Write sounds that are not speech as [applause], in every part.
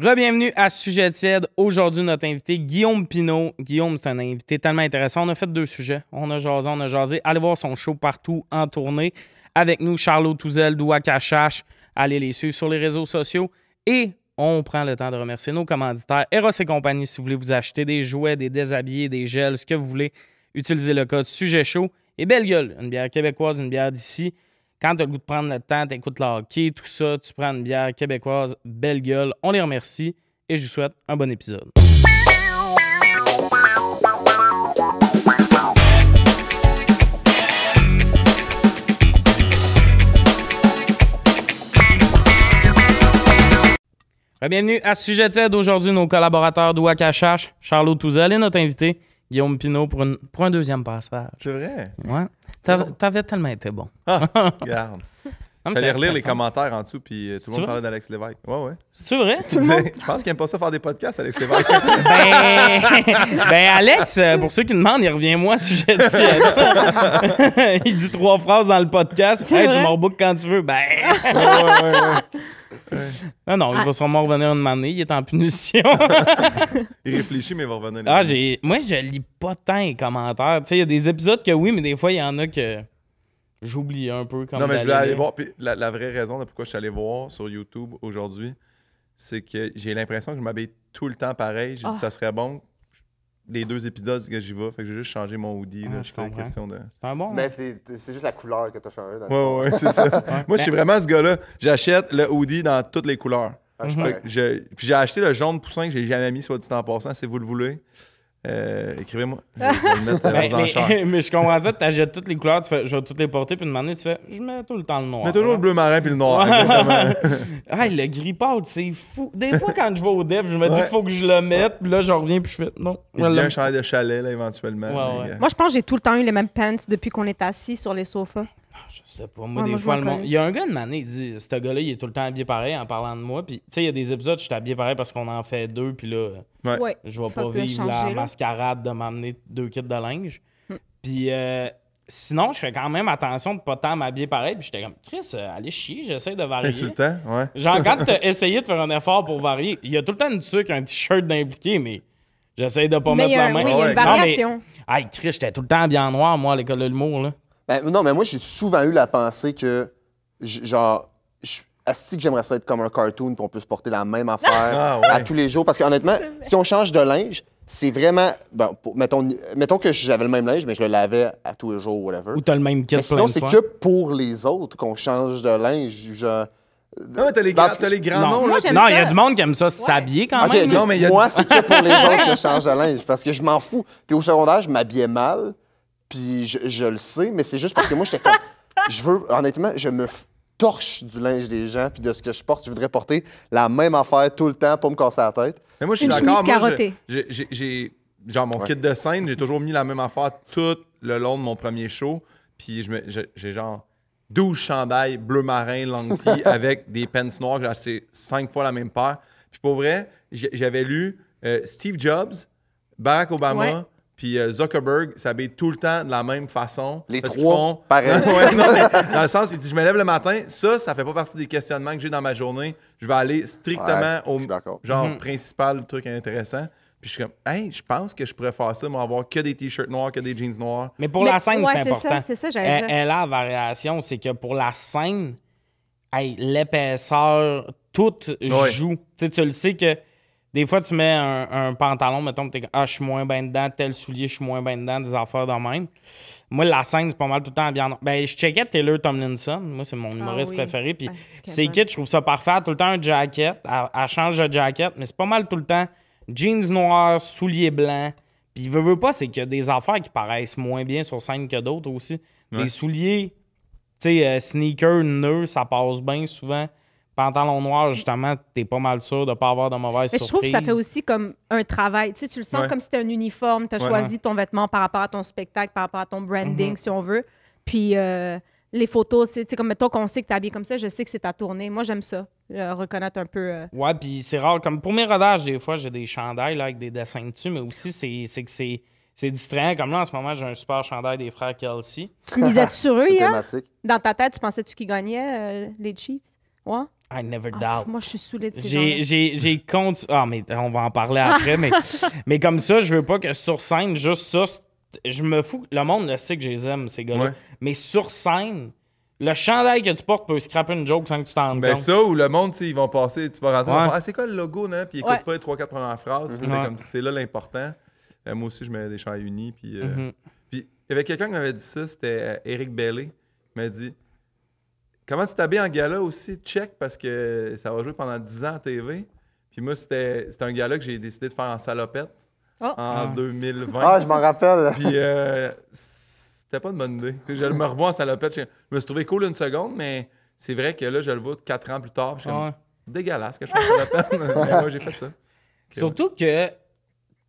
Rebienvenue à Sujet tiède. Aujourd'hui, notre invité, Guillaume Pinault. Guillaume, c'est un invité tellement intéressant. On a fait deux sujets. On a jasé, on a jasé. Allez voir son show partout en tournée. Avec nous, Charlot Touzel, Douakachache. Allez les suivre sur les réseaux sociaux. Et on prend le temps de remercier nos commanditaires. Eros et compagnie, si vous voulez vous acheter des jouets, des déshabillés, des gels, ce que vous voulez, utilisez le code Sujet Chaud. Et Belle Gueule, une bière québécoise, une bière d'ici. Quand tu as le goût de prendre le temps, tu écoutes le hockey, tout ça, tu prends une bière québécoise, belle gueule. On les remercie et je vous souhaite un bon épisode. Bienvenue à Sujet Aujourd'hui, nos collaborateurs d'Ouakachache, Charlot Touzel est notre invité, Guillaume Pinot pour, un deuxième passage. C'est vrai? Ouais. T'avais tellement été bon. Ah, [laughs] regarde. J'allais relire les commentaires en dessous, puis euh, tout le monde parlait d'Alex Lévesque. Ouais, ouais. C'est vrai? Tout le [laughs] monde? Je pense qu'il aime pas ça faire des podcasts, Alex Lévesque. [laughs] Ben, ben... Alex, euh, pour ceux qui demandent, il revient moi sujet de Il dit trois phrases dans le podcast. Hey, tu book quand tu veux. Ben. ouais, ouais. Non, non, il va ah. sûrement revenir une manée. Il est en punition. [laughs] il réfléchit, mais il va revenir. une Ah, Moi, je lis pas tant les commentaires. Tu sais, il y a des épisodes que oui, mais des fois, il y en a que j'oublie un peu. Non, mais je voulais aller voir. la, vraie raison de pourquoi je suis allé voir sur YouTube aujourd'hui, c'est que j'ai l'impression que je m'habille tout le temps pareil. J'ai dit, ah. ça serait bon les deux épisodes que j'y vais. Fait que j'ai juste changé mon hoodie. Ah, là, question de. C'est Mais hein? c'est juste la couleur que t'as changé. ouais, ouais, c'est ça. [laughs] Moi, je suis vraiment ce gars-là. J'achète le hoodie dans toutes les couleurs. Ah, mhm. puis j'ai acheté le jaune poussin que j'ai jamais mis, soit dit en passant, si vous le voulez. Euh, écrivez-moi. [laughs] Ben, mais, mais, je comprends ça, tu achètes toutes les couleurs, tu fais, je vais toutes les porter, puis une manière, tu fais, je mets tout le temps le noir. Mais toujours le bleu marin puis le noir. ah, [laughs] le gris pâle, c'est fou. Des fois, quand je vais au DEP, je me dis qu'il faut que je le mette, puis là, je reviens, puis je fais, non. Il y a un chalet, là, éventuellement. Moi, je pense que j'ai tout le temps eu les mêmes pants depuis qu'on est assis sur les sofas. Je sais pas. Moi, des fois, le monde... il y a un gars de Mané, il dit Ce gars-là, il est tout le temps habillé pareil en parlant de moi. Puis, tu sais, il y a des épisodes, je suis habillé pareil parce qu'on en fait deux. Puis là, je vais pas vivre la mascarade de m'amener deux kits de linge. Hmm. Puis, euh, sinon, je fais quand même attention de pas tant m'habiller pareil. Puis, j'étais comme Chris, euh, allez chier, j'essaie de varier. Insultant, ouais. J'ai [laughs] quand essayé de faire un effort pour varier, il y a tout le temps une a un t-shirt d'impliqué, mais. J'essaie de pas mettre ma la main. Oui, il y a une variation. hey, Chris, j'étais tout le temps bien en noir, moi, à l'école de l'humour. Ben, non, mais moi, j'ai souvent eu la pensée que, genre, je Asti que j'aimerais ça être comme un cartoon, puis on puisse porter la même [laughs] affaire ah, à tous les jours. Parce qu'honnêtement, si on change de linge, c'est vraiment. mettons, mettons que j'avais le même linge, mais je le lavais à tous les jours, whatever. Ou t'as le même kit sinon, c'est que pour les autres qu'on change de linge. Genre... Non, ah, t'as les, les grands noms, Non, il y a du monde qui aime ça s'habiller quand même. Non, mais Moi, c'est que pour les [laughs] autres que je change de linge, parce que je m'en fous. Puis au secondaire, je m'habillais mal, puis je, je le sais, mais c'est juste parce que moi, j'étais comme. [laughs] Je veux, honnêtement, je me torche du linge des gens puis de ce que je porte. Je voudrais porter la même affaire tout le temps pour me casser la tête. Mais moi, je suis d'accord. j'ai- genre, mon kit de scène, j'ai toujours mis la même affaire tout le long de mon premier show. Puis je j'ai genre 12 chandails bleu marin, long [laughs] avec des pants noirs que j'ai acheté cinq fois la même paire. Puis pour vrai, j'avais lu euh, Steve Jobs, Barack Obama, puis euh, Zuckerberg s'habille tout le temps de la même façon. Les trois, pareil. [laughs] dans le sens, il dit, je me lève le matin, ça, ça fait pas partie des questionnements que j'ai dans ma journée. Je vais aller strictement au genre mhm. principal, truc intéressant. Puis je suis comme, hey, je pense que je pourrais faire ça, mais avoir que des t-shirts noirs, que des jeans noirs. Mais pour la scène, c'est important. C'est ça, elle, a la variation, c'est que pour la scène, l'épaisseur, tout joue. Tu le sais que des fois, tu mets un, pantalon, mettons, t'es ah, je suis moins bien dedans, tel soulier, je suis moins bien dedans, des affaires de même. Moi, la scène, c'est pas mal tout le temps bien. Ben, je checkais Taylor Tomlinson. Moi, c'est mon ah humoriste préféré. Puis ah, c'est qui je trouve ça parfait. Tout le temps, un jacket. Elle, change de jacket, mais c'est pas mal tout le temps. Jeans noirs, souliers blancs. Puis veut, veut pas, c'est qu'il y a des affaires qui paraissent moins bien sur scène que d'autres aussi. Les souliers, tu sais, euh, sneakers, nœuds, ça passe bien souvent pantalon noir, justement, t'es pas mal sûr de ne pas avoir de mauvaises Mais Je trouve que ça fait aussi comme un travail. Tu, tu le sens comme si c'était un uniforme, tu as choisi ton vêtement par rapport à ton spectacle, par rapport à ton branding, mhm. si on veut. Puis euh, les photos, c'est comme, toi qu'on sait que habillé comme ça, je sais que c'est ta tournée. Moi, j'aime ça, reconnaître un peu. Euh. Ouais, puis c'est rare. Comme pour mes rodages, des fois, j'ai des chandails avec des dessins dessus, mais aussi, c'est que c'est c'est distrayant. Comme là, en ce moment, j'ai un super chandail des frères Kelsey. Tu les tu sur eux, hier? Dans ta tête, tu pensais-tu qu'ils gagnaient, euh, les Chiefs? Ouais? I never ah, doubt. moi, je suis saoulé de J'ai, j'ai, j'ai contre. Ah, mais on va en parler après, mais, [laughs] mais comme ça, je veux pas que sur scène, juste ça, je me fous. Le monde le sait que je les aime, ces gars-là. Mais sur scène, le chandail que tu portes peut scraper une joke sans que tu t'en rendes ben ça, ou le monde, ils vont passer, tu vas rentrer, ah, c'est quoi le logo, non? Puis ils écoutent pas les 3-4 premières phrases, puis c'est là l'important. Euh, moi aussi, je mets des chandails unis, puis. Euh, mm-hmm. Puis il y avait quelqu'un qui m'avait dit ça, c'était Eric euh, Bellé. Il m'a dit Comment tu t'habilles en gala aussi? Check parce que ça va jouer pendant 10 ans en TV. Puis moi, c'était un gala que j'ai décidé de faire en salopette oh. en 2020. Ah. ah, je m'en rappelle. Puis euh, c'était pas une bonne idée. Je me revois en salopette. Je me suis trouvé cool une seconde, mais c'est vrai que là, je le vois 4 ans plus tard. Je suis dégueulasse que je en salopette. [laughs] mais moi, j'ai fait ça. Surtout que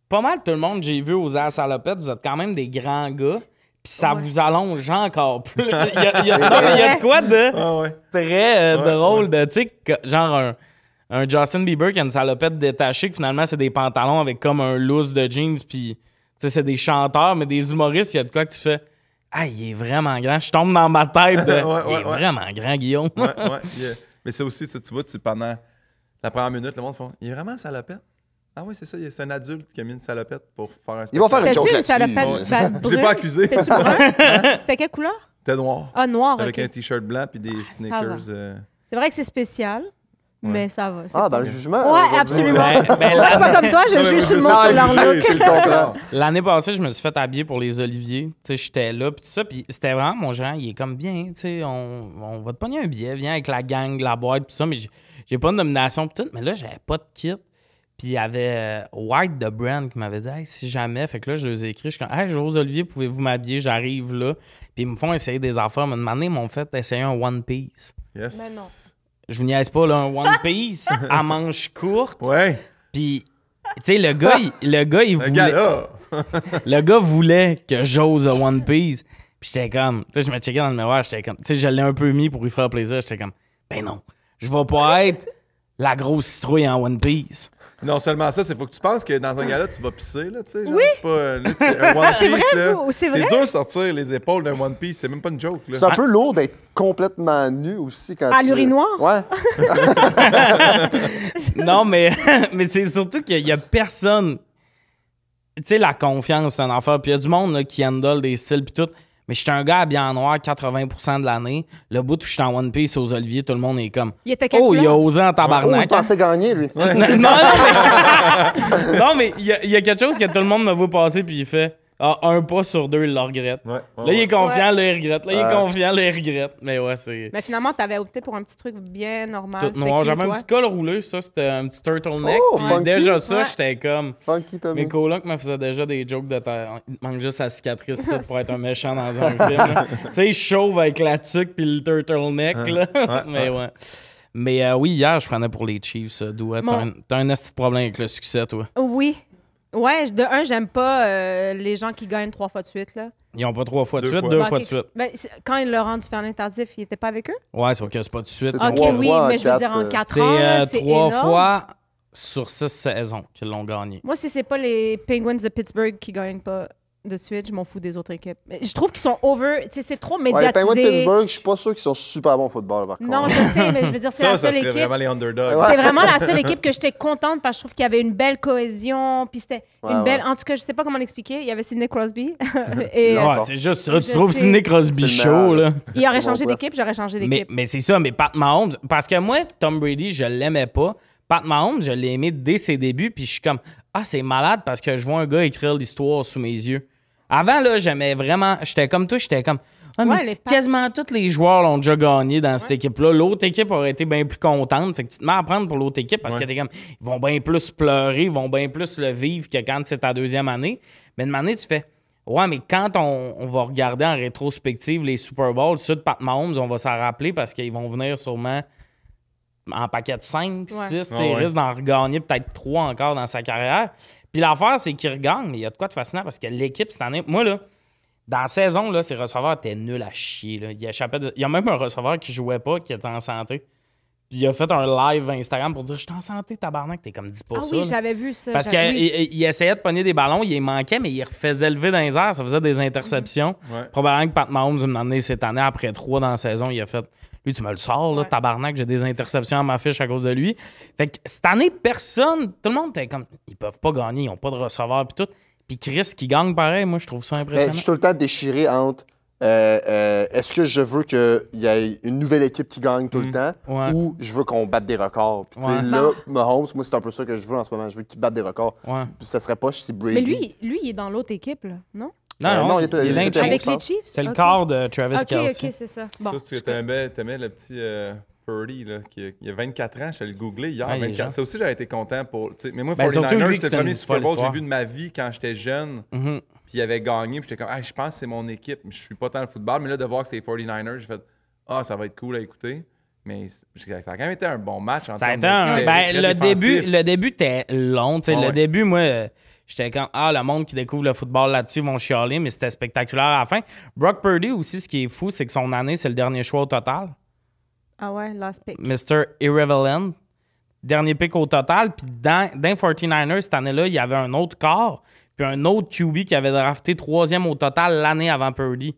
pas mal tout le monde j'ai vu aux airs salopettes, vous êtes quand même des grands gars. Puis ça vous allonge encore plus. [laughs] Il y a, de quoi de ah très euh, drôle de, tu sais, genre un, Justin Bieber qui a une salopette détachée, que finalement c'est des pantalons avec comme un loose de jeans, puis tu sais, c'est des chanteurs, mais des humoristes, il y a de quoi que tu fais. Ah, il est vraiment grand. Je tombe dans ma tête. [laughs] il est vraiment grand, Guillaume. [laughs] Mais c'est aussi, tu vois, tu, pendant la première minute, le monde fait « Il est vraiment salopette. Ah oui, c'est ça, c'est un adulte qui a mis une salopette pour faire un spectacle. Ils vont faire une joke dessus Je pas accusé. [laughs] Hein? C'était quelle couleur? C'était noir. Ah, noir, Avec un T-shirt blanc puis des ah, sneakers. Euh. C'est vrai que c'est spécial. Mais ça va. Ah, dans le jugement? Ouais, absolument. Mais, ben, ben, Moi, pas comme toi, je non, juge tout le monde sur leur [laughs] L'année passée, je me suis fait habiller pour les Oliviers. Tu sais, j'étais là, puis tout ça. Puis c'était vraiment mon genre, il est comme, bien. tu sais, on, on, va te pogner un billet, viens avec la gang, la boîte, tout ça. Mais j'ai pas de nomination, tout. Mais là, j'avais pas de kit. Puis il y avait euh, White de Brand qui m'avait dit hey, si jamais. Fait que là, je les ai écrits. Je suis comme Hey, Jose olivier pouvez-vous m'habiller J'arrive là. Puis ils me font essayer des affaires. Mais demandé, ils m'ont fait essayer un One Piece. Yes. Mais ben non. Je vous niaise pas, là, un One [laughs] Piece à manches courtes. Ouais. Puis, tu sais, le gars, il, le gars, il voulait. [laughs] Le gars, voulait que j'ose un One Piece. Puis j'étais comme, tu sais, je me checkais dans le miroir, j'étais comme, tu sais, je l'ai un peu mis pour lui faire plaisir. J'étais comme, ben non, je vais pas être la grosse citrouille en One Piece. Non seulement ça, c'est faut que tu penses que dans un gala, tu vas pisser, là, tu sais. genre, C'est pas euh, là, un [laughs] One Piece, vrai, là. C'est dur de sortir les épaules d'un One Piece, c'est même pas une joke, là. C'est un peu lourd d'être complètement nu aussi quand À l'urinoir? Ouais. [laughs] non, mais, [laughs] mais c'est surtout qu'il y a personne... Tu sais, la confiance, c'est un affaire. Puis il y a du monde là, qui handle des styles, puis tout. Mais je suis un gars bien en noir 80% de l'année. Le bout où je suis en One Piece aux Olivier, tout le monde est comme. Il était oh, il a osé en tabarnak. Oh, il pensait gagner, lui. [laughs] non, mais, [laughs] non, mais il, y a, y, a quelque chose que tout le monde me voit passer, puis il fait ah, un pas sur deux, il le regrette. là, il est confiant, là, il regrette. Là, il est confiant, là, il regrette. Mais ouais, c'est. Mais finalement, t'avais opté pour un petit truc bien normal. Tout noir. J'avais un petit col roulé, ça, c'était un petit turtleneck. Oh, funky. Déjà, ça, j'étais comme. Funky, Mes colocs me faisaient déjà des jokes de terre. Il manque juste la cicatrice, ça, pour être un méchant dans un film. [laughs] tu sais, chauve avec la tuque puis le turtleneck, hein. là. [laughs] Mais ouais. Mais euh, oui, hier, je prenais pour les Chiefs. Ça, D'où euh, t'as un, un petit problème avec le succès, toi. Oui, Ouais, de un, j'aime pas euh, les gens qui gagnent trois fois de suite. Là. Ils n'ont pas trois fois de suite, deux fois de suite. Mais ben, quand ils le rendent du Fernand Tardif, il était pas avec eux? Ouais, sauf que c'est pas de suite. Ok, oui, mais je veux dire en quatre, euh, ans, euh, c'est trois fois sur six saisons qu'ils l'ont gagné. Moi, si c'est pas les Penguins de Pittsburgh qui gagnent pas, de suite, je m'en fous des autres équipes. Je trouve qu'ils sont over, tu sais, c'est trop médiatisé. Ouais, les Penguins de Pittsburgh, je suis pas sûr qu'ils sont super bons au football, par contre. Non, je sais, mais je veux dire, c'est [laughs] la seule équipe. Vraiment les underdogs. C'est vraiment la seule équipe que j'étais contente parce que je trouve qu'il y avait une belle cohésion, puis c'était une belle. En tout cas, je sais pas comment l'expliquer. Il y avait Sidney Crosby. [laughs] et... Non, c'est juste ça. Je tu trouves Sidney Crosby chaud, là. Il aurait changé d'équipe, j'aurais changé d'équipe. Mais, mais c'est ça, mais Pat Mahomes, parce que moi, Tom Brady, je l'aimais pas. Pat Mahomes, je l'ai aimé dès ses débuts, puis je suis comme Ah, c'est malade parce que je vois un gars écrire l'histoire sous mes yeux. Avant, là, j'aimais vraiment. J'étais comme toi, j'étais comme. Ah, quasiment tous les joueurs l'ont déjà gagné dans cette équipe-là. L'autre équipe aurait été bien plus contente. Fait que tu te mets à prendre pour l'autre équipe parce que t'es comme. Ils vont bien plus pleurer, ils vont bien plus le vivre que quand c'est ta deuxième année. Mais de manière, tu fais. Ouais, mais quand on, va regarder en rétrospective les Super Bowls, ceux de Pat Mahomes, on va s'en rappeler parce qu'ils vont venir sûrement en paquet de 5, 6, ah il risque d'en regagner peut-être 3 encore dans sa carrière. Puis l'affaire, c'est qu'il regagne, mais il y a de quoi de fascinant parce que l'équipe cette année, moi, là, dans la saison, là, ses receveurs étaient nuls à chier. Il, y a même un receveur qui jouait pas, qui était en santé. Puis il a fait un live Instagram pour dire Je suis en santé, tabarnak, t'es comme 10 Ah oui, j'avais vu ça. Parce qu'il essayait de pogner des ballons, il manquait, mais il refaisait lever dans les airs, ça faisait des interceptions. Mhm. Probablement que Pat Mahomes, une année cette année, après trois dans la saison, il a fait tu me le sors, là, tabarnak, j'ai des interceptions à ma fiche à cause de lui. Fait que cette année, personne, tout le monde était comme, ils peuvent pas gagner, ils n'ont pas de receveur, puis tout. Puis Chris qui gagne pareil, moi, je trouve ça ben, impressionnant. je suis tout le temps déchiré entre euh, euh, est-ce que je veux qu'il y ait une nouvelle équipe qui gagne tout le mm. temps ou je veux qu'on batte des records? Puis, sais Là, Mahomes, moi, c'est un peu ça que je veux en ce moment. Je veux qu'il batte des records. Ça serait pas si Brady. Mais lui, lui il est dans l'autre équipe, là, non? Euh, non, non, il, était, Avec les Chiefs? C'est le corps de Travis okay, Kelsey. OK, c'est ça. Bon. tu aimais, le petit euh, Purdy, là, qui il y a 24 ans, je l'ai allé le googler hier. 24. Ah, ça aussi, j'avais été content pour... Mais moi, 49ers, ben, c'est le premier Super Bowl que j'ai vu de ma vie quand j'étais jeune. Mm-hmm. Puis il avait gagné. Puis j'étais comme, ah, je pense que c'est mon équipe. Je suis pas tant le football. Mais là, de voir que c'est les 49ers, j'ai fait, ah, ça va être cool à écouter. Mais ça a quand même été un bon match en ça a été un, ben, le, début, le début était long. le début, moi J'étais comme, ah, le monde qui découvre le football là-dessus vont chialer, mais c'était spectaculaire à la fin. Brock Purdy aussi, ce qui est fou, c'est que son année, c'est le dernier choix au total. Ah ouais, last pick. Mr. Irrelevant. Dernier pick au total. Puis dans, 49ers, cette année-là, il y avait un autre corps, puis un autre QB qui avait drafté troisième au total l'année avant Purdy.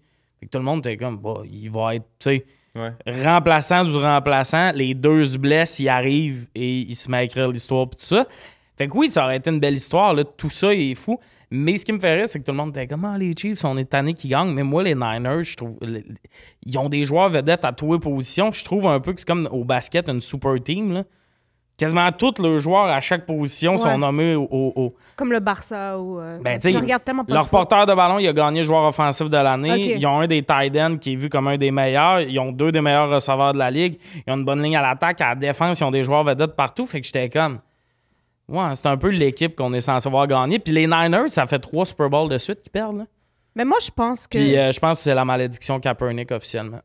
tout le monde était comme, bah, il va être, tu sais, remplaçant du remplaçant. Les deux se blessent, ils arrivent et il se écrire l'histoire, puis tout ça. Fait que oui, ça aurait été une belle histoire, là, tout ça il est fou. Mais ce qui me fait rire, c'est que tout le monde était comme ah, les Chiefs, on est qui gagnent. Mais moi, les Niners, je trouve. ils ont des joueurs vedettes à tous les positions. Je trouve un peu que c'est comme au basket, une super team. Quasiment tous les joueurs à chaque position sont nommés au, Comme le Barça ou. Euh, ben, leur porteur de ballon, il a gagné joueur offensif de l'année. Ils ont un des tight ends qui est vu comme un des meilleurs. Ils ont deux des meilleurs receveurs de la ligue. Ils ont une bonne ligne à l'attaque, à la défense. Ils ont des joueurs vedettes partout. Fait que j'étais comme. Ouais, c'est un peu l'équipe qu'on est censé avoir gagner. Puis les Niners, ça fait trois Super Bowl de suite qu'ils perdent. Mais moi, je pense que. Puis euh, je pense que c'est la malédiction Kaepernick officiellement.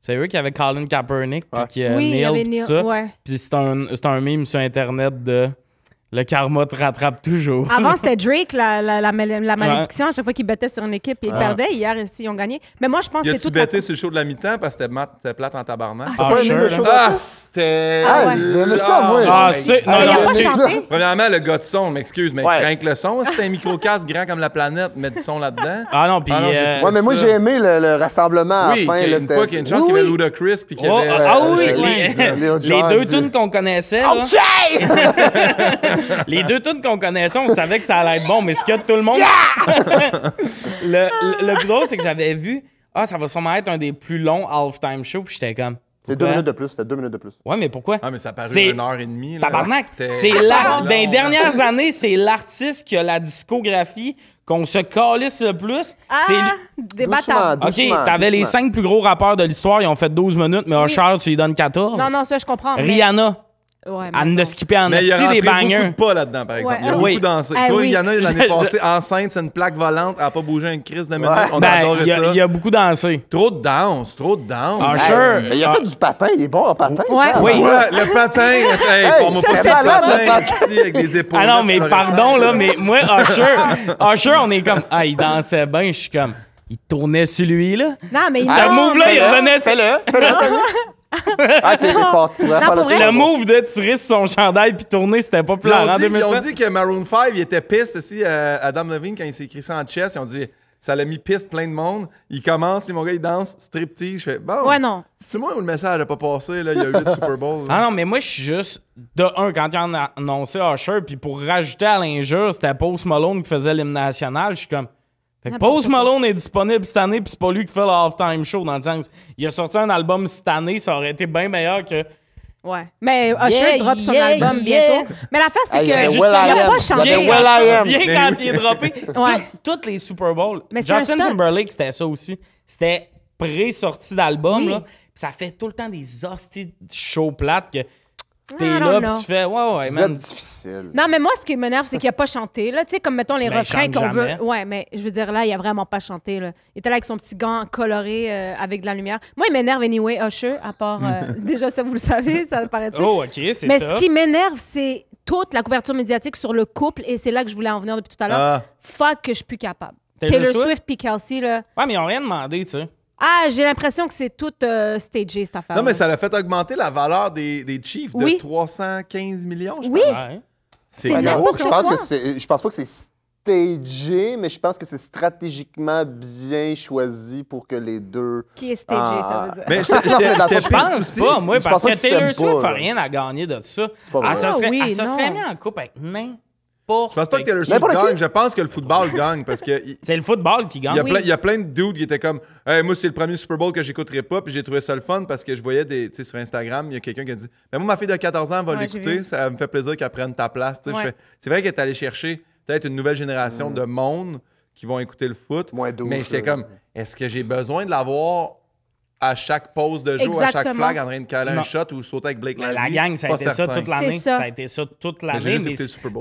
C'est eux qui avaient Colin Kaepernick, puis qui euh, Neil, tout ça. Puis c'est un, c'est un meme sur Internet de le karma te rattrape toujours. Avant, [laughs] c'était Drake, la, la, malédiction, à chaque fois qu'il battait sur une équipe, il ah. perdait. Hier, ici, ils ont gagné. Mais moi, je pense que c'est tout. Tu battais sur le show de la mi-temps parce que c'était plate en tabarnak. Ah, c'était ah, sure, Ah, Ah, ouais. ça, ah, c'est. Non, Premièrement, le gars de son, m'excuse, mais ouais. le son. C'était un micro-casque grand comme la planète, mets du son là-dedans. Ah non, puis. Ah, euh, ouais, mais moi, j'ai aimé le, rassemblement à la fin. Une fois y a une chance qu'il y avait Ludacris puis qu'il y oh, avait. Ah euh, oui, les deux tunes qu'on connaissait. OK! Oh, [laughs] [laughs] les deux tunes qu'on connaissait, on savait que ça allait être bon, mais ce qu'il y a de tout le monde. [laughs] le, plus drôle, c'est que j'avais vu, ah, ça va sûrement être un des plus longs halftime shows, puis j'étais comme. C'est deux minutes de plus, c'était deux minutes de plus. Ouais, mais pourquoi? Ah, mais ça paraît une heure et demie. Tabarnak! C'est Dans [laughs] les dernières années, c'est l'artiste qui a la discographie qu'on se calisse le plus. Ah, OK, t'avais les cinq plus gros rappeurs de l'histoire, ils ont fait 12 minutes, mais Usher, tu lui donnes 14. Non, non, ça, je comprends. Rihanna, Ouais, à de skipper en esti des bangers. beaucoup de pas là-dedans, par exemple. il y a beaucoup dansé. Ah tu vois, il y en a l'année [laughs] passée, enceinte, c'est une plaque volante, elle n'a pas bougé un crise de minute. On ben, ça. Il y a beaucoup dansé. Trop de danse, trop de danse. Ah, mais il a ah. fait du patin, il est bon en patin. Ouais. Oui, le patin. hey, hey, on pas malade, le patin avec des [laughs] épaules. Ah non, mais pardon, là, mais moi, Usher, Usher, on est comme, ah, il dansait bien, je suis comme il tournait sur lui, là. Non, mais il un move-là, il revenait sur... Fais-le, fais-le, ah, le move de tirer sur son chandail puis tourner, c'était pas Puis Ils ont dit que Maroon 5, il était piste aussi. à euh, Adam Levine, quand il s'est écrit ça en chess, ils ont dit ça l'a mis piste plein de monde. Il commence, les mon gars, il danse, striptease. Je fais bon. Ouais, non. C'est moi où le message n'a pas passé, là. Il y a eu le Super Bowl. Ah non, mais moi, je suis juste. De un, quand ils ont annoncé Usher, puis pour rajouter à l'injure, c'était Paul Malone qui faisait l'hymne national. Je suis comme. Pause Malone est disponible cette année, puis c'est pas lui qui fait le halftime show dans le sens. Il a sorti un album cette année, ça aurait été bien meilleur que. Ouais. Mais Usher yeah, drop son album bientôt. Mais l'affaire, c'est qu'il ah, que il n'a pas chanté. Bien, bien quand il est droppé. [laughs] ouais. Toutes les Super Bowls. Justin Timberlake, c'était ça aussi. C'était pré sorti d'album. là. Oui. Ça fait tout le temps des hosties show plates que T'es là, pis tu fais, ouais, ouais, difficile. Non, mais moi, ce qui m'énerve, c'est qu'il a pas chanté. Là, tu sais, comme mettons les requins ben, refrains qu'on veut. Ouais, mais je veux dire, là, il a vraiment pas chanté. Là. Il était là avec son petit gant coloré euh, avec de la lumière. Moi, il m'énerve anyway, Usher, à part. Euh, [laughs] [laughs] déjà, ça, vous le savez, ça paraît Oh, OK, mais ce qui m'énerve, c'est toute la couverture médiatique sur le couple, et c'est là que je voulais en venir depuis tout à l'heure. Ah. Fuck, que je suis plus capable. Taylor Taylor Swift? Kelsey, là. Ouais, mais ils n'ont rien demandé, tu sais. Ah, j'ai l'impression que c'est tout euh, stagé, cette affaire. Non, mais ça l'a fait augmenter la valeur des, des Chiefs de 315 millions, je pense. Oui! C'est Je pense, que je pense pas que c'est stagé, mais je pense que c'est stratégiquement bien choisi pour que les deux. Qui est stagé, ça ah, veut dire. Mais [laughs] je pense pas, moi, parce que Taylor Swift rien à gagner de ça. Ah, ça serait, ah serait en couple avec je pense pas que Taylor Swift gagne, je pense que le football gagne parce que. c'est le football qui gagne. Il y, a plein, il y a plein de dudes qui étaient comme Moi, c'est le premier Super Bowl que j'écouterai pas, puis j'ai trouvé ça le fun parce que je voyais des. Tu sur Instagram, il y a quelqu'un qui a dit Mais moi, ma fille de 14 ans va l'écouter, ça me fait plaisir qu'elle prenne ta place. C'est vrai qu'elle est allé chercher peut-être une nouvelle génération mm. de monde qui vont écouter le foot. mais j'étais comme Est-ce que j'ai besoin de l'avoir à chaque pause de jeu, à chaque flag en train de caler un shot ou sauter avec Blake Lively. La gang, ça a, été ça, toute l'année. Ça. ça a été ça toute l'année.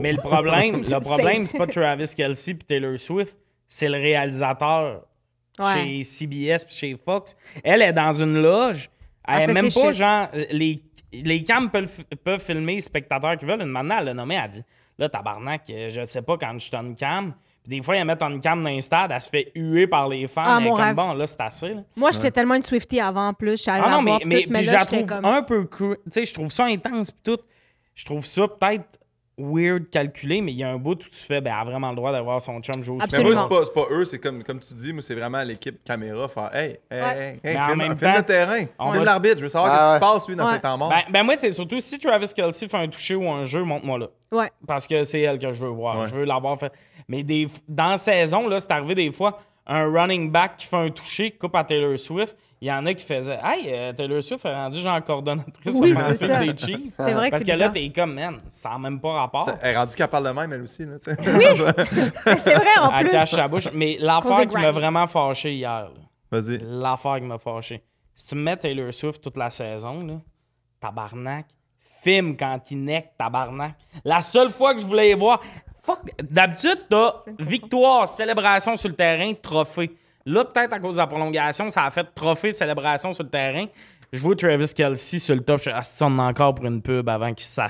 Mais, le problème, le [laughs] problème, c'est pas Travis Kelsey puis Taylor Swift, c'est le réalisateur chez CBS puis chez Fox. Elle est dans une loge. Elle est même pas genre les cams peuvent, filmer les spectateurs qui veulent. Une maintenant, elle l'a nommé, elle a dit Là, tabarnak, euh, je sais pas quand je suis une cam, des fois, ils mettent une cam dans un stade, elle se fait huer par les fans. Ah, comme bon, là, c'est assez. Moi, j'étais tellement une Swifty avant, en plus. Je ah non, mais, mais, mais puis je trouve comme... un peu. Tu sais, je trouve ça intense, puis tout. Je trouve ça peut-être weird calculé, mais il y a un bout où tu fais, ben, elle a vraiment le droit d'avoir son chum jouer Mais moi, c'est pas, pas eux, c'est comme, comme tu dis, moi, c'est vraiment l'équipe caméra faire, hey, hey, hey, ben, filme, le terrain, on filme l'arbitre, je veux savoir ah, qu'est-ce qui se passe, lui, dans cet ses temps ben, ben, moi, c'est surtout si Travis Kelsey fait un toucher ou un jeu, montre-moi là. Ouais. Parce que c'est elle que je veux voir. Je veux l'avoir fait. Mais des, dans la saison, là, c'est arrivé des fois, un running back qui fait un toucher, coupe à Taylor Swift, il y en a qui faisaient Hey, euh, Taylor Swift a rendu genre coordonnatrice oui, offensive des Chiefs. C'est vrai que Parce que là, t'es comme, man, ça n'a même pas rapport. elle est rendue qu'elle de même, elle aussi. Là, oui, [laughs] c'est vrai en plus. Elle cache sa bouche. Mais l'affaire qui m'a vraiment fâché hier, vas-y. L'affaire qui m'a fâché. Si tu mets Taylor Swift toute la saison, là, tabarnak, film quand il neck, tabarnak. La seule fois que je voulais voir, Fuck, D'habitude, t'as victoire, célébration sur le terrain, trophée. Là, peut-être à cause de la prolongation, ça a fait trophée célébration sur le terrain. Je vois Travis Kelsey sur le top. Je ah, encore pour une pub avant ah, Ça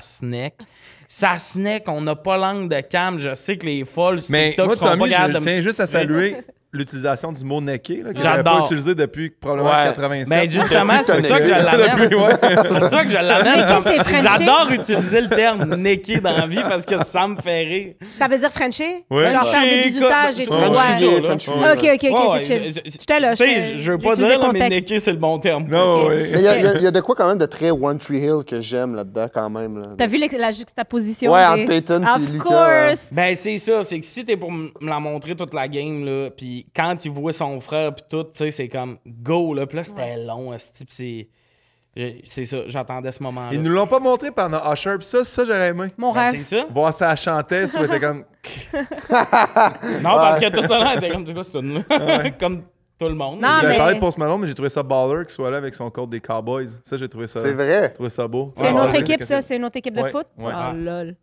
Ça snack, on n'a pas langue de cam. Je sais que les folles, mais TikTok, moi, Tommy, pas je tiens juste à saluer [laughs] l'utilisation du mot necké, là, que pas utilisé depuis probablement ouais. 87. Mais justement, c'est pour ça que je l'amène. c'est ça que je l'amène. J'adore utiliser le terme necké dans la vie parce que ça me fait rire. Ça veut dire Frenchie? Oui. Genre faire des bisoutages et tout. Ouais. Ok, ok, ok, c'est chill. Je veux pas dire, mais necké, c'est le bon terme. Non, Il y a de quoi quand même de très One Tree Hill que j'aime là-dedans quand même. T'as vu la juxtaposition? Ouais, entre Peyton Of course! Ben, c'est ça. C'est que si t'es pour me la montrer toute la game, là, puis quand il voyait son frère, puis tout, tu sais, c'est comme go, là. Puis là, c'était long, c'est. C'est ça, j'attendais ce moment-là. Ils nous l'ont pas montré pendant Usher, ça, ça j'aurais aimé. Mon ben, rêve. C'est ça. Voir ça chanter, ça était comme. [laughs] non, parce que tout le temps, était comme, du coup, c'est [laughs] comme tout le monde. J'avais mais... parlé de Post Malone, mais j'ai trouvé ça baller qu'il soit là avec son code des Cowboys. Ça, j'ai trouvé ça. C'est vrai. trouvé ça beau. C'est une ah, autre équipe, ça. C'est une équipe de foot. Oh, lol.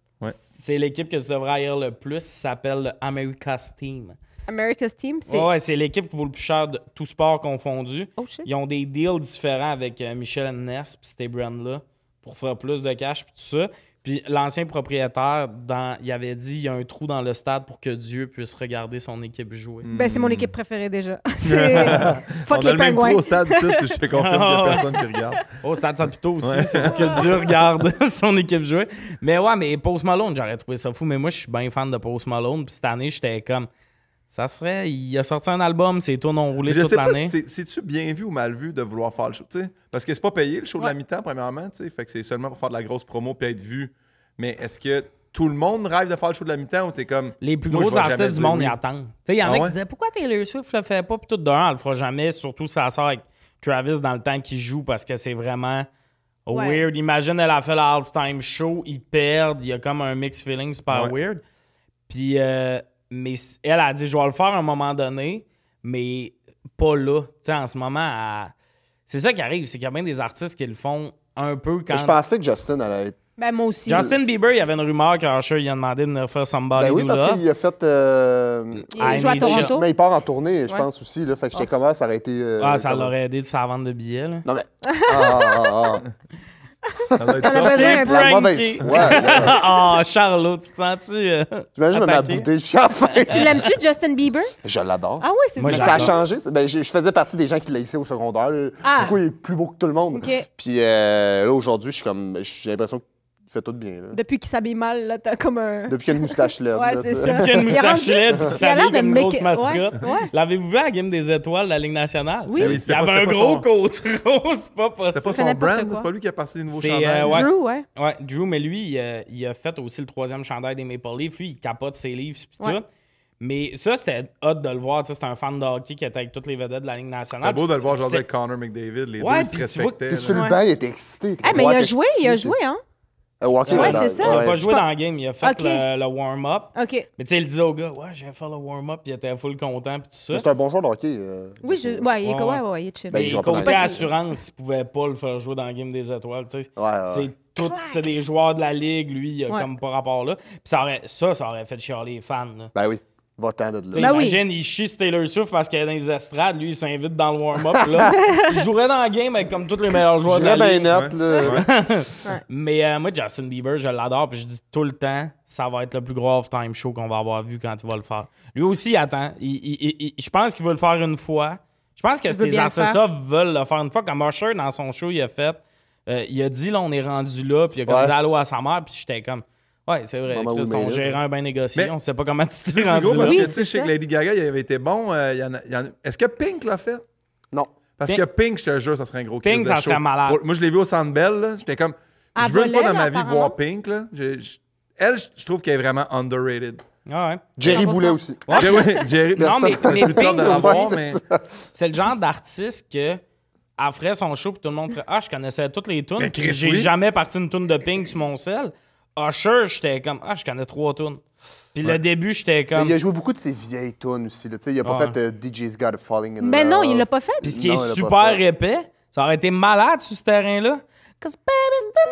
C'est l'équipe que tu devrais haïr le plus. ça s'appelle America's Team. America's Team, c'est. Ouais, c'est l'équipe qui vaut le plus cher de tout sport confondu. Oh, Ils ont des deals différents avec euh, Michel Ness puis ces brands-là pour faire plus de cash puis tout ça. Puis l'ancien propriétaire, dans, il avait dit il y a un trou dans le stade pour que Dieu puisse regarder son équipe jouer. Ben, c'est mon hmm. équipe préférée déjà. Faut [laughs] Fuck On les le même trou au stade, ici, puis je te confirme qu'il y a [laughs] personne qui regarde. Au stade plutôt aussi, c'est pour que Dieu regarde [laughs] son équipe jouer. Mais ouais, mais Post Malone, j'aurais trouvé ça fou. Mais moi, je suis bien fan de Post Malone. Puis cette année, j'étais comme ça serait. Il a sorti un album, c'est tours ont roulé toute l'année. Si C'est-tu bien vu ou mal vu de vouloir faire le show? sais. Parce que c'est pas payé le show de la mi-temps, premièrement. sais. Fait que c'est seulement pour faire de la grosse promo puis être vu. Mais est-ce que tout le monde rêve de faire le show de la mi-temps ou t'es comme. Les plus gros artistes du monde y attendent. Il y en ah a qui disaient Pourquoi Taylor Swift le fait pas? Puis tout d'un, elle le fera jamais. Surtout si elle sort avec Travis dans le temps qu'il joue parce que c'est vraiment. Weird. Imagine, elle a fait le halftime show, ils perdent, il y a comme un mix feeling super weird. Puis euh, mais elle a dit, je vais le faire à un moment donné, mais pas là. Tu sais, en ce moment, c'est ça qui arrive, c'est qu'il y a bien des artistes qui le font un peu quand. Je pensais que Justin allait être ben, moi aussi. Justin Bieber, il y avait une rumeur qu'Usher il a demandé de refaire faire Somebody. Ben oui, parce qu'il a fait. Euh, il joue à Toronto. Mais il part en tournée, je pense aussi. Là, fait que j'étais sais ah. comment ah, ça aurait été. Euh, ah, ça l'aurait aidé de sa vente de billets. Là. Non, mais. Ah, [laughs] Ça être Elle a besoin d'un La oh, [laughs] Charlot, tu te sens-tu. Euh, tu imagines me je suis la Tu l'aimes-tu, Justin Bieber? Je l'adore. Ah oui, c'est ça. a changé. Ben, je, faisais partie des gens qui laissaient au secondaire. Du ah. coup, il est plus beau que tout le monde. Puis euh, là, aujourd'hui, j'ai l'impression que fait tout bien. Depuis qu'il s'habille mal, t'as comme un. [laughs] Depuis qu'il y a une moustache LED. ouais, c'est ça. Depuis qu'il y a une moustache LED, puis s'habille comme une grosse mascotte. L'avez-vous vu à la Game des Étoiles de la Ligue nationale? Oui. il avait un gros cote rose, c'est pas possible. C'est pas son brand, c'est pas lui qui a passé les nouveaux chandails. Euh, Drew, ouais. Ouais, Drew, mais lui, il, a fait aussi le troisième chandail des Maple Leafs. Lui, il capote ses livres, puis tout. Mais ça, c'était hot de le voir. C'était un fan de hockey qui était avec toutes les vedettes de la Ligue nationale. C'est beau de le voir genre avec Connor McDavid. Les deux se il était excité. Eh, mais il a joué, il a joué, hein? Euh, il n'a pas joué dans le game, il a fait le, warm-up. Mais tu sais, il disait au gars, ouais, j'ai fait le warm-up, puis il était full content, puis tout ça. C'est un bon joueur de hockey. Euh, oui, ouais, il est ouais, ouais, il est chill. Ben, mais il coach assurance, il pouvait pas le faire jouer dans le game des étoiles, tu sais. C'est des joueurs de la ligue, lui, il a comme pas rapport là. Puis ça, aurait... ça, ça aurait fait chialer les fans. Ben oui. Va-t'en de là. Ben imagine, il chie sur Taylor Swift parce qu'elle est dans les estrades. Lui, il s'invite dans le warm-up. là. [laughs] il jouerait dans le game avec comme tous les meilleurs joueurs de la bien ligue. Net, là. [laughs] Mais euh, moi, Justin Bieber, je l'adore. Puis je dis tout le temps, ça va être le plus gros off-time show qu'on va avoir vu quand il va le faire. Lui aussi, il attend. je pense qu'il veut le faire une fois. Je pense que ces artistes-là veulent le faire une fois. Comme Usher, dans son show, il a fait... Euh, il a dit, là, on est rendu là. Puis il a dit allô à sa mère. Puis j'étais comme... Oui, c'est vrai. C'est ton gérant bien négocié. on ne sait pas comment tu t'es rendu. Gros, parce oui, que chez Lady Gaga, il avait été bon. Euh, y en a, Est-ce que Pink l'a fait? Non. Parce que Pink, je te jure, ça serait un gros Pink, de ça serait malade. Moi, je l'ai vu au Sandbell. J'étais comme. Ah, je veux pas dans ma vie voir Pink. Elle, je trouve qu'elle est vraiment underrated. Ah ouais. Jerry Boulet aussi. Ouais. Jerry, non, mais, Pink c'est le genre d'artiste que après son show, puis tout le monde ferait Ah, je connaissais toutes les tunes, j'ai jamais parti une tune de Pink sur mon sel. Ah, Usher, j'étais comme, ah, je connais trois tunes. Puis le début, j'étais comme. il a joué beaucoup de ses vieilles tunes aussi. Là. Il a pas fait euh, DJ's Got a Falling in Mais ben non, il l'a pas fait. Puis ce qui est super épais, ça aurait été malade sur ce terrain-là. Cause baby's the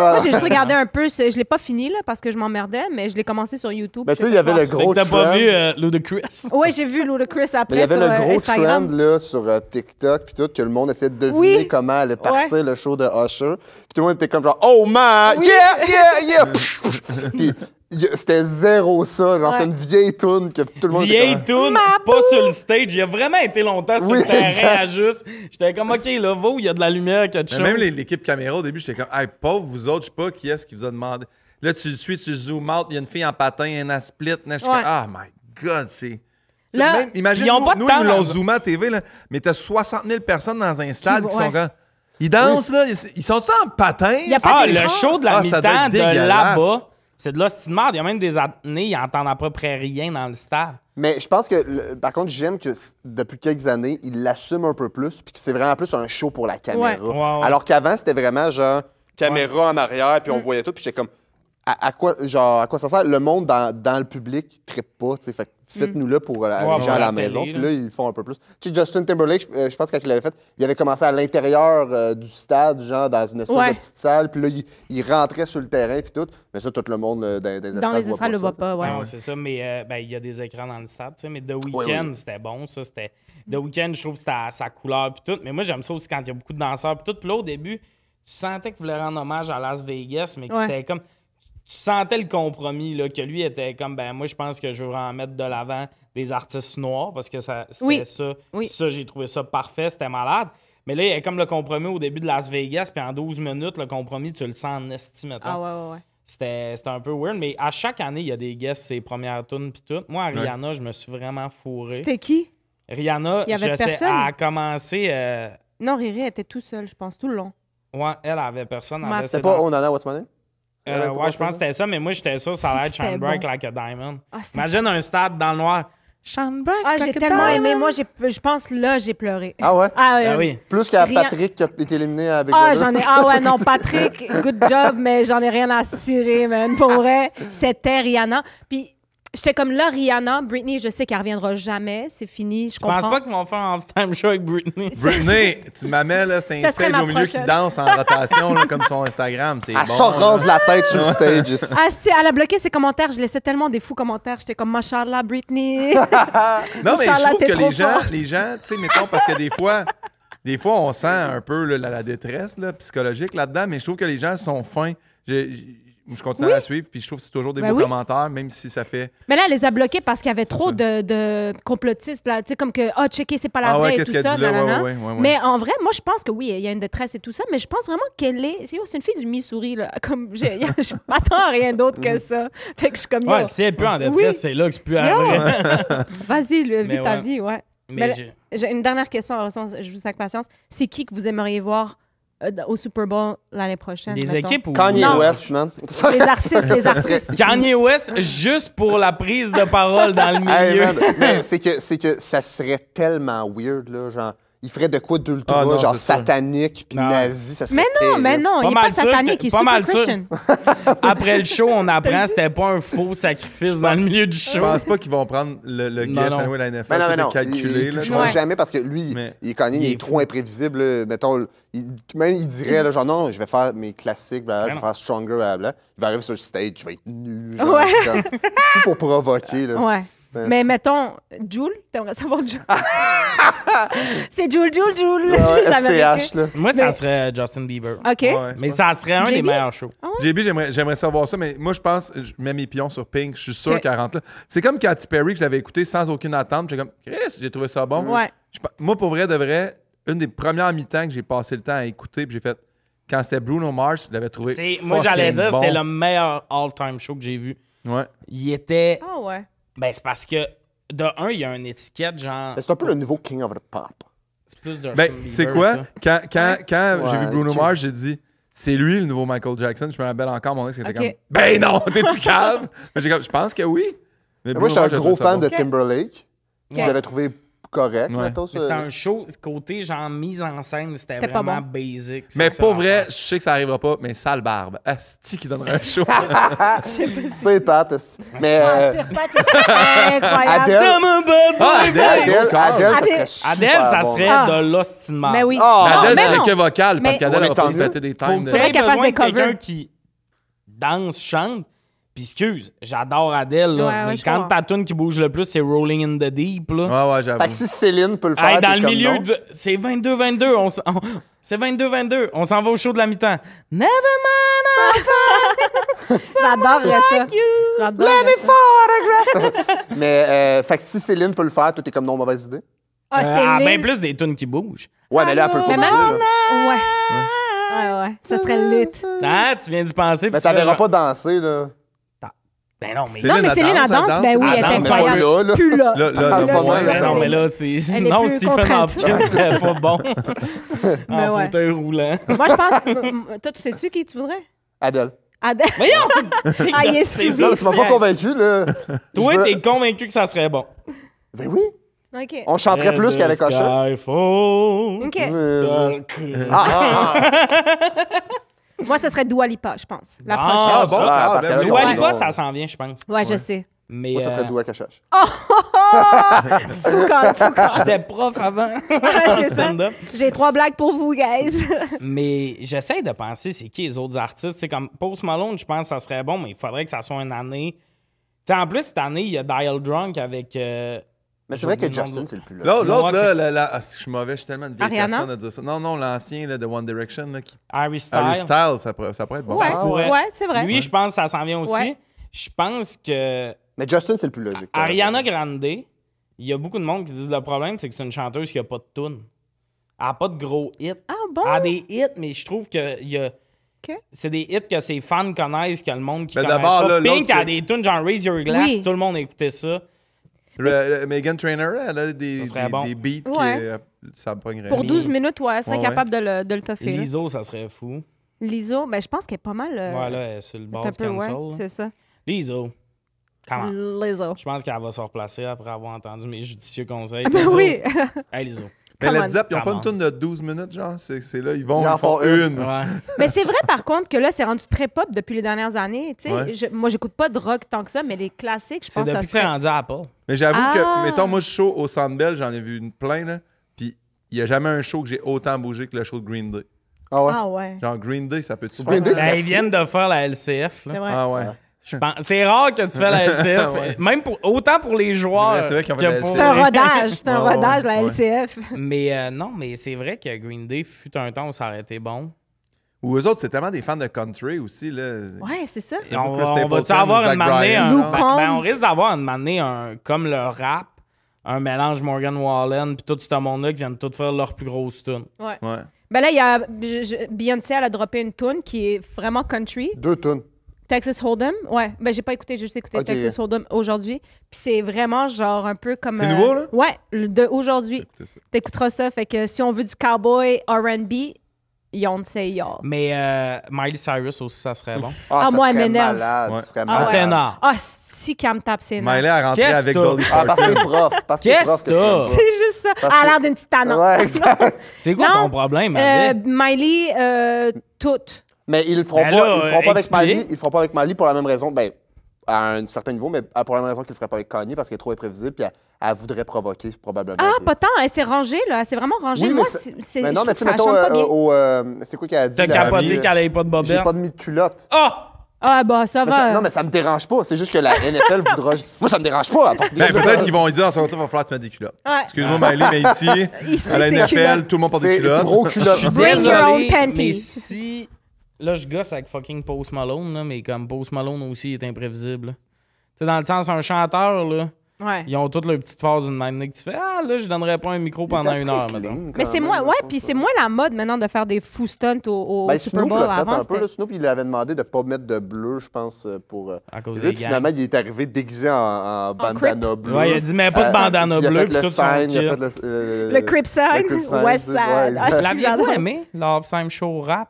night. Moi, j'ai juste regardé un peu. Ce... Je l'ai pas fini, là, parce que je m'emmerdais, mais je l'ai commencé sur YouTube. Ben, tu sais, il y avait le gros trend. T'as pas vu euh, Ludacris? [laughs] Oui, j'ai vu Ludacris après Il y avait sur, le euh, gros trend, là, sur euh, TikTok, puis tout, que le monde essayait de deviner comment allait partir le show de Usher. Puis tout le monde était comme genre, oh my! yeah, yeah, yeah! puis c'était zéro ça. Genre, c'est une vieille toune que tout le monde Vieille toune, pas sur le stage. Il a vraiment été longtemps sur le terrain à juste. J'étais comme, OK, là, va où il y a de la lumière, quelque chose. Même l'équipe caméra, au début, j'étais comme, hey, pauvre, vous autres, je sais pas qui est-ce qui vous a demandé. Là, tu le suis, tu zoomes out, il y a une fille en patin, un split. je suis Ah, oh my God, c'est. Là, imagine, nous, nous, l'ont zoomé à TV, là, mais t'as 60 000 personnes dans un stade qui, sont comme. Ils dansent, là. Ils sont-tu en patin? Ah, le show de la ah, mi-temps de là-bas c'est de merde. Il y a même des années, ils n'entendent à peu près rien dans le stade. Mais je pense que, par contre, j'aime que depuis quelques années, ils l'assument un peu plus, puis que c'est vraiment plus un show pour la caméra. Alors qu'avant, c'était vraiment genre, caméra en arrière, puis on mm. voyait tout, puis j'étais comme, à, quoi, genre, à quoi ça sert? Le monde dans, dans le public ne pas, tu sais. Fait faites hmm. nous là pour euh, les gens à la, maison. Puis là, ils font un peu plus. Tu sais, Justin Timberlake, je, euh, pense qu'il quand fait, il avait commencé à l'intérieur euh, du stade, genre dans une espèce de petite salle. Puis là, il, rentrait sur le terrain, puis tout. Mais ça, tout le monde dans, dans, les dans les estrades le voit pas, ouais. Ah, c'est ça, mais ben, il y a des écrans dans le stade, tu sais. Mais The Weeknd, c'était bon, ça. C'était... The Weeknd, je trouve que c'était sa couleur, puis tout. Mais moi, j'aime ça aussi quand il y a beaucoup de danseurs, puis tout. Puis là, au début, tu sentais que voulait rendre hommage à Las Vegas, mais que c'était comme tu sentais le compromis, là, que lui était comme, ben moi, je pense que je veux en mettre de l'avant des artistes noirs parce que ça, c'était ça. Oui. Ça, j'ai trouvé ça parfait, c'était malade. Mais là, il y a comme le compromis au début de Las Vegas, puis en 12 minutes, le compromis, tu le sens en estime. Ah ouais, ouais, ouais. C'était, un peu weird, mais à chaque année, il y a des guests, ses premières tunes, puis tout. Moi, Rihanna, je me suis vraiment fourré. C'était qui? Rihanna, il y avait je personne. sais, elle a commencé. Euh, non, Riri était tout seule, je pense, tout le long. Ouais, elle avait personne. Elle c'était pas dans... Onana What's My euh, ouais, je pense que c'était ça, mais moi, j'étais sûr ça allait être Shine Bright Like a Diamond. Ah, Imagine un stade dans le noir. Shine Bright Ah, j'ai tellement aimé. Moi, je pense là, j'ai pleuré. Ah ouais? Ah, ben oui. Plus qu'à Patrick qui a été éliminé avec Ah, j'en ai... ah ouais, non, Patrick, good job, mais j'en ai rien à cirer, man. Pour vrai, c'était Rihanna. Puis J'étais comme là, Rihanna, Britney, je sais qu'elle reviendra jamais, c'est fini, je, comprends. Je pense pas qu'ils vont faire un off-time show avec Britney. [laughs] Britney, tu m'amènes là, c'est un stage au milieu qui danse en rotation, comme sur Instagram, c'est Elle bon, la tête sur le stage. Ah elle a bloqué ses commentaires, je laissais tellement des fous commentaires, j'étais comme machala Britney. [laughs] non mais je trouve que les gens, les gens, tu sais, mettons parce que des fois, des fois on sent un peu la, détresse psychologique là-dedans, mais je trouve que les gens sont fins je continue à la suivre, puis je trouve que c'est toujours des bons ben commentaires, même si ça fait. Mais là, elle les a bloqués parce qu'il y avait trop de, complotistes, là, tu sais, comme que, ah, oh, checker, c'est pas la ah vraie et tout ça. mais en vrai, moi, je pense que oui, il y a une détresse et tout ça, mais je pense vraiment qu'elle est. C'est oh, une fille du Missouri, là. [laughs] Comme, [laughs] je, m'attends à rien d'autre que ça. Fait que je suis comme. Ouais, si elle est en détresse, c'est là que c'est plus vrai [laughs] Vas-y, vis ta vie, ouais. Mais, j'ai une dernière question, je vous avec patience. C'est qui que vous aimeriez voir? Euh, au Super Bowl l'année prochaine. Les équipes ou Kanye West, man. Les artistes, les [laughs] artistes. [laughs] Kanye West, juste pour la prise de parole dans le milieu. mais [laughs] c'est que, que ça serait tellement weird, là, genre il ferait de quoi d'ultra, ah, genre satanique puis nazi, ça serait Mais non, mais non, il est pas satanique, il est super Christian. [laughs] Après le show, on apprend c'était pas un faux sacrifice dans le milieu du show. Je pense pas qu'ils vont prendre le, le à non, la NFL mais ben non, ben non. calculer. Ils, jamais parce que lui, il, il, est trop imprévisible. Mettons, même il dirait, genre non, je vais faire mes classiques, je ben vais faire Stronger, blah, Il va arriver sur le stage, je vais être nu. Genre, tout pour provoquer. Là. Ouais. Mais mettons, Joule, t'aimerais savoir Joule. [laughs] c'est Joule, Joule, Joule. [laughs] H là. Moi, ça serait Justin Bieber. OK. mais ça serait un des meilleurs shows. Ah JB, j'aimerais savoir ça, mais moi, je pense, je mets mes pions sur Pink, je suis sûr qu'elle rentre là. C'est comme Katy Perry que j'avais écouté sans aucune attente. J'ai comme, Chris, j'ai trouvé ça bon. moi, pour vrai, de vrai, une des premières mi-temps que j'ai passé le temps à écouter, puis j'ai fait, quand c'était Bruno Mars, je l'avais trouvé. Moi, j'allais dire, c'est le meilleur all-time show que j'ai vu. Ouais. Il était. Ah ouais. Ben, c'est parce que, de un, il y a une étiquette genre. Ben, c'est un peu le nouveau King of the Pop. C'est plus de. Ben, tu sais quoi? Quand, quand, quand j'ai vu Bruno Mars, j'ai dit. C'est lui le nouveau Michael Jackson. Je me rappelle encore mon ex était comme Ben non, t'es-tu cave? Mais j'ai comme Je pense que oui. Mais, Mais moi, j'étais un gros fan de Timberlake. Je l'avais trouvé correct, C'était un show, côté genre mise en scène, c'était vraiment basic. Mais pour vrai, je sais que ça arrivera pas, mais sale barbe. Asti qui donnerait un show. [laughs] C'est Pat. Mais c'est euh, Adèle, Adèle, ça serait de l'ostinement. Ah, mais oui. serait ah, ah, que vocale, parce qu'Adèle a des times. Il Faudrait qu'elle fasse quelqu'un qui danse, chante, puis excuse, j'adore Adèle. mais quand ta tune qui bouge le plus, c'est Rolling in the Deep. Là. Ouais, ouais, j'avoue. Fait que si Céline peut le faire, dans le milieu, de... c'est 22-22. C'est 22-22. On s'en va au show de la mi-temps. Never mind, [laughs] J'adore ça. J'adore photograph. [laughs] mais, euh, fait que si Céline peut le faire, toi, t'es comme non, mauvaise idée. Ah, euh, c'est ah, ben plus des tunes qui bougent. Ouais, mais là, elle peut pas. Mais même Ouais. Ouais, ouais. Ça serait lit. Ah, tu viens d'y penser. Mais t'avais pas dansé, là. Ben non, mais. non, mais Céline, elle danse, ben oui, elle, est incroyable. plus là. non, mais là, c'est. Non, Stephen Hopkins, c'est pas bon. [laughs] en fauteuil roulant. Moi, je pense. Toi, tu sais-tu qui tu voudrais? Adèle. Adèle. Voyons! [laughs] ah, il est C'est tu m'as pas convaincu, là. Toi, t'es convaincu que ça serait bon. Ben oui. ok On chanterait plus qu'avec un OK. ah. ah, ah. [laughs] Moi, ce serait Dua Lipa, je pense. La ah, prochaine. Ah, Dua Lipa, ça s'en vient, je pense. Ouais, je sais. Mais Moi, ça serait euh, Dua Kachach. [laughs] Oh! Foucan, foucan. j'étais prof avant. [laughs] c'est ça. J'ai trois blagues pour vous, guys. [laughs] Mais j'essaie de penser c'est qui les autres artistes. C'est comme Post Malone, je pense que ça serait bon, mais il faudrait que ça soit une année. Tu en plus, cette année, il y a Dial Drunk avec euh, mais c'est vrai que Justin, c'est le plus L'autre, l'autre, là, ah, je suis mauvais, je suis tellement une vieille personne à dire ça. Non, non, l'ancien de One Direction. qui... Harry Styles. Harry Styles, ça pourrait, ça pourrait être bon. Oui, ah c'est vrai. Lui, je pense que ça s'en vient aussi. Je pense que. Mais Justin, c'est le plus logique. Ariana Grande, il y a beaucoup de monde qui disent le problème, c'est que c'est une chanteuse qui n'a pas de tune. Elle n'a pas de gros hits. Ah Elle a des hits, mais je trouve que y a... C'est des hits que ses fans connaissent, que le monde qui mais connaît. le Pink a des tunes genre Raise Your Glass, tout le monde écoutait ça. Megan Trainer, elle a des, des, beats ouais. qui. Euh, me pognerait. Pour 12 minutes, ouais, elle serait capable de le, de le toffer. L'ISO, ça serait fou. L'ISO, ben, je pense qu'elle est pas mal. Euh, ouais, là, elle est sur le bord c'est ça. L'ISO. Comment? L'ISO. Je pense qu'elle va se replacer après avoir entendu mes judicieux conseils. [laughs] Ben oui! [laughs] Hey, l'ISO. Mais les Zepp, ils n'ont pas une tune de 12 minutes, genre. C'est là, ils vont en, font une. mais c'est vrai, par contre, que là, c'est rendu très pop depuis les dernières années. Tu je, moi, j'écoute pas de rock tant que ça, mais les classiques, je pense que ça. C'est rendu à Apple. Mais j'avoue que, ah! mettons, moi, je show au Sandbell, j'en ai vu une plein, là. Puis il n'y a jamais un show que j'ai autant bougé que le show de Green Day. Ah ouais? Ah ouais. Genre Green Day, ça peut tout faire. Day, ben, ils viennent de faire la LCF. Là. Ah ouais. C'est rare que tu fais la LCF, [laughs] même autant pour les joueurs. C'est pour... un rodage, c'est un rodage la LCF. mais euh, non, mais c'est vrai que Green Day fut un temps où ça aurait été bon. Ou eux autres, c'est tellement des fans de country aussi. Là. Ouais, c'est ça. On, ben, ben, on, on avoir une un, on risque d'avoir une manée un, comme le rap, un mélange Morgan Wallen puis tout ce monde-là qui viennent tout faire leur plus grosse tune. Ouais. Ben là, il y a Beyoncé, elle a droppé une tune qui est vraiment country. Deux tunes. Texas Hold'em, ouais. Ben, j'ai pas écouté, j'ai juste écouté Texas Hold'em aujourd'hui. Puis c'est vraiment genre un peu comme. C'est euh, là? Ouais, de aujourd'hui. T'écouteras ça. Fait que si on veut du cowboy RB, say y'all. Mais euh, Miley Cyrus aussi, ça serait bon. Ah, ah moi, Malade, Ah, ah si, qu'elle me tape Miley a rentré avec Dolly Parton. Ah, parce que prof. Parce que prof. Que c'est juste ça. Elle a l'air d'une petite annonce. c'est quoi ton problème, euh, Miley? Miley, toute. Mais ils le feront, ben pas, ils feront pas avec Mali. Ils feront pas avec Mali pour la même raison. Ben, à un certain niveau, mais pour la même raison qu'ils ne feraient pas avec Kanye, parce qu'elle est trop imprévisible, puis elle, voudrait provoquer probablement. Ah, pas tant, elle s'est rangée, là, elle vraiment rangée. mais Moi, c'est. Mais non, mais tu sais, mettons, euh, au. Euh, c'est quoi qu'elle a dit? T'as capoté qu'elle n'avait pas de bobette? J'ai pas de mis de Ah! Ah, bah, ça va. non, mais ça me dérange pas. C'est juste que la NFL voudra. [laughs] Moi, ça me dérange pas. Ben, peut-être qu'ils vont dire en ce moment, il va falloir que tu mettes des culottes. Excuse-moi, Mali mais [laughs] ici, à la NFL, tout le monde porte des culottes. C'est gros culottes. Bring Mais si là, je gosse avec fucking Post Malone, là, mais comme Post Malone aussi est imprévisible. Tu dans le sens, un chanteur, là. Ils ont toutes leurs petites phases de même. Que tu fais, ah là, je donnerais pas un micro pendant une heure, Mais c'est moins, ouais, puis c'est moins la mode maintenant de faire des fous stunts au, au ben, Super Snoop Bowl. Fait avant, un peu, Snoop, il avait demandé de pas mettre de bleu, je pense, euh, pour. Euh, à cause là, finalement, il est arrivé déguisé en, bandana bleu. Ouais, il a dit, mais pas de bandana bleu. Il a le sign, le. Euh, West Side. Ah, aimé, Love Time Show Rap?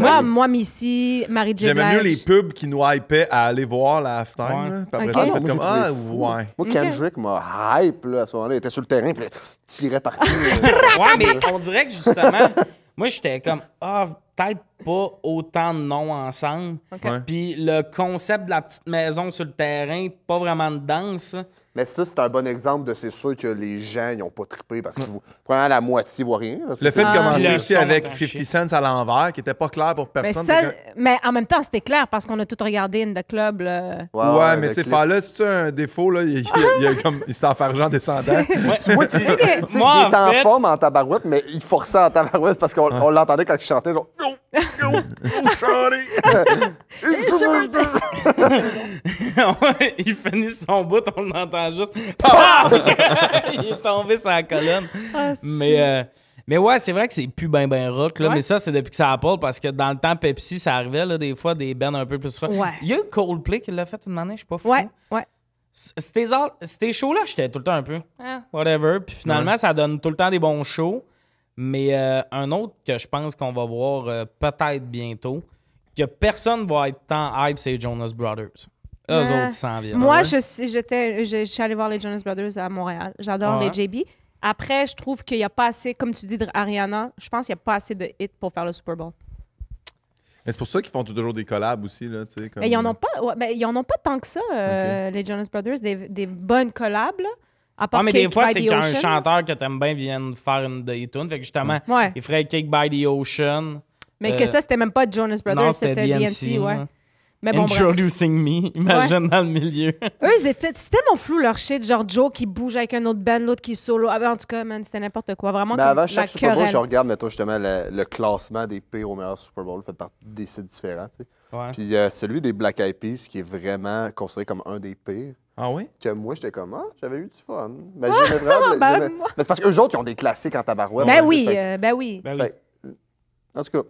Moi, moi, Missy, Marie J. J'aimais mieux les pubs qui nous hypaient à aller voir la halftime. après ça, ah, comme ah, ouais. Moi, Kendrick m'a hype à ce moment-là. Il était sur le terrain, puis tirait partout. [laughs] ouais, mais on dirait que justement, moi, j'étais comme Ah, peut-être pas autant de noms ensemble. Puis le concept de la petite maison sur le terrain, pas vraiment de danse. Mais ça, c'est un bon exemple de c'est sûr que les gens n'ont pas trippé parce que mm. vous Probablement la moitié voit rien. Le fait de commencer ah, aussi avec 50 cents à l'envers, qui n'était pas clair pour personne. Mais, mais en même temps, c'était clair parce qu'on a tout regardé In the Club. Ouais, mais tu sais, là, c'est un défaut. Là, il, comme, il s'est sandales. en descendant. [laughs] tu vois qu'il [laughs] est en forme en tabarouette, mais il forçait en tabarouette parce qu'on l'entendait quand il chantait genre [laughs] Il finit son bout, on l'entend juste. [laughs] Ah il est tombé sur la colonne. Ah, mais, euh, mais ouais, c'est vrai que c'est plus ben ben rock. Mais ça, c'est depuis que ça Apple parce que dans le temps, Pepsi, ça arrivait des fois des bands un peu plus rock. Il y a eu Coldplay qui l'a fait une année, je sais pas fou. Ouais, C'était chaud là j'étais tout le temps un peu hein, whatever. Puis finalement, ça donne tout le temps des bons shows. Mais euh, un autre que je pense qu'on va voir euh, peut-être bientôt, que personne va être tant hype, c'est Jonas Brothers. Eux euh, autres, s'en viennent. Moi, je, suis allée voir les Jonas Brothers à Montréal. J'adore les JB. Après, je trouve qu'il n'y a pas assez, comme tu dis, de Ariana, je pense qu'il n'y a pas assez de hits pour faire le Super Bowl. c'est pour ça qu'ils font toujours des collabs aussi, là, Mais ils n'en ont euh, pas, ben, pas tant que ça, euh, les Jonas Brothers, des, bonnes collabs, Ah, mais des fois, c'est qu'un chanteur que t'aimes bien vient faire une de tune. Fait que justement, il ferait Cake by the Ocean. Mais que ça, c'était même pas Jonas Brothers, c'était DMC. ouais. Mais bon, Introducing me, imagine dans le milieu. [laughs] Eux, c'était mon flou leur shit, genre Joe qui bouge avec un autre band, l'autre qui solo. Ah, ben, en tout cas, man, c'était n'importe quoi. Vraiment, Mais ben, avant chaque Super Bowl, je regarde, mettons, justement, le, classement des pires au meilleur Super Bowl fait par des sites différents, tu sais. Ouais. Puis euh, celui des Black Eyed Peas, qui est vraiment considéré comme un des pires. Ah oui? Que moi, j'étais comme, ah, j'avais eu du fun. Mais ah, [laughs] ben, j'aimais vraiment. ben, c'est parce qu'eux autres, ils ont des classiques en tabarouette. Ben, oui, euh, ben oui, ben oui. en tout cas.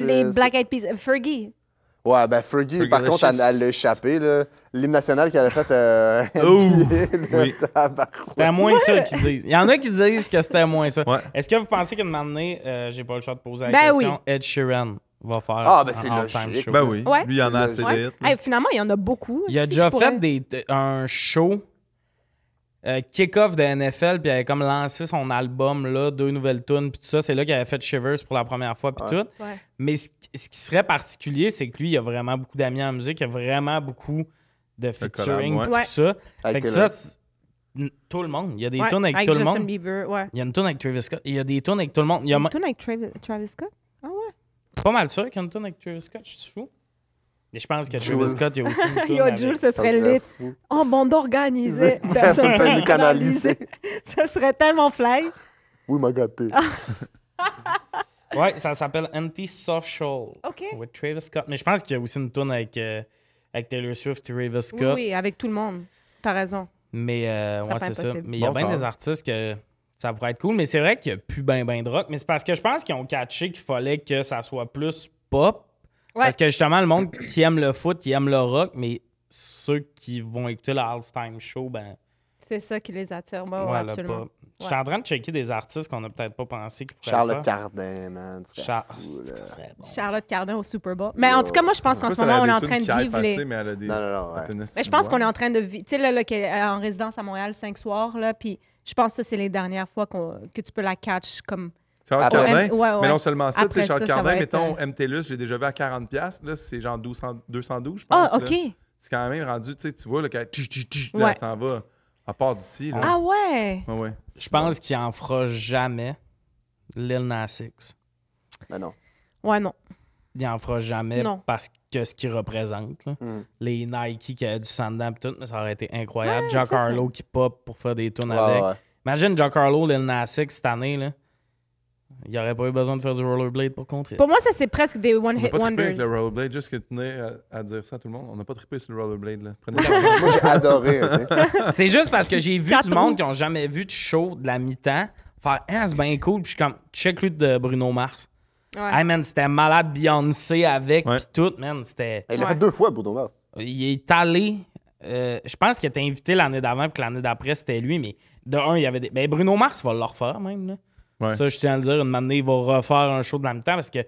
Les Black Eyed Peas. Fergie. Ouais, ben Fergie, par contre, elle, a échappé. L'hymne national qu'elle a fait. Euh, [laughs] oh! oui. [laughs] C'était moins ça qu'ils disent. Il y en a qui disent que c'était moins ça. Est-ce que vous pensez qu'une moment euh, j'ai pas le choix de poser la ben question, Ed Sheeran va faire. Ah, ben c'est logique. Ben oui. Lui, il y en a assez vite. finalement, il y en a beaucoup. Il a déjà fait des, un show euh, kick-off de NFL, puis il avait comme lancé son album, là, deux nouvelles tunes, puis tout ça. C'est là qu'il avait fait Shivers pour la première fois, puis tout. Mais ce, qui serait particulier, c'est que lui, il a vraiment beaucoup d'amis en musique, il a vraiment beaucoup de featuring, tout ça. Fait que ça, tout le monde. Il y a des tunes avec, tout le monde. il y a une tune avec Travis Scott. Il y a des tunes avec tout le monde. Il y a une tune avec Travis, Scott? Ah ouais. Pas mal sûr qu'il y a une tune avec Travis Scott, je suis fou je pense que Jules Scott, il y a aussi. Une [laughs] Yo, avec... Jules, ce serait, lit. En bande organisée. Personne nous canaliser. [laughs] Ça serait tellement fly. Oui, ma gâtée. [laughs] ouais, ça s'appelle Antisocial. OK. With Travis Scott. Mais je pense qu'il y a aussi une tourne avec, euh, avec Taylor Swift, et Travis Scott. Oui, avec tout le monde. T'as raison. Mais, euh, c'est ça. Mais il y a bien des artistes que ça pourrait être cool. Mais c'est vrai qu'il n'y a plus bien, bien de rock. Mais c'est parce que je pense qu'ils ont catché qu'il fallait que ça soit plus pop parce que justement, le monde qui aime le foot, qui aime le rock, mais ceux qui vont écouter le halftime show, ben. C'est ça qui les attire, moi, absolument. Je suis en train de checker des artistes qu'on n'a peut-être pas pensé. Charlotte Cardin, man. Char fou, Charlotte Cardin au Super Bowl. Mais en tout cas, moi, je pense qu'en ce moment, on est en train de vivre les. Mais, elle a des... mais je pense qu'on est en train de vivre. Tu sais, là, là est euh, en résidence à Montréal cinq soirs, là, puis je pense que c'est les dernières fois que tu peux la catch comme Charles ah Cardin, mais non seulement ça, tu sais, Charles Cardin, mettons, euh, MTLUS, j'ai déjà vu à 40$, là, c'est genre 212, je ah, pense. Ah, OK. C'est quand même rendu, tu sais, tu vois, là, ça en va à part d'ici. Là. Ah ouais? ouais. Je pense qu'il en fera jamais Lil Nas X. Ben non. Ouais, non. Il en fera jamais parce que ce qu'il représente. Là. Hmm. Les Nike qui a du sandan et tout, mais ça aurait été incroyable. Giancarlo qui pop pour faire des tours avec. Imagine Giancarlo Harlow, Lil Nas cette année. Là. Il n'y aurait pas eu besoin de faire du rollerblade pour contrer. Pour moi, ça, c'est presque des one-hit wonders. On n'a pas trippé avec le rollerblade, juste que tu tenais à, dire ça à tout le monde. On n'a pas trippé sur le rollerblade. Là. Prenez [laughs] moi, j'ai adoré. Hein, [laughs] c'est juste parce que j'ai vu du monde qui n'ont jamais vu de show de la mi-temps faire « Ah, c'est bien cool », puis je suis comme « Check lui de Bruno Mars ». Ouais. Hey man, c'était malade Beyoncé avec puis tout, man, c'était... Il l'a fait deux fois, Bruno Mars. Il est allé... Euh, je pense qu'il était invité l'année d'avant puis que l'année d'après, c'était lui, mais de un, il y avait des... Ben, Bruno Mars va le refaire, même, là. Ça, je tiens à le dire, une manière, il va refaire un show de la même temps parce que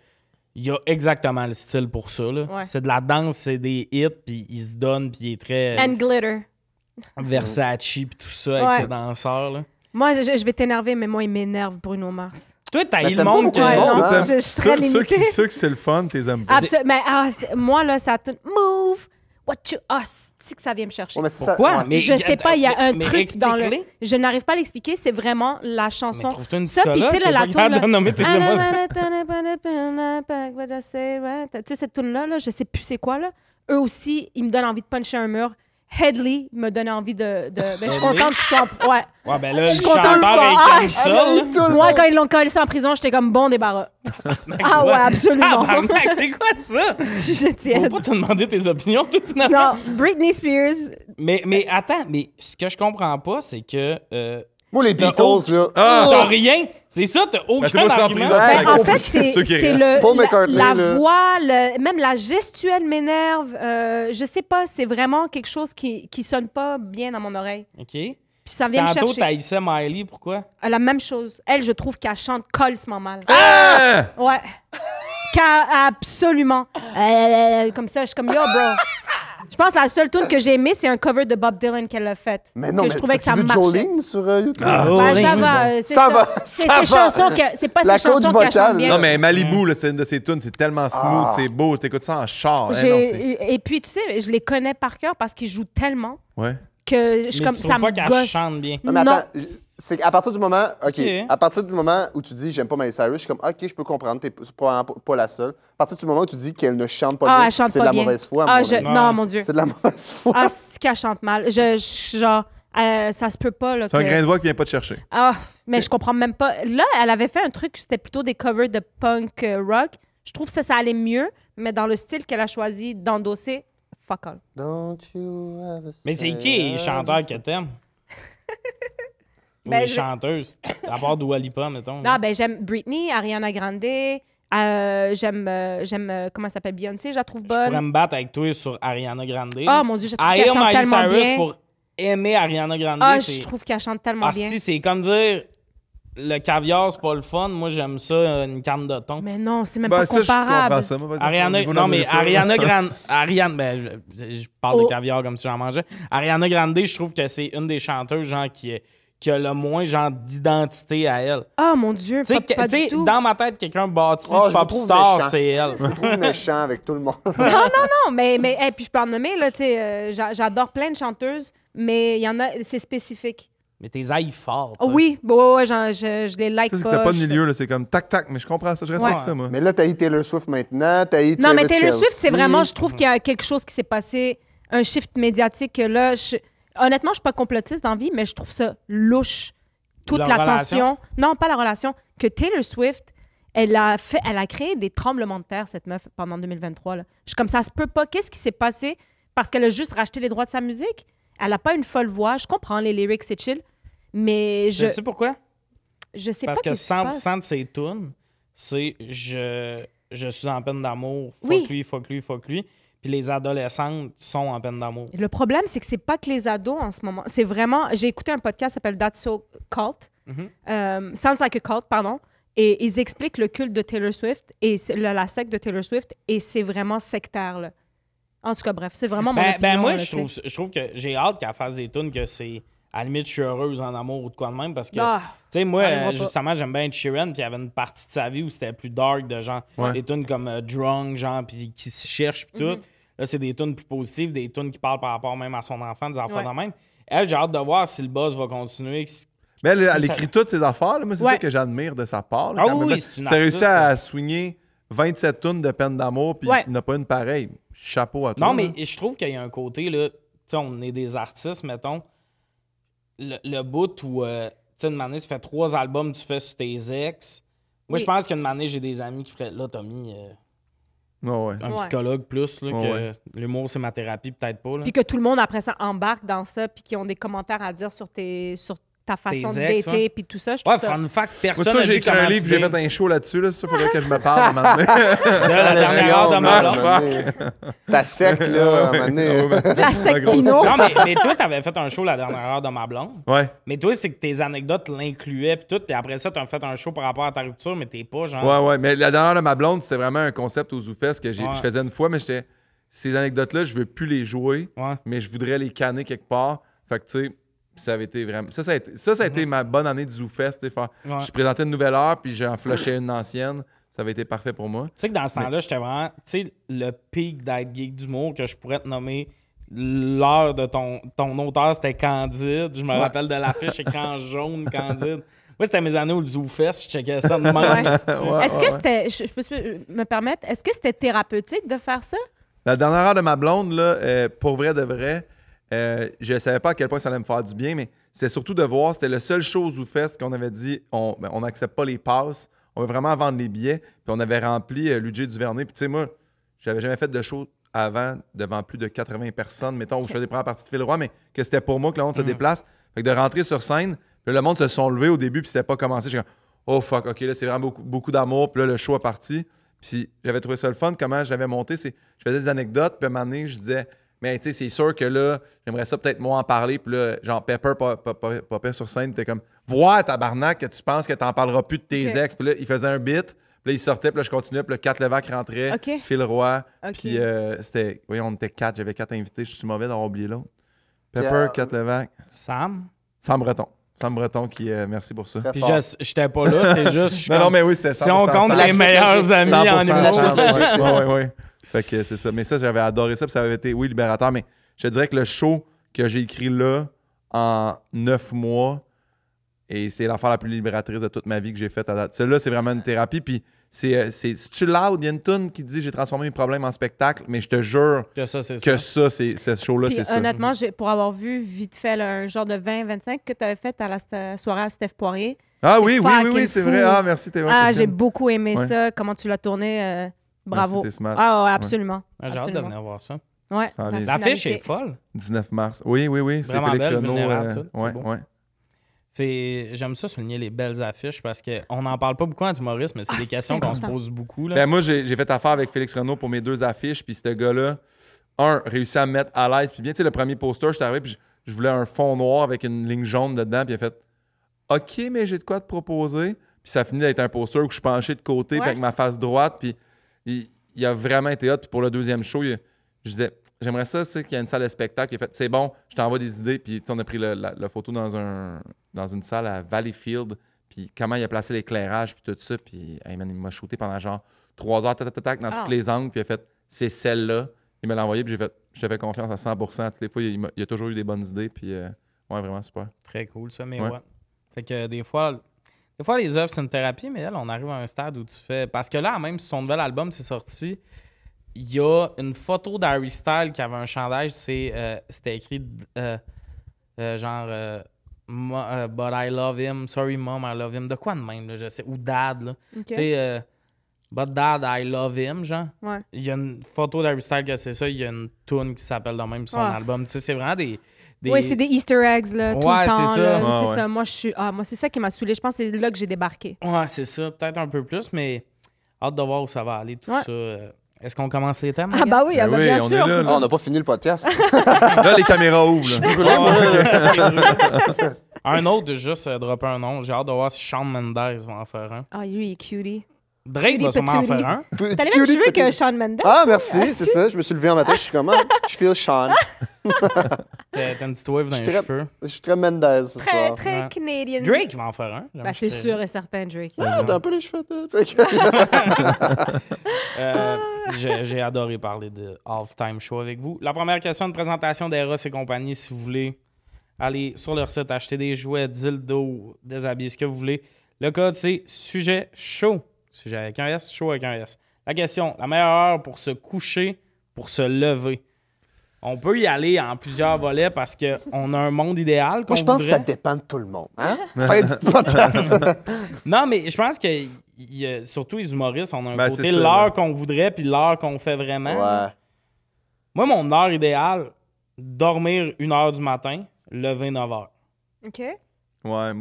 il a exactement le style pour ça. C'est de la danse, c'est des hits, puis il se donne, puis il est très. Euh, And glitter. Versace, puis tout ça avec ses danseurs. Là. Moi, je, vais t'énerver, mais moi, il m'énerve, Bruno Mars. Toi, t'as eu le monde que hein? je, ceux, que c'est le fun, t'es aimes ah, moi, là, ça tout Move! What you ah, que ça vient me chercher. Pourquoi? Mais, je sais pas, il y a un truc dans le. Je n'arrive pas à l'expliquer, c'est vraiment la chanson. Mais une ça, puis tu sais, la Non, mais Tu sais, cette là là, je sais plus c'est quoi, là. Eux aussi, ils me donnent envie de puncher un mur. Headley me donne envie de. de... Ben, je suis contente qu'ils soient en... Ouais. Ouais, ben là, je suis contente qu'ils soient en... prison. Moi, quand ils l'ont collé en prison, j'étais comme bon débarras. ah ouais, absolument. c'est quoi ça? [laughs] je tiens. Faut pas te demander tes opinions, tout finalement. Non, Britney Spears. Mais, mais attends, mais ce que je comprends pas, c'est que. Euh, moi, les Beatles, là. Ah! T'as oh! rien? C'est ça, t'as aucun ben, argument. Ben, en fait, c'est le, la, la voix, le, même la gestuelle m'énerve. Euh, je sais pas, c'est vraiment quelque chose qui, qui sonne pas bien dans mon oreille. OK. Puis ça vient Tantôt, me chercher. Tantôt, t'haïssais Miley, pourquoi? Ah, la même chose. Elle, je trouve qu'elle chante collement mal. Ah! Ouais. absolument. Euh, comme ça, je suis comme, yo, bro. Je pense que la seule tune que j'ai aimée, c'est un cover de Bob Dylan qu'elle a fait. Mais non, mais je trouvais que ça marchait. Jolene sur euh, YouTube? Ah, ben, ça va. C'est ça, va. C'est ses chansons que. C'est pas la chanson chansons bien. Non, mais Malibu, mm. c'est une de ses tunes. C'est tellement smooth, ah. c'est beau. T'écoutes ça en char. Hein, et puis, tu sais, je les connais par cœur parce qu'ils jouent tellement. Ouais. Que je, mais comme, tu ça pas me gosse. Chante bien. Non, mais attends, c'est qu'à partir du moment, ok, à partir du moment où tu dis j'aime pas Miley Cyrus, je suis comme ok, je peux comprendre, t'es probablement pas la seule. À partir du moment où tu dis qu'elle ne chante pas ah, bien, c'est de la mauvaise foi. Ah, non, mon dieu. C'est de la [laughs] mauvaise foi. Ah, si qu'elle chante mal, je, genre. Euh, ça se peut pas. C'est un grain de voix qui vient pas te chercher. Ah, mais je comprends même pas. Là, elle avait fait un truc, c'était plutôt des covers de punk euh, rock. Je trouve que ça, ça allait mieux, mais dans le style qu'elle a choisi d'endosser, fuck all. Don't you mais c'est qui, chanteur que t'aimes? [laughs] ben, les chanteuses, à part Dua Lipa, mettons. Non, ben j'aime Britney, Ariana Grande, euh, j'aime, euh, euh, Comment j'aime s'appelle Beyoncé, je la trouve bonne. Je pourrais me battre avec toi sur Ariana Grande. Oh mon dieu, je trouve qu'elle chante tellement Cyrus bien. pour aimer Ariana Grande. Ah, je trouve qu'elle chante tellement bien. Si c'est comme dire le caviar, c'est pas le fun. Moi, j'aime ça, une canne de thon. Mais non, c'est même bah, pas comparable. Ariana, non, mais Ariana [laughs] Grande. ben, je, parle de oh. caviar comme si j'en mangeais. Ariana Grande, je trouve que c'est une des chanteuses, genre, qui est qui a le moins genre d'identité à elle. Ah mon dieu, pas, du tout. dans ma tête quelqu'un bâtit pop star, c'est elle. Je me trouve méchant avec tout le monde. [laughs] non non non, mais mais eh, puis je peux en nommer là, euh, j'adore plein de chanteuses, mais il y en a c'est spécifique. Mais t'es aïe fort. Oui, bon, je, les like pas. C'était pas de milieu, c'est comme tac tac, mais je comprends ça, je respecte ça, moi. Mais là, t'as eu Taylor Swift maintenant, t'as eu Non, mais Taylor Swift, c'est vraiment, je trouve qu'il y a quelque chose qui s'est passé, un shift médiatique que là, honnêtement, je suis pas complotiste d'envie, mais je trouve ça louche. Toute la tension. Non, pas la relation. Que Taylor Swift, elle a, fait, elle a créé des tremblements de terre, cette meuf, pendant 2023. Je suis comme ça, se peut pas. Qu'est-ce qui s'est passé? Parce qu'elle a juste racheté les droits de sa musique. Elle n'a pas une folle voix. Je comprends, les lyrics, c'est chill. Mais je. Sais-tu pourquoi? Je sais Parce pas. Parce que 100% de ses tunes, c'est je, je suis en peine d'amour, fuck que lui, fuck lui, fuck lui les adolescentes sont en peine d'amour. Le problème, c'est que c'est pas que les ados en ce moment. C'est vraiment. J'ai écouté un podcast qui s'appelle That's So Cult. Mhm. Euh, Sounds Like a Cult, pardon. Et ils expliquent le culte de Taylor Swift et la secte de Taylor Swift, et c'est vraiment sectaire, En tout cas, bref, c'est vraiment mon ben, ben moi, je, trouve, je trouve, que j'ai hâte qu'elle fasse des tunes que c'est. À la limite, je suis heureuse en amour ou de quoi de même parce que, ah, tu sais, moi, justement, j'aime bien Sheeran, puis il y avait une partie de sa vie où c'était plus dark, de genre, des tunes comme euh, Drunk, genre, puis qui se cherche, puis mhm. tout. Là, c'est des tunes plus positives, des tunes qui parlent par rapport même à son enfant, des enfants de même. Elle, j'ai hâte de voir si le boss va continuer. Mais elle, écrit toutes ses affaires. Moi, c'est ça que j'admire de sa part. ah oui, c'est réussi à soigner 27 tonnes de peine d'amour, puis il n'a pas une pareille. Chapeau à toi. Non, mais je trouve qu'il y a un côté, là, on est des artistes, mettons. Le, le bout où, euh, tu sais, une année, tu fait trois albums tu fais sur tes ex. Moi, je pense qu'une année, j'ai des amis qui feraient, là, Tommy, euh, un psychologue plus, que l'humour, c'est ma thérapie, peut-être pas. Puis que tout le monde, après ça, embarque dans ça, puis qu'ils ont des commentaires à dire sur tes, sur ta façon de dater puis tout ça. Je ouais, ça... personne n'a j'ai écrit un livre j'ai fait un show là-dessus. Là, ça, il faudrait [laughs] que je me parle la dernière heure de ma blonde. Ta sec, là, à La sec Non, mais, mais toi, t'avais fait un show la dernière heure de ma blonde. Ouais. Mais toi, c'est que tes anecdotes l'incluaient puis tout. Puis après ça, t'as fait un show par rapport à ta rupture, mais t'es pas genre... Ouais, ouais. Mais la dernière heure de ma blonde, c'était vraiment un concept aux oufesses que je faisais une fois, mais j'étais... Ces anecdotes-là, je veux plus les jouer, mais je voudrais les canner quelque part. Fait que, tu sais, ça avait été vraiment. Ça, ça a été, mhm. ma bonne année de ZooFest. Je présentais une nouvelle heure, puis j'en flochais une ancienne. Ça avait été parfait pour moi. Tu sais que dans ce temps-là, j'étais vraiment. Tu sais, le pic d'être geek d'humour que je pourrais te nommer. L'heure de ton, ton auteur, c'était Candide. Je me rappelle de l'affiche, écran jaune, Candide. Moi, c'était mes années où le ZooFest, je checkais ça de même. est-ce que c'était. Je, peux me permettre, est-ce que c'était thérapeutique de faire ça? La dernière heure de ma blonde, là, euh, pour vrai de vrai, euh, je ne savais pas à quel point ça allait me faire du bien, mais c'est surtout de voir, c'était la seule chose où ce qu'on avait dit, ben, on n'accepte pas les passes, on veut vraiment vendre les billets, puis on avait rempli euh, l'UJ du Vernet. Puis tu sais, moi, j'avais jamais fait de show avant devant plus de 80 personnes, mettons, où je faisais des premières parties de Phil Roy, mais que c'était pour moi que le monde se mhm. déplace. Fait que de rentrer sur scène, le monde se sont levés au début, puis c'était pas commencé. J'ai oh fuck, ok, là c'est vraiment beaucoup, beaucoup d'amour, puis là le show est parti. Puis j'avais trouvé ça le fun, comment j'avais monté. Je faisais des anecdotes, puis à un moment donné, je disais, mais tu sais, c'est sûr que là, j'aimerais ça peut-être moi en parler. Puis là, genre, Pepper, popait sur scène, t'es comme, vois tabarnak que tu penses que t'en parleras plus de tes ex. Puis là, il faisait un bit ». Puis là, il sortait, puis là, je continuais, puis là, 4 Levac rentrait, Phil Roy, puis euh, c'était... Oui, on était quatre, j'avais quatre invités, je suis mauvais d'avoir oublié l'autre. Pepper, 4 Levac. Sam. Sam Breton. Sam Breton qui... Euh, merci pour ça. Puis j'étais pas là, c'est [laughs] juste... non, non, mais oui, c'était Si on compte les meilleurs amis en humour. Oui, oui, oui. Fait que c'est ça. Mais ça, j'avais adoré ça. Puis ça avait été, oui, libérateur. Mais je te dirais que le show que j'ai écrit là, en neuf mois, et c'est l'affaire la plus libératrice de toute ma vie que j'ai faite à date. Celle-là, c'est vraiment une thérapie. Puis c'est. Euh, tu loud, il y qui dit j'ai transformé mes problèmes en spectacle, mais je te jure que ça, c'est ça. ça c'est ce show-là, c'est ça. Honnêtement, pour avoir vu vite fait un genre de 20-25 que tu avais fait à la soirée à Steph Poirier. Ah oui, oui, oui, oui, c'est vrai. Ah, merci, t'es Ah, j'ai beaucoup aimé ça, comment tu l'as tourné. Euh, Bravo. Ah, ouais, absolument. Ah, j'ai hâte de venir voir ça. Ouais, L'affiche est folle. 19 mars. Oui, oui, oui. C'est Félix euh, C'est J'aime ça souligner les belles affiches parce qu'on n'en parle pas beaucoup en humoriste, mais c'est ah, des questions qu'on se pose beaucoup. Là. Ben, moi, j'ai fait affaire avec Félix Renault pour mes deux affiches. Puis ce gars-là, un, réussi à me mettre à l'aise. Puis bien, tu sais, le premier poster, je suis arrivé, puis je, voulais un fond noir avec une ligne jaune dedans. Puis il a fait OK, mais j'ai de quoi te proposer. Puis ça finit d'être un poster où je suis penché de côté, avec ma face droite. Puis il, y a vraiment été hot. Puis pour le deuxième show, je disais, j'aimerais ça, c'est qu'il y a une salle de spectacle. Il a fait, c'est bon, je t'envoie des idées. Puis on a pris la, photo dans, un, dans une salle à Valleyfield. Puis comment il a placé l'éclairage, puis tout ça. Puis il m'a shooté pendant genre trois heures, dans toutes ah. les angles. Puis il a fait, c'est celle-là. Il me l'a envoyé, puis j'ai fait, je te fais confiance à 100 Toutes les fois, il, a toujours eu des bonnes idées. Puis euh, ouais, vraiment super. Très cool ça, mais ouais. Fait que euh, des fois, des fois, les œuvres, c'est une thérapie, mais elle, on arrive à un stade où tu fais. Parce que là, même si son nouvel album s'est sorti, il y a une photo d'Harry Styles qui avait un chandail, c'est, euh, c'était écrit euh, euh, genre But I love him, sorry mom, I love him. De quoi de même, là, je sais. Ou dad, là. Tu sais, But dad, I love him, genre. Il y a une photo d'Harry Styles que c'est ça, il y a une tune qui s'appelle de même son ah. album. Tu sais, c'est vraiment des. Oui, c'est des Easter eggs, là, tout le temps. Ah, c'est ça. Moi, je suis... ah, moi c'est ça qui m'a saoulé. Je pense que c'est là que j'ai débarqué. Ouais, c'est ça. Peut-être un peu plus, mais hâte de voir où ça va aller, tout ça. Est-ce qu'on commence les thèmes? Ah, bah oui, ben ah bah bien on sûr. Ah, on n'a pas fini le podcast. [laughs] là, les caméras ouvrent. [laughs] un autre, juste euh, dropper un nom. J'ai hâte de voir si Shawn Mendes va en faire un. Ah, lui, il est cutie. Drake va sûrement en faire un. T'as les mêmes cheveux que Sean Mendes. Ah, merci, ah, c'est ça. Je me suis levé en matin, je suis comme, ah, je feel Sean. [laughs] T'as une petite wave dans les cheveux. Je suis très Mendes ce Très Canadian. Drake va en faire un. Bah c'est sûr et certain, Drake. Ah, t'as un peu les cheveux de Drake. [laughs] Euh, j'ai adoré parler de half-time Show avec vous. La première question de présentation d'Eros et compagnie, si vous voulez aller sur leur site, acheter des jouets, dildos, des habits, ce que vous voulez. Le code, c'est sujet chaud. Sujet avec un S, show avec un S. La question, la meilleure heure pour se coucher, pour se lever. On peut y aller en plusieurs volets parce qu'on a un monde idéal. Moi, je pense que ça dépend de tout le monde. Hein? Fin du [laughs] non, mais je pense que surtout les humoristes, on a un ben, côté l'heure qu'on voudrait puis l'heure qu'on fait vraiment. Moi, mon heure idéale, dormir une heure du matin, lever 9 heures. OK.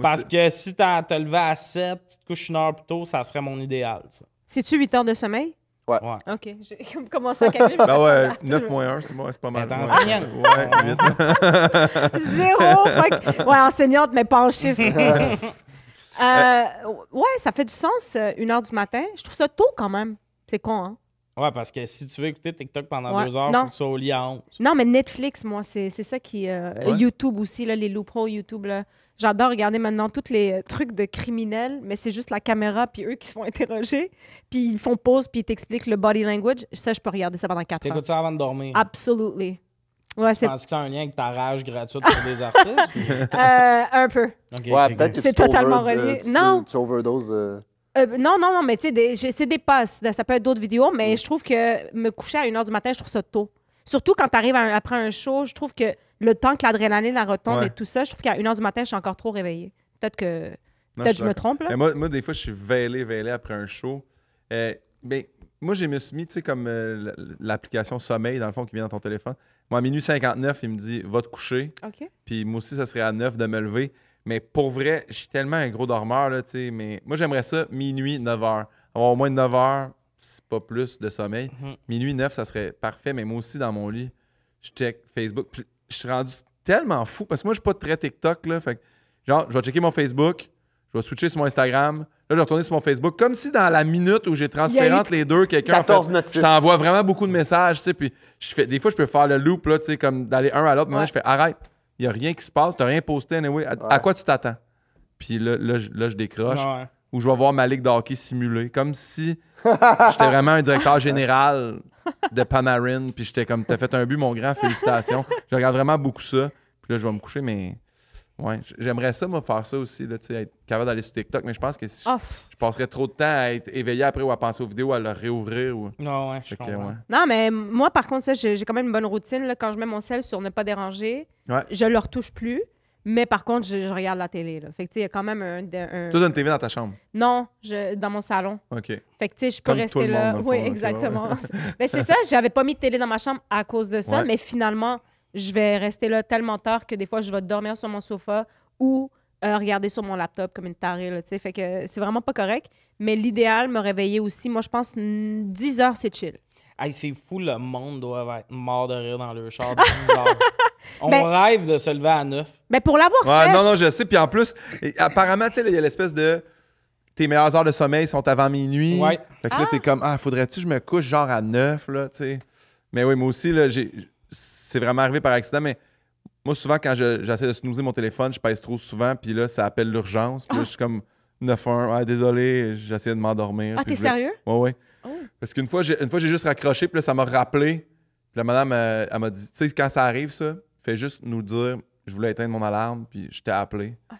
Parce que si tu te levé à 7, tu te couches une heure plus tôt, ça serait mon idéal, C'est-tu 8 heures de sommeil? Ouais. OK. J'ai commencé à calmer. [laughs] ben ouais, 9 moins 1, c'est bon, c'est pas mal. T'es enseignante. Ouais, 8. Zéro. ouais, enseignante, mais pas en chiffres. [laughs] euh, ouais, ça fait du sens, 1 euh, heure du matin. Je trouve ça tôt quand même. C'est con, hein? Ouais, parce que si tu veux écouter TikTok pendant deux heures, il faut que tu sois au lit à 11. Non, mais Netflix, moi, c'est ça qui. Euh, YouTube aussi, là, les loopholes YouTube. J'adore regarder maintenant tous les euh, trucs de criminels, mais c'est juste la caméra, puis eux qui se font [laughs] interroger, puis ils font pause, puis ils t'expliquent le body language. Ça, je peux regarder ça pendant quatre heures. T'écoutes ça avant de dormir? Absolutely. Ouais, c'est... Penses-tu que ça un lien avec ta rage gratuite pour des artistes? [laughs] Euh, un peu. ouais, peut-être que c'est totalement relié. Tu, non. Tu overdoses. Euh, ben, non, non, non, mais tu sais, c'est des passes. Ça peut être d'autres vidéos, mais je trouve que me coucher à 1 h du matin, je trouve ça tôt. Surtout quand tu arrives après un show, je trouve que le temps que l'adrénaline la retombe et tout ça, je trouve qu'à 1 h du matin, je suis encore trop réveillée. Peut-être que, peut je, je me trompe. Là. Moi, des fois, je suis veillée, veillée après un show. Euh, ben, moi, j'ai me suis mis, tu sais, comme euh, l'application Sommeil, dans le fond, qui vient dans ton téléphone. Moi, à minuit 59, il me dit, va te coucher. OK. Puis moi aussi, ça serait à 9 de me lever. Mais pour vrai, je suis tellement un gros dormeur, là, tu Mais moi, j'aimerais ça minuit, 9 h. Avoir au moins 9 h, c'est pas plus de sommeil. Mhm. Minuit, 9, ça serait parfait. Mais moi aussi, dans mon lit, je check Facebook. Je suis rendu tellement fou parce que moi, je suis pas très TikTok, là. Fait genre, je vais checker mon Facebook, je vais switcher sur mon Instagram. Là, je vais retourner sur mon Facebook. Comme si dans la minute où j'ai transféré entre les deux, quelqu'un. 14 en Je t'envoie vraiment beaucoup de messages, tu Puis, je fais, des fois, je peux faire le loop, là, tu sais, comme d'aller un à l'autre. Maintenant, je fais arrête il n'y a rien qui se passe, tu n'as rien posté, anyway. À, à quoi tu t'attends? Puis là, je, décroche. Ou je vais voir ma ligue de simulée. Comme si [laughs] j'étais vraiment un directeur général de Panarin. Puis j'étais comme, t'as fait un but, mon grand, félicitations. Je regarde vraiment beaucoup ça. Puis là, je vais me coucher, mais oui, j'aimerais ça, moi, faire ça aussi, là, être capable d'aller sur TikTok, mais je pense que ah, je, passerais trop de temps à être éveillé après ou à penser aux vidéos, à le réouvrir. Ou... Ah, non, ouais, Non, mais moi, par contre, ça, j'ai quand même une bonne routine. quand je mets mon sel sur ne pas déranger, je le retouche plus. Mais par contre, je, regarde la télé. Là. Fait tu sais, il y a quand même un. Tu une télé dans ta chambre? Non, je, dans mon salon. OK. Fait que, je peux rester là. oui, exactement. mais c'est ça, j'avais pas mis de télé dans ma chambre à cause de ça, mais finalement je vais rester là tellement tard que des fois, je vais dormir sur mon sofa ou euh, regarder sur mon laptop comme une tarée, là, Fait que c'est vraiment pas correct. Mais l'idéal, me réveiller aussi, moi, je pense 10 heures, c'est chill. c'est fou, le monde doit être mort de rire dans le char 10 [laughs] heures. On ben rêve de se lever à 9. Mais ben, pour l'avoir fait. Non, non, je sais. Puis en plus, apparemment, tu sais, il y a l'espèce de. Tes meilleures heures de sommeil sont avant minuit. Ouais. Fait que là, t'es ah! comme, ah, faudrait-tu que je me couche genre à 9, là, tu sais. Mais oui, moi aussi, là, j'ai c'est vraiment arrivé par accident, mais moi, souvent, quand j'essaie de snoozer mon téléphone, je pèse trop souvent, puis là, ça appelle l'urgence. Puis là, je suis ah! comme 9-1, ah, désolé, j'essayais de m'endormir. Ah, t'es sérieux? Oui, oui. Oh. Parce qu'une fois, j'ai juste raccroché, puis là, ça m'a rappelé. Puis la madame, elle, m'a dit, tu sais, quand ça arrive, ça, fais juste nous dire, je voulais éteindre mon alarme, puis je t'ai appelé. Ah,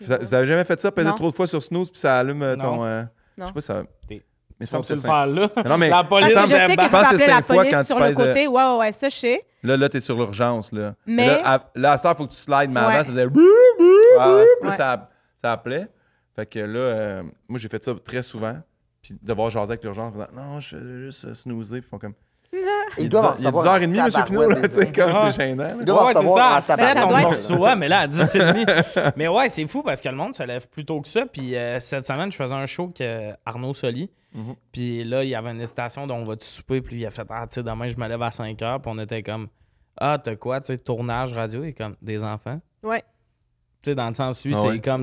vous, vous, avez jamais fait ça, peut-être trop de fois sur snooze, puis ça allume euh, ton. Non. Euh, je sais pas, ça. Mais ça le là. je sais que la sur le euh, Ouais, ouais, ouais, ça, Là, là, t'es sur l'urgence, là. Mais... Là, à, ce cette faut que tu slides, mais avant, ça faisait... Ah, ça, ça appelait. Fait que là, euh, moi, j'ai fait ça très souvent. Puis de voir jaser avec l'urgence en faisant « Non, je vais juste euh, snoozer. » Puis ils font comme il doit avoir 10h30, M. Pinot, c'est comme c'est ah. gênant. doit ça, À 7, on reçoit, mais là, à 10h30. [laughs] mais ouais, c'est fou parce que le monde se lève plus tôt que ça. Puis euh, cette semaine, je faisais un show avec Arnaud Soli. Mhm. Puis là, il y avait une station dont on va te souper. Puis il a fait, ah, tu sais, demain, je me lève à 5h. Puis on était comme, ah, t'as quoi, tu sais, tournage radio et comme des enfants. Ouais. Tu sais, dans le sens lui, ah c'est comme.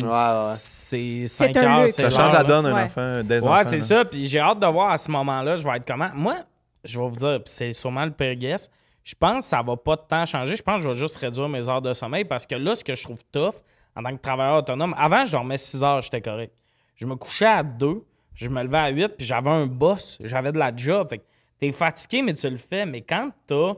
C'est 5 h Ça change la donne, un enfant. Des ouais, c'est ça. Puis j'ai hâte de voir à ce moment-là, je vais être comment. Moi, je vais vous dire, c'est sûrement le pire je pense que ça va pas de temps changer. Je pense que je vais juste réduire mes heures de sommeil parce que là, ce que je trouve tough en tant que travailleur autonome, avant, je dormais 6 heures, j'étais correct. Je me couchais à 2, je me levais à 8, puis j'avais un boss, j'avais de la job. Fait que t'es fatigué, mais tu le fais. Mais quand t'as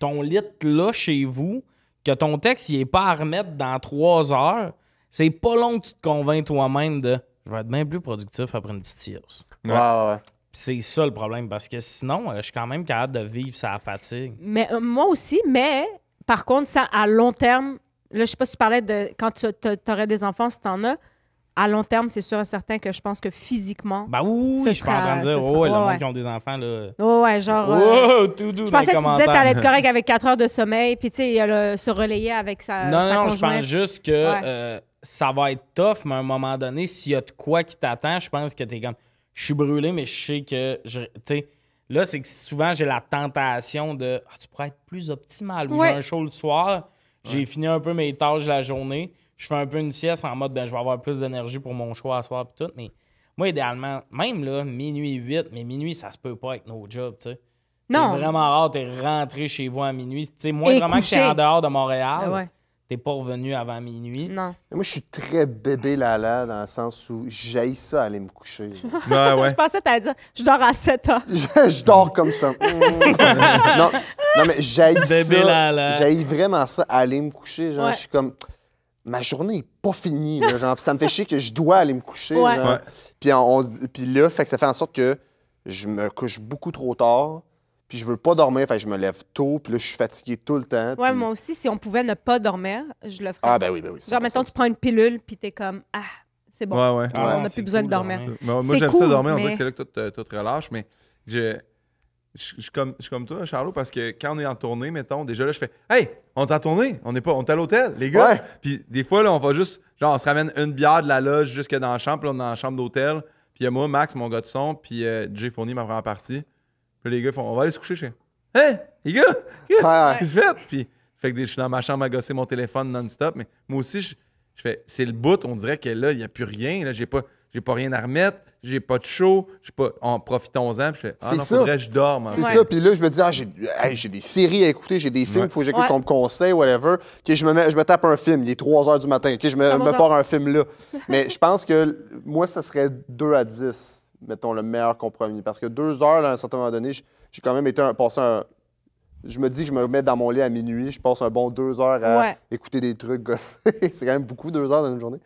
ton lit là chez vous, que ton texte, il est pas à remettre dans 3 heures, c'est pas long que tu te convaincs toi-même de je vais être bien plus productif après une petite tierce. ouais. ouais c'est ça le problème, parce que sinon, euh, je suis quand même capable de vivre sa fatigue. Mais euh, moi aussi, mais par contre, ça, à long terme, là, je sais pas si tu parlais de quand tu aurais des enfants, si tu en as, à long terme, c'est sûr et certain que je pense que physiquement. Bah ben oui, ce je suis pas en train de dire, oh, ouais, le qui ont des enfants, là. Oh, ouais, genre. Oh, tout doux, Je pensais que tu disais que allais être correct avec 4 heures de sommeil, puis tu sais, se relayer avec sa. Non, non, je pense juste que ça va être tough, mais à un moment donné, s'il y a de quoi qui t'attend, je pense que es comme je suis brûlé, mais je sais que. Tu sais, là, c'est que souvent, j'ai la tentation de. Ah, tu pourrais être plus optimal. j'ai un show le soir, j'ai fini un peu mes tâches de la journée, je fais un peu une sieste en mode, ben, je vais avoir plus d'énergie pour mon show à soir et tout. Mais moi, idéalement, même là, minuit 8, mais minuit, ça se peut pas être nos jobs, tu sais. Non. C'est vraiment rare, t'es rentré chez vous à minuit. Tu sais, moi, vraiment que tu suis en dehors de Montréal. Ah ouais. T'es pas revenu avant minuit. Non. Moi, je suis très bébé lala dans le sens où j'aille ça aller me coucher. [laughs] Ouais, ouais. je pensais t'allais dire je dors à 7 heures. [laughs] je, dors comme ça. [laughs] non, non, mais j'aille ça. vraiment ça aller me coucher. je suis comme ma journée est pas finie. ça me fait chier que je dois aller me coucher. Puis, puis là, fait que ça fait en sorte que je me couche beaucoup trop tard puis je veux pas dormir, fait je me lève tôt, puis là, je suis fatigué tout le temps. Ouais, moi aussi, si on pouvait ne pas dormir, je le ferais. Ah, ben oui, ben oui. Genre, mettons, tu prends une pilule, puis t'es comme, ah, c'est bon. on n'a plus besoin de dormir. Moi, j'aime ça dormir, on dirait que c'est là que tout, euh, te relâche, mais je. suis comme toi, Charlot, parce que quand on est en tournée, mettons, déjà là, je fais Hey, on t'a tourné, on est, pas, on est à l'hôtel, les gars. Puis des fois, là, on va juste, genre, on se ramène une bière de la loge jusque dans la chambre, puis là, on est dans la chambre d'hôtel. Puis il y a moi, Max, mon gars de son, puis euh, Jay ma première partie les gars font On va aller se coucher chez. Hein? Les gars, qu'est-ce que se fait? Puis, fait que je suis dans ma chambre à gosser mon téléphone non-stop. Mais moi aussi, je, fais C'est le bout, on dirait que là, il n'y a plus rien. Là, j'ai pas. J'ai pas rien à remettre, j'ai pas de show, j'ai pas. En oh, profitons-en. Puis je fais, ah faudrait je dorme. Hein. C'est ça. Puis là, je me dis, ah, j'ai j'ai des séries à écouter, j'ai des films, il faut que j'écoute ouais. qu'on me whatever. je, me je me tape un film, il est 3 h du matin. je me, me pars un film là. [laughs] Mais je pense que moi, ça serait 2 à 10 mettons, le meilleur compromis. Parce que deux heures, à un certain moment donné, j'ai quand même été un, passé Je me dis que je me mets dans mon lit à minuit, je passe un bon deux heures à écouter des trucs, [laughs] c'est quand même beaucoup, deux heures dans une journée.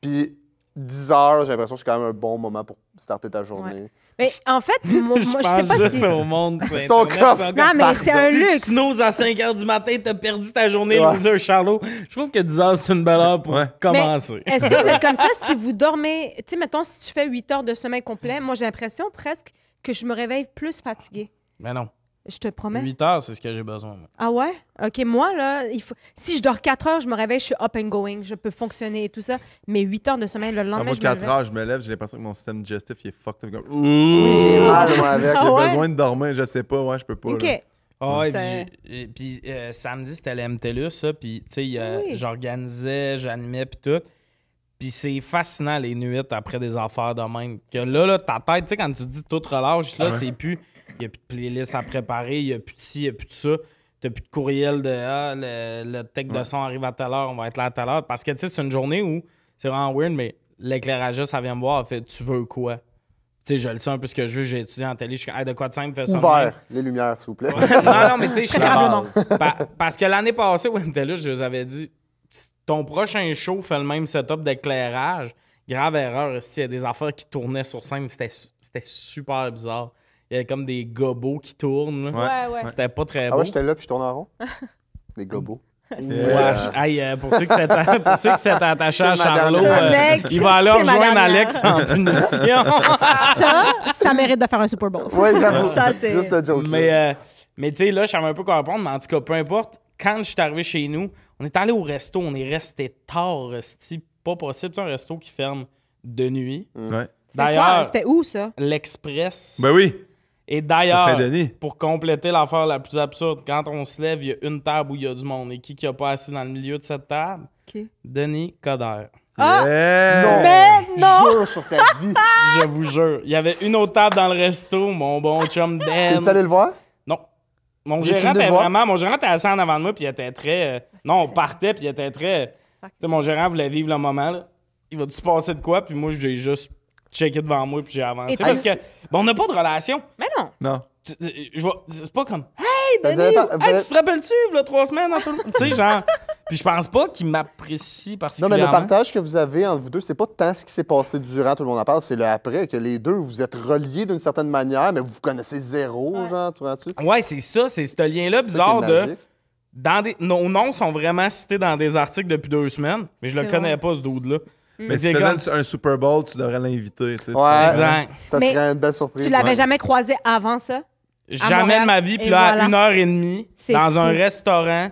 Puis 10 heures, j'ai l'impression que c'est quand même un bon moment pour starter ta journée. Mais en fait, [laughs] moi, je, sais pas juste si... au monde. C'est Son Non, mais c'est un luxe. Si tu à 5 heures du matin, t'as perdu ta journée, ouais. loser Charlot. Je trouve que 10 heures, c'est une belle heure pour commencer. est-ce que vous êtes comme ça [laughs] si vous dormez... Tu sais, mettons, si tu fais 8 heures de sommeil complet, moi, j'ai l'impression presque que je me réveille plus fatiguée. Mais non. Je te promets. 8 heures, c'est ce que j'ai besoin. Ah ouais? OK, moi, là, il faut... si je dors 4 heures, je me réveille, je suis up and going, je peux fonctionner et tout ça. Mais 8 heures de sommeil le lendemain, je me 4 heures, je me lève, j'ai l'impression que mon système digestif il est fucked up. Ah, ah j'ai mal, avec. j'ai besoin de dormir, je sais pas, ouais, je peux pas. OK. Ah puis euh, samedi, c'était la MTLUS, ça, puis tu sais, j'organisais, j'animais, puis tout. Puis c'est fascinant les nuits après des affaires de même. Que là, là ta tête, tu sais, quand tu dis tout relâche, là, c'est plus. Il n'y a plus de playlist à préparer, il n'y a plus de ci, il n'y a plus de ça. Tu n'as plus de courriel de ah, le, tech de son arrive à telle heure, on va être là à telle heure. Parce que tu sais, c'est une journée où c'est vraiment weird, mais l'éclairageur ça vient me voir, elle fait Tu veux quoi Tu sais, je le sais un peu ce que je veux, j'ai étudié en télé, je suis hey, de quoi de simple, fais ça. les lumières, s'il vous plaît. non, non, mais tu sais, je [laughs] suis non. Parce que l'année passée, Wimtelus, je vous avais dit Ton prochain show fait le même setup d'éclairage grave erreur. Il y a des affaires qui tournaient sur scène. C'était super bizarre il y avait comme des gobots qui tournent. Ouais, ouais. C'était pas très Ah ouais, j'étais là puis je tournais en rond. [laughs] Des gobots. Ouais. Euh, euh, Aïe, pour ceux qui s'étaient attachés à Charlotte, euh, il va aller rejoindre Alex en punition. [laughs] Ça, ça [laughs] mérite de faire un Super Bowl. Ouais, j'avoue. Ça, Juste un joke. mais mais tu sais, là, je savais un peu quoi répondre, mais en tout cas, peu importe. Quand je suis arrivé chez nous, on est allé au resto, on est resté tard, c'était pas possible. C'est un resto qui ferme de nuit. Ouais. D'ailleurs, C'était où, ça? l'Express. Ben oui. Et d'ailleurs, pour compléter l'affaire la plus absurde, quand on se lève, il y a une table où il y a du monde. Et qui qui a pas assis dans le milieu de cette table? Denis Coder. Ah! Non. Mais non! Jure sur ta [laughs] vie! je vous jure. Il y avait une autre table dans le resto, mon bon chum Dan. [laughs] Ben. T'es allé le voir? Non. Mon gérant était vraiment... Mon gérant était assis en avant de moi, puis il était très... Euh, non, on partait, puis il était très... Mon gérant voulait vivre le moment, là. Il va-tu se passer de quoi? Puis moi, j'ai juste checké devant moi puis j'ai avancé. Parce que, ben, on n'a pas de relation. Mais non. Non. Euh, c'est pas comme Hey, Denis, hey, tu te rappelles-tu, là, trois semaines? Tout... tu sais, genre. Puis je pense pas qu'il m'apprécie particulièrement. Non, mais le partage que vous avez entre vous deux, c'est pas tant ce qui s'est passé durant tout le monde en parle, c'est le après, que les deux, vous êtes reliés d'une certaine manière, mais vous vous connaissez zéro, genre, tu vois-tu? Ouais, c'est ça, c'est ce lien-là bizarre de. Dans des... Nos noms sont vraiment cités dans des articles depuis deux semaines, mais je le connais pas, ce dude-là. Mm. Mais si tu un Super Bowl, tu devrais l'inviter. Tu sais, ouais, Ça serait une belle surprise. Tu l'avais jamais croisé avant ça? Jamais de ma vie. Puis là, à une heure et demie, dans un restaurant.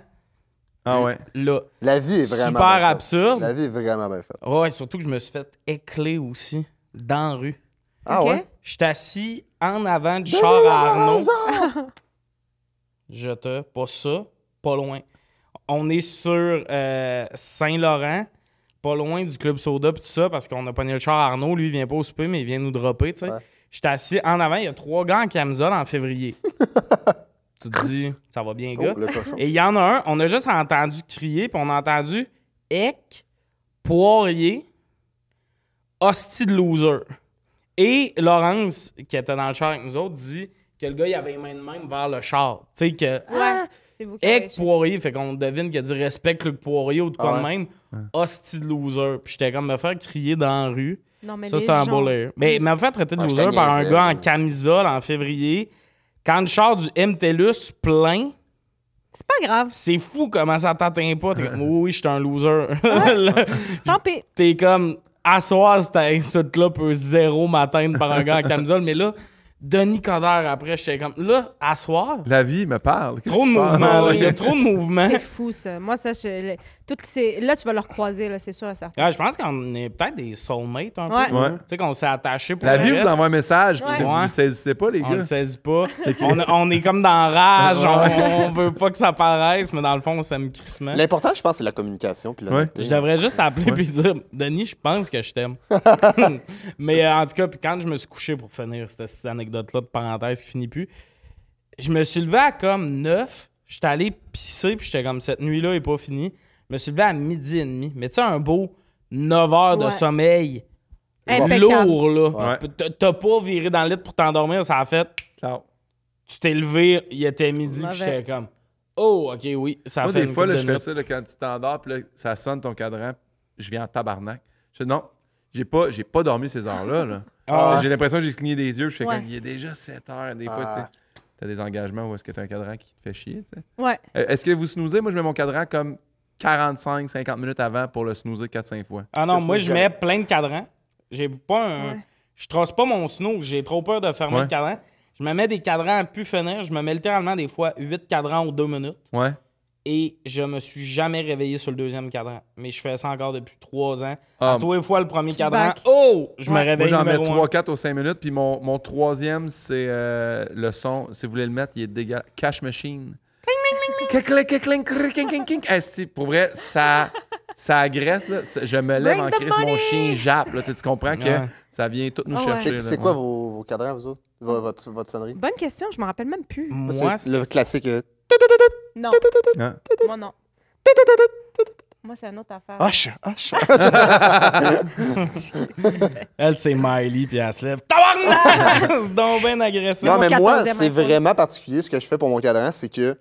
Ah ouais. Là. La vie est vraiment. Super absurde. La vie est vraiment bien faite. Ouais, surtout que je me suis fait écler aussi dans la rue. Ah ouais? J'étais assis en avant du de char à Arnaud. [laughs] je te, pas ça, pas loin. On est sur euh, Saint-Laurent pas loin du club soda pis tout ça, parce qu'on a pogné le char Arnaud, lui il vient pas au souper, mais il vient nous dropper, tu sais. J'étais assis en avant, il y a trois gars en camisole en février. [laughs] tu te dis, ça va bien, oh, gars. Et il y en a un, on a juste entendu crier, puis on a entendu Eck Poirier, hostie de loser. Et Laurence, qui était dans le char avec nous autres, dit que le gars, il avait les de même vers le char. Tu sais, que. Ah, et Poirier, fait qu'on devine qu'il a dit respect le Poirier ou de quoi ah même. Hostie de loser. Puis j'étais comme me faire crier dans la rue. Non, mais ça, c'était un gens- Mais m'a fait traiter de ah, loser par un gars en camisole en février. Quand je char du MTLUS plein, C'est pas grave. c'est fou comment ça t'atteint pas. T'es comme, oui, j'étais un loser. [laughs] Tant pis. T'es comme, à soir, cette insulte-là peut zéro m'atteindre par un gars en [laughs] camisole. Mais là, Denis Coderre après. J'étais comme, là, à soir. La vie me parle. Trop de mouvement [laughs] Il y a trop de mouvement C'est fou, ça. Moi, ça, je, Là, tu vas leur croiser là, c'est sûr et certain. Ah, je pense qu'on est peut-être des soulmates un peu. Tu sais, qu'on s'est attaché pour La vie vous envoie un message, puis vous ne saisissez pas, les gars. On ne saisit pas. on, est comme dans rage, on, veut pas que ça paraisse, mais dans le fond, on s'aime crissement. L'important, je pense, c'est la communication. Puis Je devrais juste appeler puis dire Denis, je pense que je t'aime. [laughs] mais euh, en tout cas, puis quand je me suis couché pour finir cette, anecdote-là de parenthèse qui finit plus, je me suis levé à comme 9. J'étais allé pisser, puis j'étais comme cette nuit-là est pas finie. Je me suis levé à midi et demi. Mais tu sais, un beau 9 heures de sommeil lourd, là. Tu T'as pas viré dans le lit pour t'endormir, ça a fait. Tu t'es levé, il était midi, puis j'étais comme. Oh, ok, oui, ça a fait. des fois, je fais ça quand tu t'endors, puis ça sonne ton cadran, je viens en tabarnak. Je non, j'ai pas, j'ai pas dormi ces heures-là. Là. Ah j'ai l'impression que j'ai cligné des yeux, je fais comme il est déjà 7 heures. Des fois, tu sais, ah. t'as des engagements où est-ce que t'as un cadran qui te fait chier, tu sais. Ouais. Euh, est-ce que vous snoozez? Moi, je mets mon cadran comme 45-50 minutes avant pour le snoozer 4-5 fois. Ah non, moi, je mets plein de cadrans. J'ai pas Je trace pas mon snooze. J'ai trop peur de fermer le cadran. Je me mets des cadrans à pu finir. Je me mets littéralement des fois 8 cadrans aux 2 minutes. Ouais. Et je me suis jamais réveillé sur le deuxième cadran. Mais je fais ça encore depuis 3 ans. à ah, fois, le premier cadran, oh, je me réveille. Moi, j'en mets 3-4 aux 5 minutes. Puis mon, troisième, c'est euh, le son. Si vous voulez le mettre, il est dégueulasse. Cash Machine. Eh, pour vrai, ça, ça agresse. Là. Je me lève en crise, mon chien jappe. Là. Tu, comprends que ça vient tout nous ah chercher. C'est quoi vos, vos, cadrans, vous autres? Hum. Votre, votre sonnerie? Bonne question, je m'en rappelle même plus. Moi, le classique. Euh, non. Hein? Moi, non. Moi, c'est une autre affaire. Hoche, hoche. [laughs] [laughs] elle, c'est Miley, puis elle se lève. Tabarnak! [laughs] c'est donc bien agressif. Non, mais moi, c'est vraiment particulier. Ce que je fais pour mon cadran, c'est que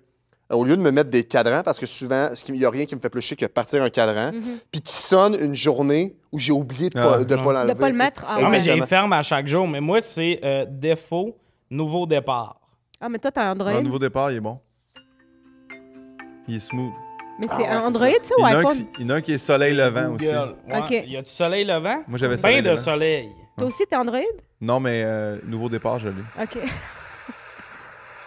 au lieu de me mettre des cadrans, parce que souvent, il n'y a rien qui me fait plus chier que partir un cadran, mhm. puis qui sonne une journée où j'ai oublié de ne pas, ah, l'enlever. De pas le mettre. Ah, non, mais j'ai ferme à chaque jour. Mais moi, c'est euh, défaut, nouveau départ. Ah, mais toi, t'as Android. Un nouveau départ, il est bon. Il est smooth. Mais c'est ah, Android, ça, ou iPhone? Il y en a un qui est soleil levant aussi. Ouais. Il y a du soleil levant? Moi, j'avais soleil Plein de soleil. Toi aussi, t'es Android? Non, mais euh, nouveau départ, je l'ai. OK. [laughs]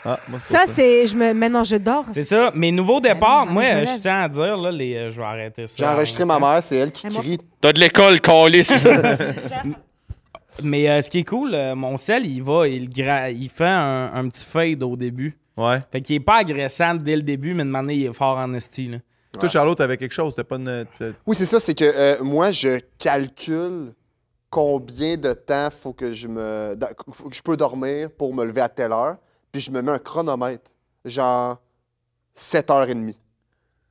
Ah, ça, c'est. Je me... Maintenant, je dors. C'est ça. Mes nouveaux départs, moi, je, tiens à dire, là, les... Euh, je vais arrêter ça. J'ai enregistré ma mère, c'est elle qui crie T'as de l'école, calice [laughs] [laughs] Mais euh, ce qui est cool, euh, mon sel, il va, il, fait un, petit fade au début. Ouais. Fait qu'il est pas agressant dès le début, mais de manière, il est fort en style. Toi, Charlotte, t'avais quelque chose, t'as pas Oui, c'est ça, c'est que moi, je calcule combien de temps faut que je me. que je peux dormir pour me lever à telle heure. Puis je me mets un chronomètre, genre 7h30.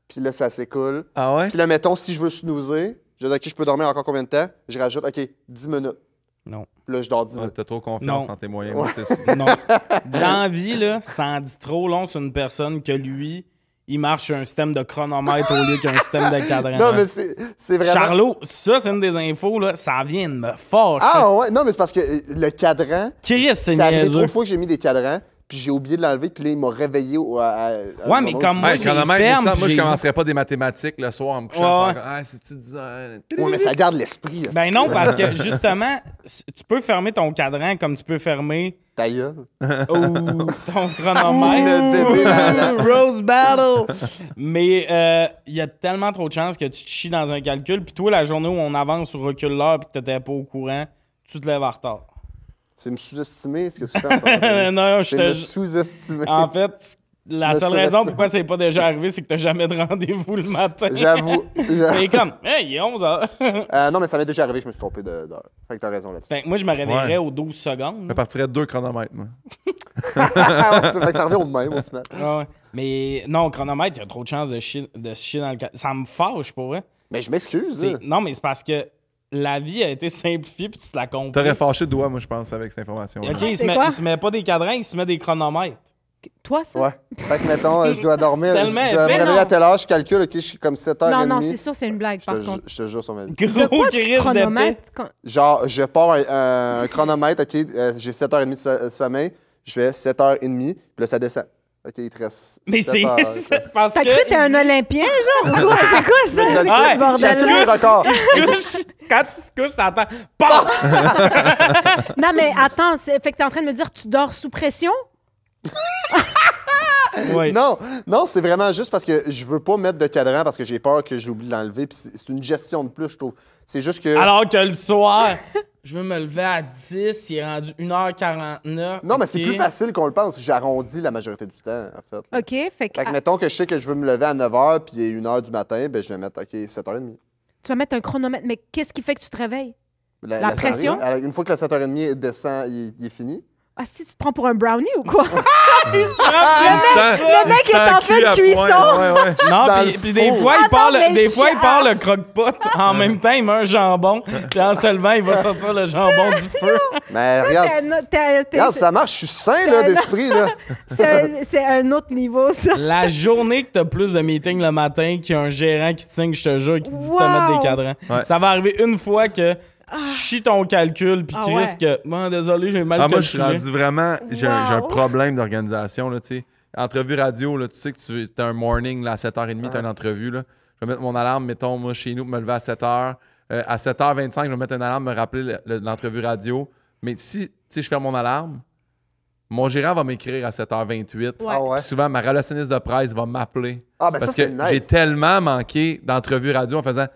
Puis là, ça s'écoule. Ah ouais? Puis là, mettons, si je veux snoozer, je dis, OK, je peux dormir encore combien de temps? Je rajoute, OK, 10 minutes. Non. là, je dors 10 minutes. T'as trop confiance en tes moyens. non. Dans vie, là, ça en dit trop long sur une personne que lui, il marche sur un système de chronomètre au lieu qu'un système de cadran. Non, mais c'est vraiment. Charlot, ça, c'est une des infos, là, ça vient de me fâcher. Ah ouais, non, mais c'est parce que euh, le cadran. Chris, c'est niaiseux. Ça fois que j'ai mis des cadrans, puis j'ai oublié de l'enlever, puis là, il m'a réveillé. à, ouais, mais comme moi, quand ferme, ça, moi je commencerais pas des mathématiques le soir en me couchant. Ouais. ah, c'est-tu Ouais, mais ça garde l'esprit. Ben non, parce que [laughs] justement, tu peux fermer ton cadran comme tu peux fermer. Tailleur. Ou oh, ton chronomètre. [laughs] [laughs] Rose Battle. Mais euh, il y a tellement trop de chances que tu te chies dans un calcul, puis toi, la journée où on avance ou recule l'heure, puis que t'étais pas au courant, tu te lèves en retard. C'est me sous-estimer ce que tu [laughs] fais. non, non, je te. sous estime En fait, la seule raison pourquoi c'est pas déjà arrivé, c'est que t'as jamais de rendez-vous le matin. J'avoue. c'est [laughs] comme, hey, il est 11 heures. [laughs] Euh, non, mais ça m'est déjà arrivé, je me suis trompé d'heure. De, Fait que t'as raison là-dessus. Fait que moi, je me réveillerais aux 12 secondes. Je partirais deux chronomètres, moi. Ah ouais, c'est arrivé ça revient au même, au final. mais non, chronomètre, il y a trop de chances de chier, de chier dans le. Ça me fâche, pour vrai. Mais je m'excuse. Hein. Non, mais c'est parce que la vie a été simplifiée puis tu te la comptes. T'aurais fâché le doigt, moi, je pense, avec cette information. OK, il se, met, il se met pas des cadrans, il se met des chronomètres. Toi, ça? Ouais. Fait que, mettons, euh, je dois [laughs] dormir. Je, dois me réveiller à telle heure, je calcule, OK, je suis comme 7 h Non, non, c'est sûr, c'est une blague, par contre. Je te jure sur ma vie. Gros, de quoi tu Genre, je pars un, chronomètre, OK, euh, j'ai 7 h 30 de euh, sommeil, je vais 7 h 30, puis là, ça descend. OK, il tresse. Mais c'est. T'as cru que t'es un Olympien, genre? C'est quoi ça? C'est quoi ce bordel-là? [laughs] Quand tu se couches, t'entends. [laughs] non, mais attends, fait que t'es en train de me dire tu dors sous pression? [laughs] Non, non, c'est vraiment juste parce que je veux pas mettre de cadran parce que j'ai peur que j'oublie de l'enlever. c'est une gestion de plus, je trouve. C'est juste que. Alors que le soir, [laughs] je veux me lever à 10, il est rendu 1h49. Non, mais c'est plus facile qu'on le pense. J'arrondis la majorité du temps, en fait. OK, fait que. mettons que je sais que je veux me lever à 9h, puis il est 1h du matin, ben je vais mettre, OK, 7h30. Tu vas mettre un chronomètre, mais qu'est-ce qui fait que tu te réveilles? La, pression? Une fois que la 7h30 descend, il est fini. Ah, si tu te prends pour un brownie ou quoi? [laughs] le, mec, est en fait cuisson. Non, puis, des fois, il part, le, des fois, il parle le croque-pot. En même temps, il met un jambon. Puis en se levant, il va sortir le jambon du feu. Mais regarde, regarde, ça marche. Je suis sain d'esprit. Là. [laughs] c'est, un, autre niveau, ça. La journée que t'as plus de meetings le matin qu'il y a un gérant qui te signe, je te jure, qui te dit de te mettre des cadrans. Ça va arriver une fois que tu chies ton calcul, puis tu ah risques que. désolé, j'ai mal ah, Moi, je suis vraiment. J'ai un, problème d'organisation, là, tu sais. Entrevue radio, là, tu sais que tu as un morning là, à 7h30, tu as une entrevue. Là. Je vais mettre mon alarme, mettons, moi, chez nous, pour me lever à 7h. Euh, à 7h25, je vais mettre une alarme, me rappeler l'entrevue radio. Mais si je fais mon alarme, mon gérant va m'écrire à 7h28. Ah Souvent, ma relationniste de presse va m'appeler. Ah, ben parce ça, que nice. j'ai tellement manqué d'entrevues radio en faisant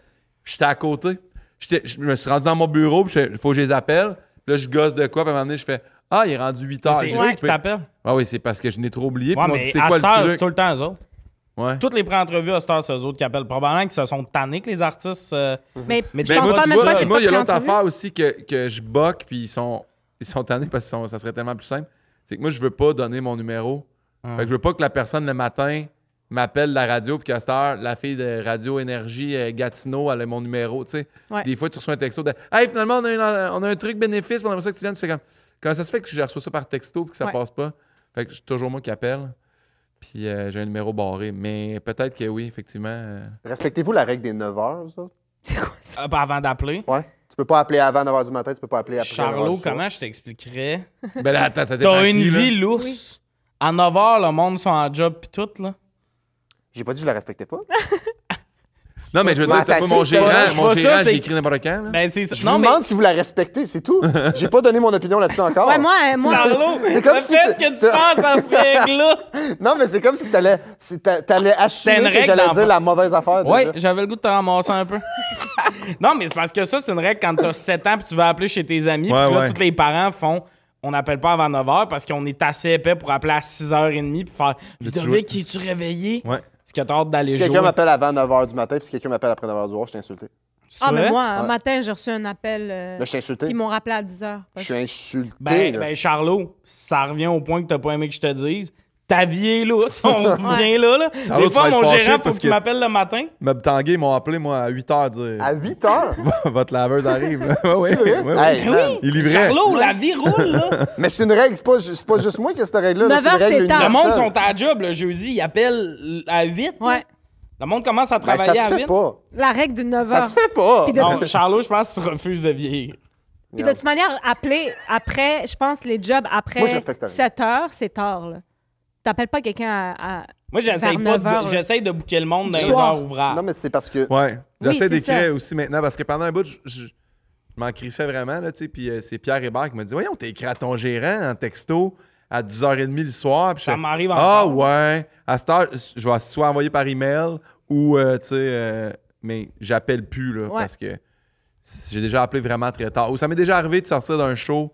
j'étais à côté je me suis rendu dans mon bureau, puis il faut que je les appelle. Puis là, je gosse de quoi, puis à un moment donné, je fais Ah, il est rendu 8 heures. C'est eux qui t'appellent? Ah oui, c'est parce que je n'ai trop oublié. mais c'est quoi Star, le tout le temps eux autres. Toutes les pré-entrevues à cette c'est eux autres qui appellent. Probablement que ce sont tannés que les artistes. Euh, mm-hmm. Mais, tu penses moi, pas même c'est Moi, il y a l'autre affaire aussi que, que je boque, puis ils sont, ils sont tannés parce que ça serait tellement plus simple. C'est que moi, je veux pas donner mon numéro. Je hum. Fait je veux pas que la personne le matin m'appelle la radio, puis Castor, la fille de Radio Énergie euh, Gatineau, elle a mon numéro, tu sais. Des fois, tu reçois un texto de Hey, finalement, on a, un truc bénéfice, on aimerait ça que tu viennes. Tu fais comme ça se fait que je reçois ça par texto, puis que ça passe pas Fait que c'est toujours moi qui appelle. Puis euh, j'ai un numéro barré. Mais peut-être que oui, effectivement. Euh, Respectez-vous la règle des 9 heures, ça C'est quoi ça ah, ben, Avant d'appeler Ouais. Tu peux pas appeler avant 9 heures du matin, tu peux pas appeler après Charlot, comment je t'expliquerais? ben T'as une vie lousse. À 9h, le monde sont en job puis tout, là. J'ai pas dit que je la respectais pas. [laughs] Non, mais je veux dire, t'as pas mon gérant, mon gérant, j'ai écrit n'importe quand. Ben, c'est Je vous mais. demande si vous la respectez, c'est tout. [laughs] J'ai pas donné mon opinion là-dessus encore. Ouais, moi, euh, [laughs] C'est comme si que tu penses à ce règle-là. Non, mais c'est comme si t'allais, si t'allais assumer que j'allais dire la mauvaise affaire. Oui, j'avais le goût de te ramasser un peu. non, mais c'est parce que ça, c'est une règle quand t'as 7 ans puis tu vas appeler chez tes amis. puis là, tous les parents font. On n'appelle pas avant 9h parce qu'on est assez épais pour appeler à 6h30 puis faire Ludovic, es-tu réveillé? Ouais. Ce que t'as tort d'aller Si quelqu'un m'appelle avant 9 h du matin, puis si quelqu'un m'appelle après 9 h du soir, je t'ai insulté. Ah, mais moi, un matin, j'ai reçu un appel. Euh, ben, je insulté. Ils m'ont rappelé à 10 h Je suis insulté. Ben, là. ben, Charlot, ça revient au point que t'as pas aimé que je te dise est là, si on [laughs] vient là, là. des fois, mon gérant, faut qu'il m'appelle le matin. Tanguy, ils m'ont appelé, moi, à 8 h. À 8 h? Votre laveuse arrive. oui, oui, oui. Il Charlot, la vie roule, là. [laughs] Mais c'est une règle, c'est pas, juste moi qui ai cette règle-là. 9h, c'est tard. Le monde sont à job le jeudi, ils appellent à 8. Ouais. Le monde commence à ben, travailler ça se fait pas. La règle du 9 h. Ça se fait pas. De... Charlot, je pense que refuse de vieillir. Puis de toute manière, appeler après, je pense, les jobs après 7 h c'est tard, là t'appelles pas quelqu'un à, moi, j'essaie pas de, bouquer le monde dans les heures Non, mais c'est parce que. Ouais, j'essaie d'écrire aussi maintenant parce que pendant un bout, je, m'en crissais vraiment, là, tu sais. Puis euh, c'est Pierre Hébert qui m'a dit Voyons, on écrit à ton gérant en texto à 10h30 le soir. ça m'arrive Ah ouais, à cette heure, je vais soit envoyer par email ou, euh, tu sais, euh, mais j'appelle plus, là, parce que j'ai déjà appelé vraiment très tard. Ou ça m'est déjà arrivé de sortir d'un show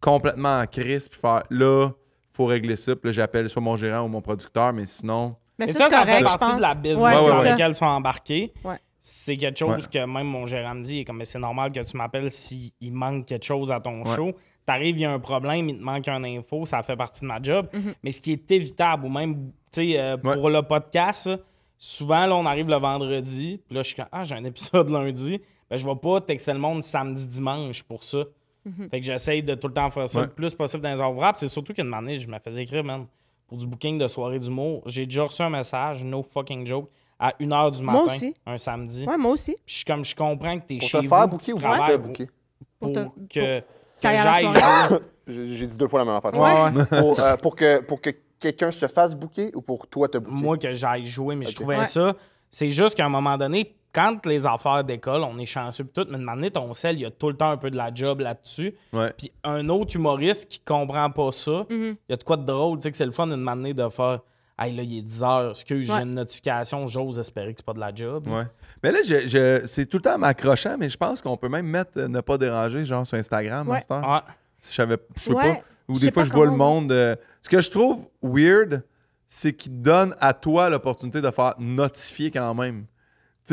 complètement en crise, puis faire là faut régler ça. Puis là, j'appelle soit mon gérant ou mon producteur, mais sinon. Mais ça, ça, fait partie de la business dans laquelle tu es embarqué. C'est quelque chose que même mon gérant me dit, comme c'est normal que tu m'appelles s'il manque quelque chose à ton show. T'arrives, il y a un problème, il te manque une info, ça fait partie de ma job. Mhm. Mais ce qui est évitable, ou même euh, pour le podcast, souvent là, on arrive le vendredi, puis là je suis comme Ah, j'ai un épisode [laughs] lundi. Ben, je vais pas texter le monde samedi dimanche pour ça. Mhm. Fait que j'essaye de tout le temps faire ça le plus possible dans les heures C'est surtout qu'une manière je me faisais écrire, même pour du booking de soirée d'humour. J'ai déjà reçu un message, no fucking joke, à 1h du matin, moi aussi. un samedi. Ouais, moi aussi. Puis je, comme je comprends que t'es chez te faire ou te booker? Pour, que, que j'aille... [coughs] J'ai dit deux fois la même façon. [laughs] pour, euh, pour que, pour que quelqu'un se fasse booker ou pour toi te booker? Moi, que j'aille jouer, mais je trouvais ça... C'est juste qu'à un moment donné, quand les affaires d'école, on est chanceux tout, mais de m'amener ton sel, il y a tout le temps un peu de la job là-dessus. Puis un autre humoriste qui comprend pas ça, mhm. il y a de quoi de drôle, tu sais, que c'est le fun de m'amener de faire Hey, là, il est 10 heures, excuse, que j'ai une notification, j'ose espérer que c'est pas de la job. Ouais. Mais là, je, c'est tout le temps m'accrochant, mais je pense qu'on peut même mettre euh, ne pas déranger, genre sur Instagram, ouais. Master. Si je savais, pas. Ou des fois, je vois le monde. Euh, ce que je trouve weird, c'est qu'il donne à toi l'opportunité de faire notifier quand même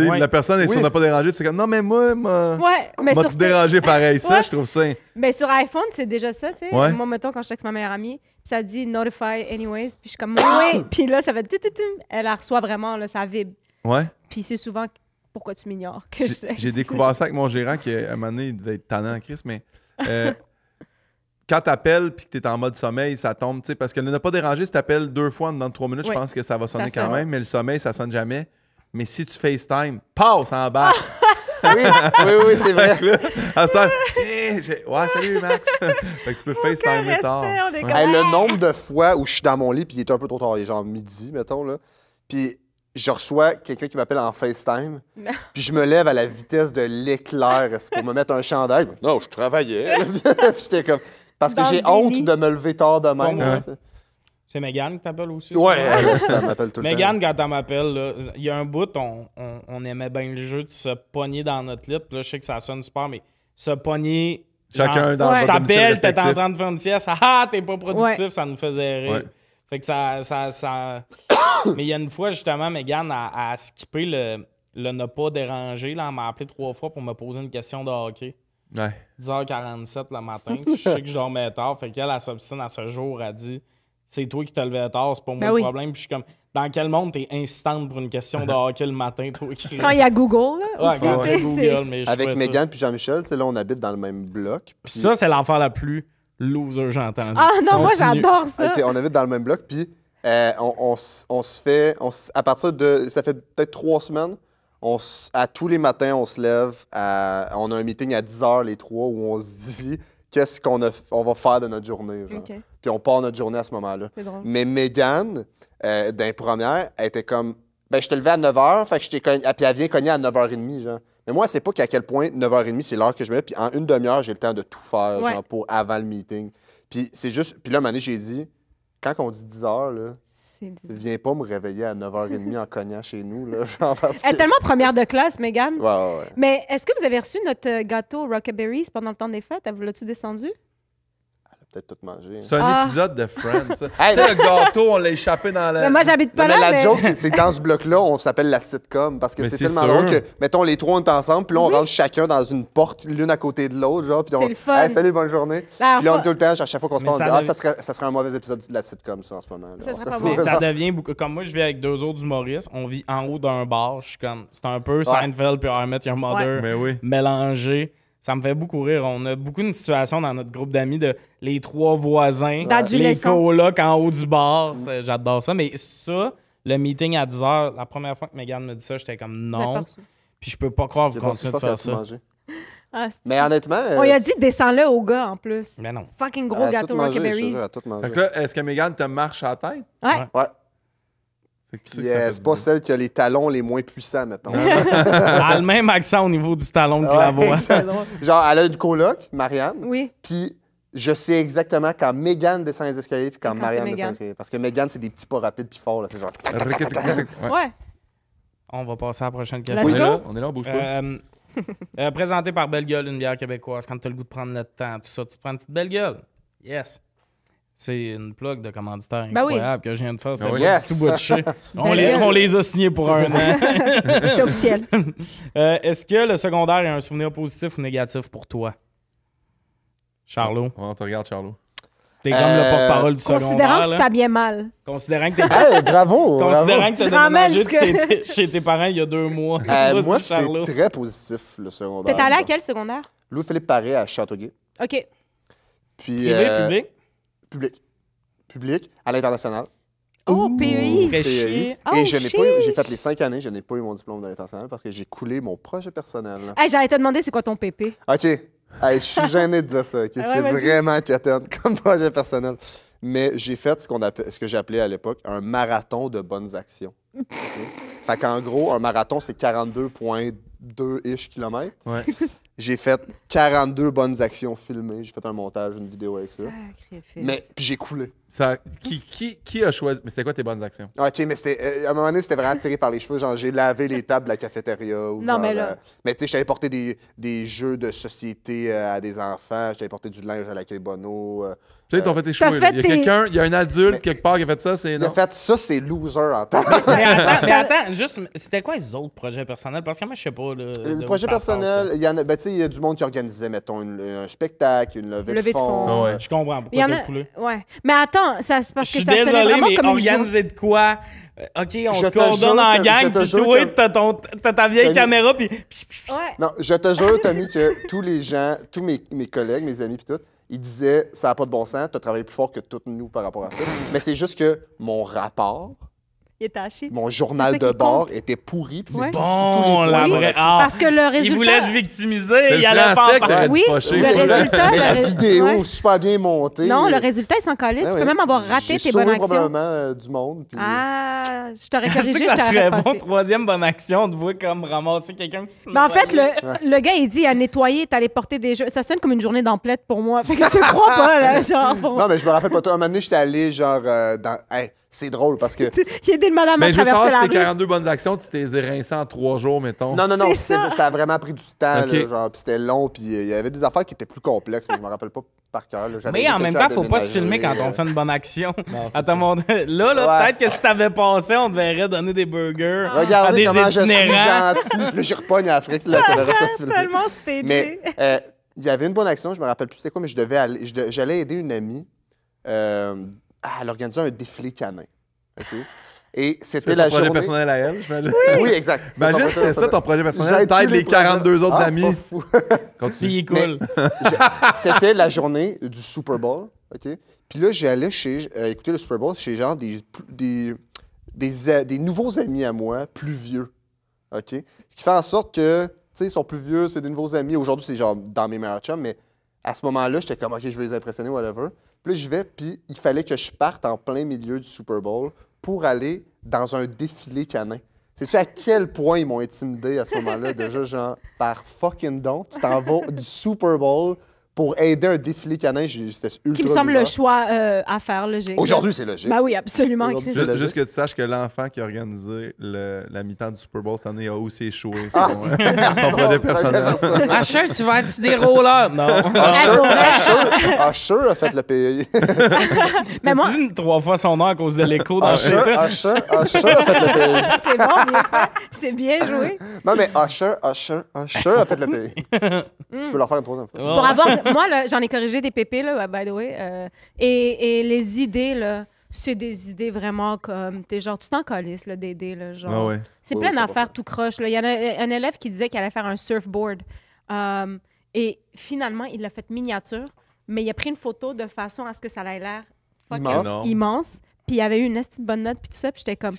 la personne, elle oui. on a pas dérangé, c'est comme non, mais moi, m'a ouais, mais déranger dérangé pareil. Ça, je trouve ça. Mais sur iPhone, c'est déjà ça, tu sais. Moi, mettons, quand je texte ma meilleure amie, ça dit notify anyways, puis je suis comme oui, [coughs] puis là, ça va fait elle la reçoit vraiment, là, ça vibre. Ouais. Puis c'est souvent pourquoi tu m'ignores que je J'ai découvert ça avec mon gérant qui, à un moment donné, il devait être tannant en crise, mais. quand euh, [laughs] quand t'appelles puis que t'es en mode sommeil, ça tombe, tu sais, parce qu'elle n'a pas dérangé si t'appelles deux fois dans trois minutes, je pense que ça va sonner quand même, mais le sommeil, ça sonne jamais. Mais si tu FaceTime, passe en bas. [laughs] oui, oui, oui, c'est vrai. Là, à ce temps, eh, ouais, salut Max. [laughs] tu peux FaceTime tard. le nombre de fois où je suis dans mon lit, puis il est un peu trop tard, il est genre midi, mettons, là. Puis je reçois quelqu'un qui m'appelle en FaceTime, puis je me lève à la vitesse de l'éclair pour me mettre un chandail. Non, je travaillais. [laughs] Parce que j'ai honte de me lever tard demain. C'est Megan que t'appelle aussi? Ouais, elle, ça m'appelle tout le temps. Megan, quand elle m'appelle, il y a un bout, on, on, aimait bien le jeu de se pogner dans notre lit. Là, je sais que ça sonne super, mais se pogner. Chacun le dans ouais. Je t'appelle, t'es en train de faire une sieste. Ah, ah t'es pas productif, ça nous faisait rire. Fait que ça. ça, ça... [coughs] mais il y a une fois, justement, Megan a, a skippé le, le ne pas déranger. Là, elle m'a appelé trois fois pour me poser une question de hockey. Ouais. 10h47 le matin. je sais que je dormais tard. Fait qu'elle, elle s'obstine à ce jour, a dit c'est toi qui t'as levé à tard, c'est pas mon ben problème. Puis je suis comme, dans quel monde t'es insistante pour une question de hockey le matin, toi qui... Quand il y a Google, là. Avec Megan puis Jean-Michel, là, on habite dans le même bloc. Puis, ça, c'est l'enfer la plus loser, j'ai entendu. Ah non, moi, j'adore ça. OK, on habite dans le même bloc, puis euh, on, on, se fait, à partir de, ça fait peut-être trois semaines, on à tous les matins, on se lève, on a un meeting à 10 h les trois où on se dit qu'est-ce qu'on on va faire de notre journée. Genre puis on part notre journée à ce moment-là. Mais Megan, euh, d'un première, elle était comme ben je te levais à 9h, fait que je ah, puis elle vient cogner à 9h30 genre. Mais moi, c'est pas qu'à quel point 9h30 c'est l'heure que je me mets puis en une demi-heure, j'ai le temps de tout faire pour avant le meeting. Puis c'est juste puis là donné, j'ai dit quand on dit 10h là, Viens pas me réveiller à 9h30 [laughs] en cognant chez nous. Là, [laughs] Elle est tellement première de classe, Megan. Mais est-ce que vous avez reçu notre euh, gâteau Rockaberries pendant le temps des fêtes? Vous tu descendu? Hein. C'est un ah. épisode de Friends. c'est [laughs] le gâteau, on l'a échappé dans la. Mais moi, j'habite pas Non, mais la joke, c'est dans ce bloc-là, on s'appelle la sitcom parce que c'est tellement long que, mettons, les trois, on est ensemble, puis là, on rentre chacun dans une porte, l'une à côté de l'autre, genre, puis on. C'est le fun. salut, bonne journée. Alors ben, Puis là, on est tout le temps, à chaque fois qu'on se on ça ah, ça serait, un mauvais épisode de la sitcom, ça, en ce moment. Ça [laughs] devient beaucoup. Comme moi, je vis avec deux autres humoristes. On vit en haut d'un bar. Je suis comme. C'est un peu Seinfeld puis un I Met Your Mother mélangé. Ça me fait beaucoup rire. On a beaucoup de situation dans notre groupe d'amis de les trois voisins, les colocs en haut du bar. J'adore ça. Mais ça, le meeting à 10 h, la première fois que Megan me dit ça, j'étais comme non. Puis je peux pas croire que vous continuez de faire ça. [laughs] Ah, mais honnêtement. Euh, on a dit descends-le au gars en plus. Mais non. Fucking gros gâteau hein, Rocky Est-ce que Megan te marche à la tête? Ouais. ouais. Euh, c'est pas celle qui a les talons les moins puissants, mettons. [laughs] elle a le même accent au niveau du talon que la voix. [laughs] Genre, elle a une coloc, Marianne. Oui. Puis je sais exactement quand Megan descend les escaliers puis quand, Marianne descend les escaliers. Parce que Megan, c'est des petits pas rapides puis forts. C'est genre. ouais. On va passer à la prochaine question. On est là, on est là, bouge pas. Euh, euh présenté par Belle Gueule, une bière québécoise. Quand tu as le goût de prendre le temps, tout ça, tu prends une petite belle gueule. Yes. C'est une plug de commanditaire ben incroyable que je viens de faire. C'était ben tout bouché. [laughs] on, les, ben on les a signés pour un an. [laughs] C'est officiel. [laughs] Euh, est-ce que le secondaire est un souvenir positif ou négatif pour toi? Charlot. On te regarde, Charlot. T'es comme le euh, porte-parole du secondaire. Considérant que tu bien mal. Considérant que t'es... hey, bravo! Considérant bravo. que t'as déménagé que... chez tes parents il y a deux mois. Euh, moi, c'est très positif, le secondaire. T'es allé à quel secondaire? Louis-Philippe Paré à Châteauguay. OK. Puis, euh public. Public à l'international. Oh, PEI! PEI. E et oh, je n'ai pas j'ai fait les cinq années, je n'ai pas eu mon diplôme de l'international parce que j'ai coulé mon projet personnel. Hey, J'allais te demander c'est quoi ton P.P. OK. Ah, je suis gêné de dire ça. [laughs] c'est vraiment catène comme projet personnel. Mais j'ai fait ce, qu'on appelle- ce que j'appelais à l'époque un marathon de bonnes actions. En [laughs] Fait qu'en gros, un marathon, c'est 42,2 2-ish kilomètres. [laughs] J'ai fait 42 bonnes actions filmées. J'ai fait un montage, une vidéo avec ça. Mais j'ai coulé. qui, a choisi? Mais c'était quoi tes bonnes actions? Ah, OK, mais euh, à un moment donné, c'était vraiment tiré par les cheveux. Genre, j'ai lavé les tables de la cafétéria. Ou non, mais là... Euh, mais tu sais, j'allais porter des, des, jeux de société euh, à des enfants. J'allais porter du linge à l'accueil Bono. Tu sais, t'as fait tes choix. Il y a quelqu'un, il y a un adulte quelque part qui a fait ça, c'est. Il a fait ça, c'est loser en temps. mais, [laughs] attends, mais attends, juste, c'était quoi les autres projets personnels? Parce que moi, je sais pas. le projet personnel, il y en a, ben, tu sais, il y a du monde qui organisait, mettons, un spectacle, une levée, levée de fonds. Ah ouais. Je comprends pourquoi t'as a... coulé. Ouais. Mais attends, ça, c'est parce que ça c'est vraiment mais comme organiser de quoi? Euh, OK, on se coordonne en gang, puis toi, t'as, ta, ta vieille caméra, puis... Non, je te jure, Tommy, que tous les gens, tous mes, mes collègues, mes amis, puis tout, il disait ça n'a pas de bon sens, tu as travaillé plus fort que toutes nous par rapport à ça. Mais c'est juste que mon rapport il est Mon journal de bord était pourri. C'est Bon, la vraie. parce ah, que le résultat. Il vous laisse victimiser. Il y a la part. Oui, le résultat. Mais la vidéo, super bien montée. Non, le résultat, il s'en collait. tu peux même avoir raté tes bonnes actions. probablement euh, du monde. Ah, je t'aurais [laughs] corrigé. ça serait bon, troisième bonne action de vous comme ramasser quelqu'un qui se. en fait, le gars, il dit à nettoyer, t'allais porter des jeux. Ça sonne comme une journée d'emplette pour moi. [laughs] Fait que je crois pas, là. Genre. Non, mais je me rappelle pas. Un moment donné, j'étais allé, genre, euh, dans c'est drôle parce que. [laughs] Il aidé le madame mais à veux savoir, la rue. 42 bonnes actions, tu t'es rincé en trois jours, mettons. Non, non, non, ça. ça. a vraiment pris du temps, genre, c'était long, puis euh, il y avait des affaires qui étaient plus complexes, mais je me rappelle pas par cœur. mais en même temps, faut pas se filmer quand on fait une bonne action. mon... Là, là peut-être que si t'avais pensé, on devrait donner des burgers ah. Regardez à des comment je suis gentil, puis j'y repogne à la frite, là, tellement Mais euh, il y avait une bonne action, je me rappelle plus c'est quoi, mais je devais aller, j'allais aider une amie. Euh, ah, elle organisait un défilé canin. OK? Et c'était la journée... personnel à elle, oui. exact. [laughs] Imagine, c'est ça ton projet personnel. T'aides les 42 autres ah, amis. [laughs] Continue. il est cool. c'était la journée du Super Bowl. OK? Puis là, j'allais chez, euh, écouter le Super Bowl chez genre des, des, des, nouveaux amis à moi, plus vieux. OK? Ce qui fait en sorte que, tu sais, ils sont plus vieux, c'est des nouveaux amis. Aujourd'hui, c'est genre dans mes meilleurs chums, mais à ce moment-là, j'étais comme, OK, je vais les impressionner, whatever. Puis là, je vais, puis il fallait que je parte en plein milieu du Super Bowl pour aller dans un défilé canin. Sais-tu à quel point ils m'ont intimidé à ce moment-là? [laughs] Déjà, genre, par fucking don, tu t'en vas du Super Bowl pour aider un défilé canin, c'était ultra Qui me semble le choix euh, à faire, logique. Aujourd'hui, c'est logique. Ben oui, absolument. Juste, juste, que tu saches que l'enfant qui a organisé le, la mi-temps du Super Bowl cette année a aussi échoué son, son projet personnel. Asher, tu vas être des Non. Asher a fait le pays. E. [laughs] Mais moi... Dit trois fois son nom à cause de l'écho dans Asher, Asher, a fait le pays. E. Ah, c'est bon, bien [laughs] C'est bien joué. Non, mais Asher, Asher, Asher a fait le pays. E. [laughs] tu peux leur faire une troisième fois. Pour avoir moi, j'en ai corrigé des pépés, là, by the way. Euh, et, les idées, là, c'est des idées vraiment comme. T'es genre, tu t'en colisses, là, des Genre, ah C'est oh, plein d'affaires tout croche. Il y a un élève qui disait qu'il allait faire un surfboard. Euh, et finalement, il l'a fait miniature, mais il a pris une photo de façon à ce que ça ait l'air immense. puis il avait eu une petite bonne note, puis tout ça, puis j'étais comme...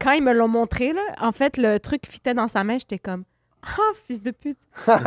Quand ils me l'ont montré, en fait, le truc fitait dans sa main, j'étais comme... Ah, fils de pute. [laughs] ça,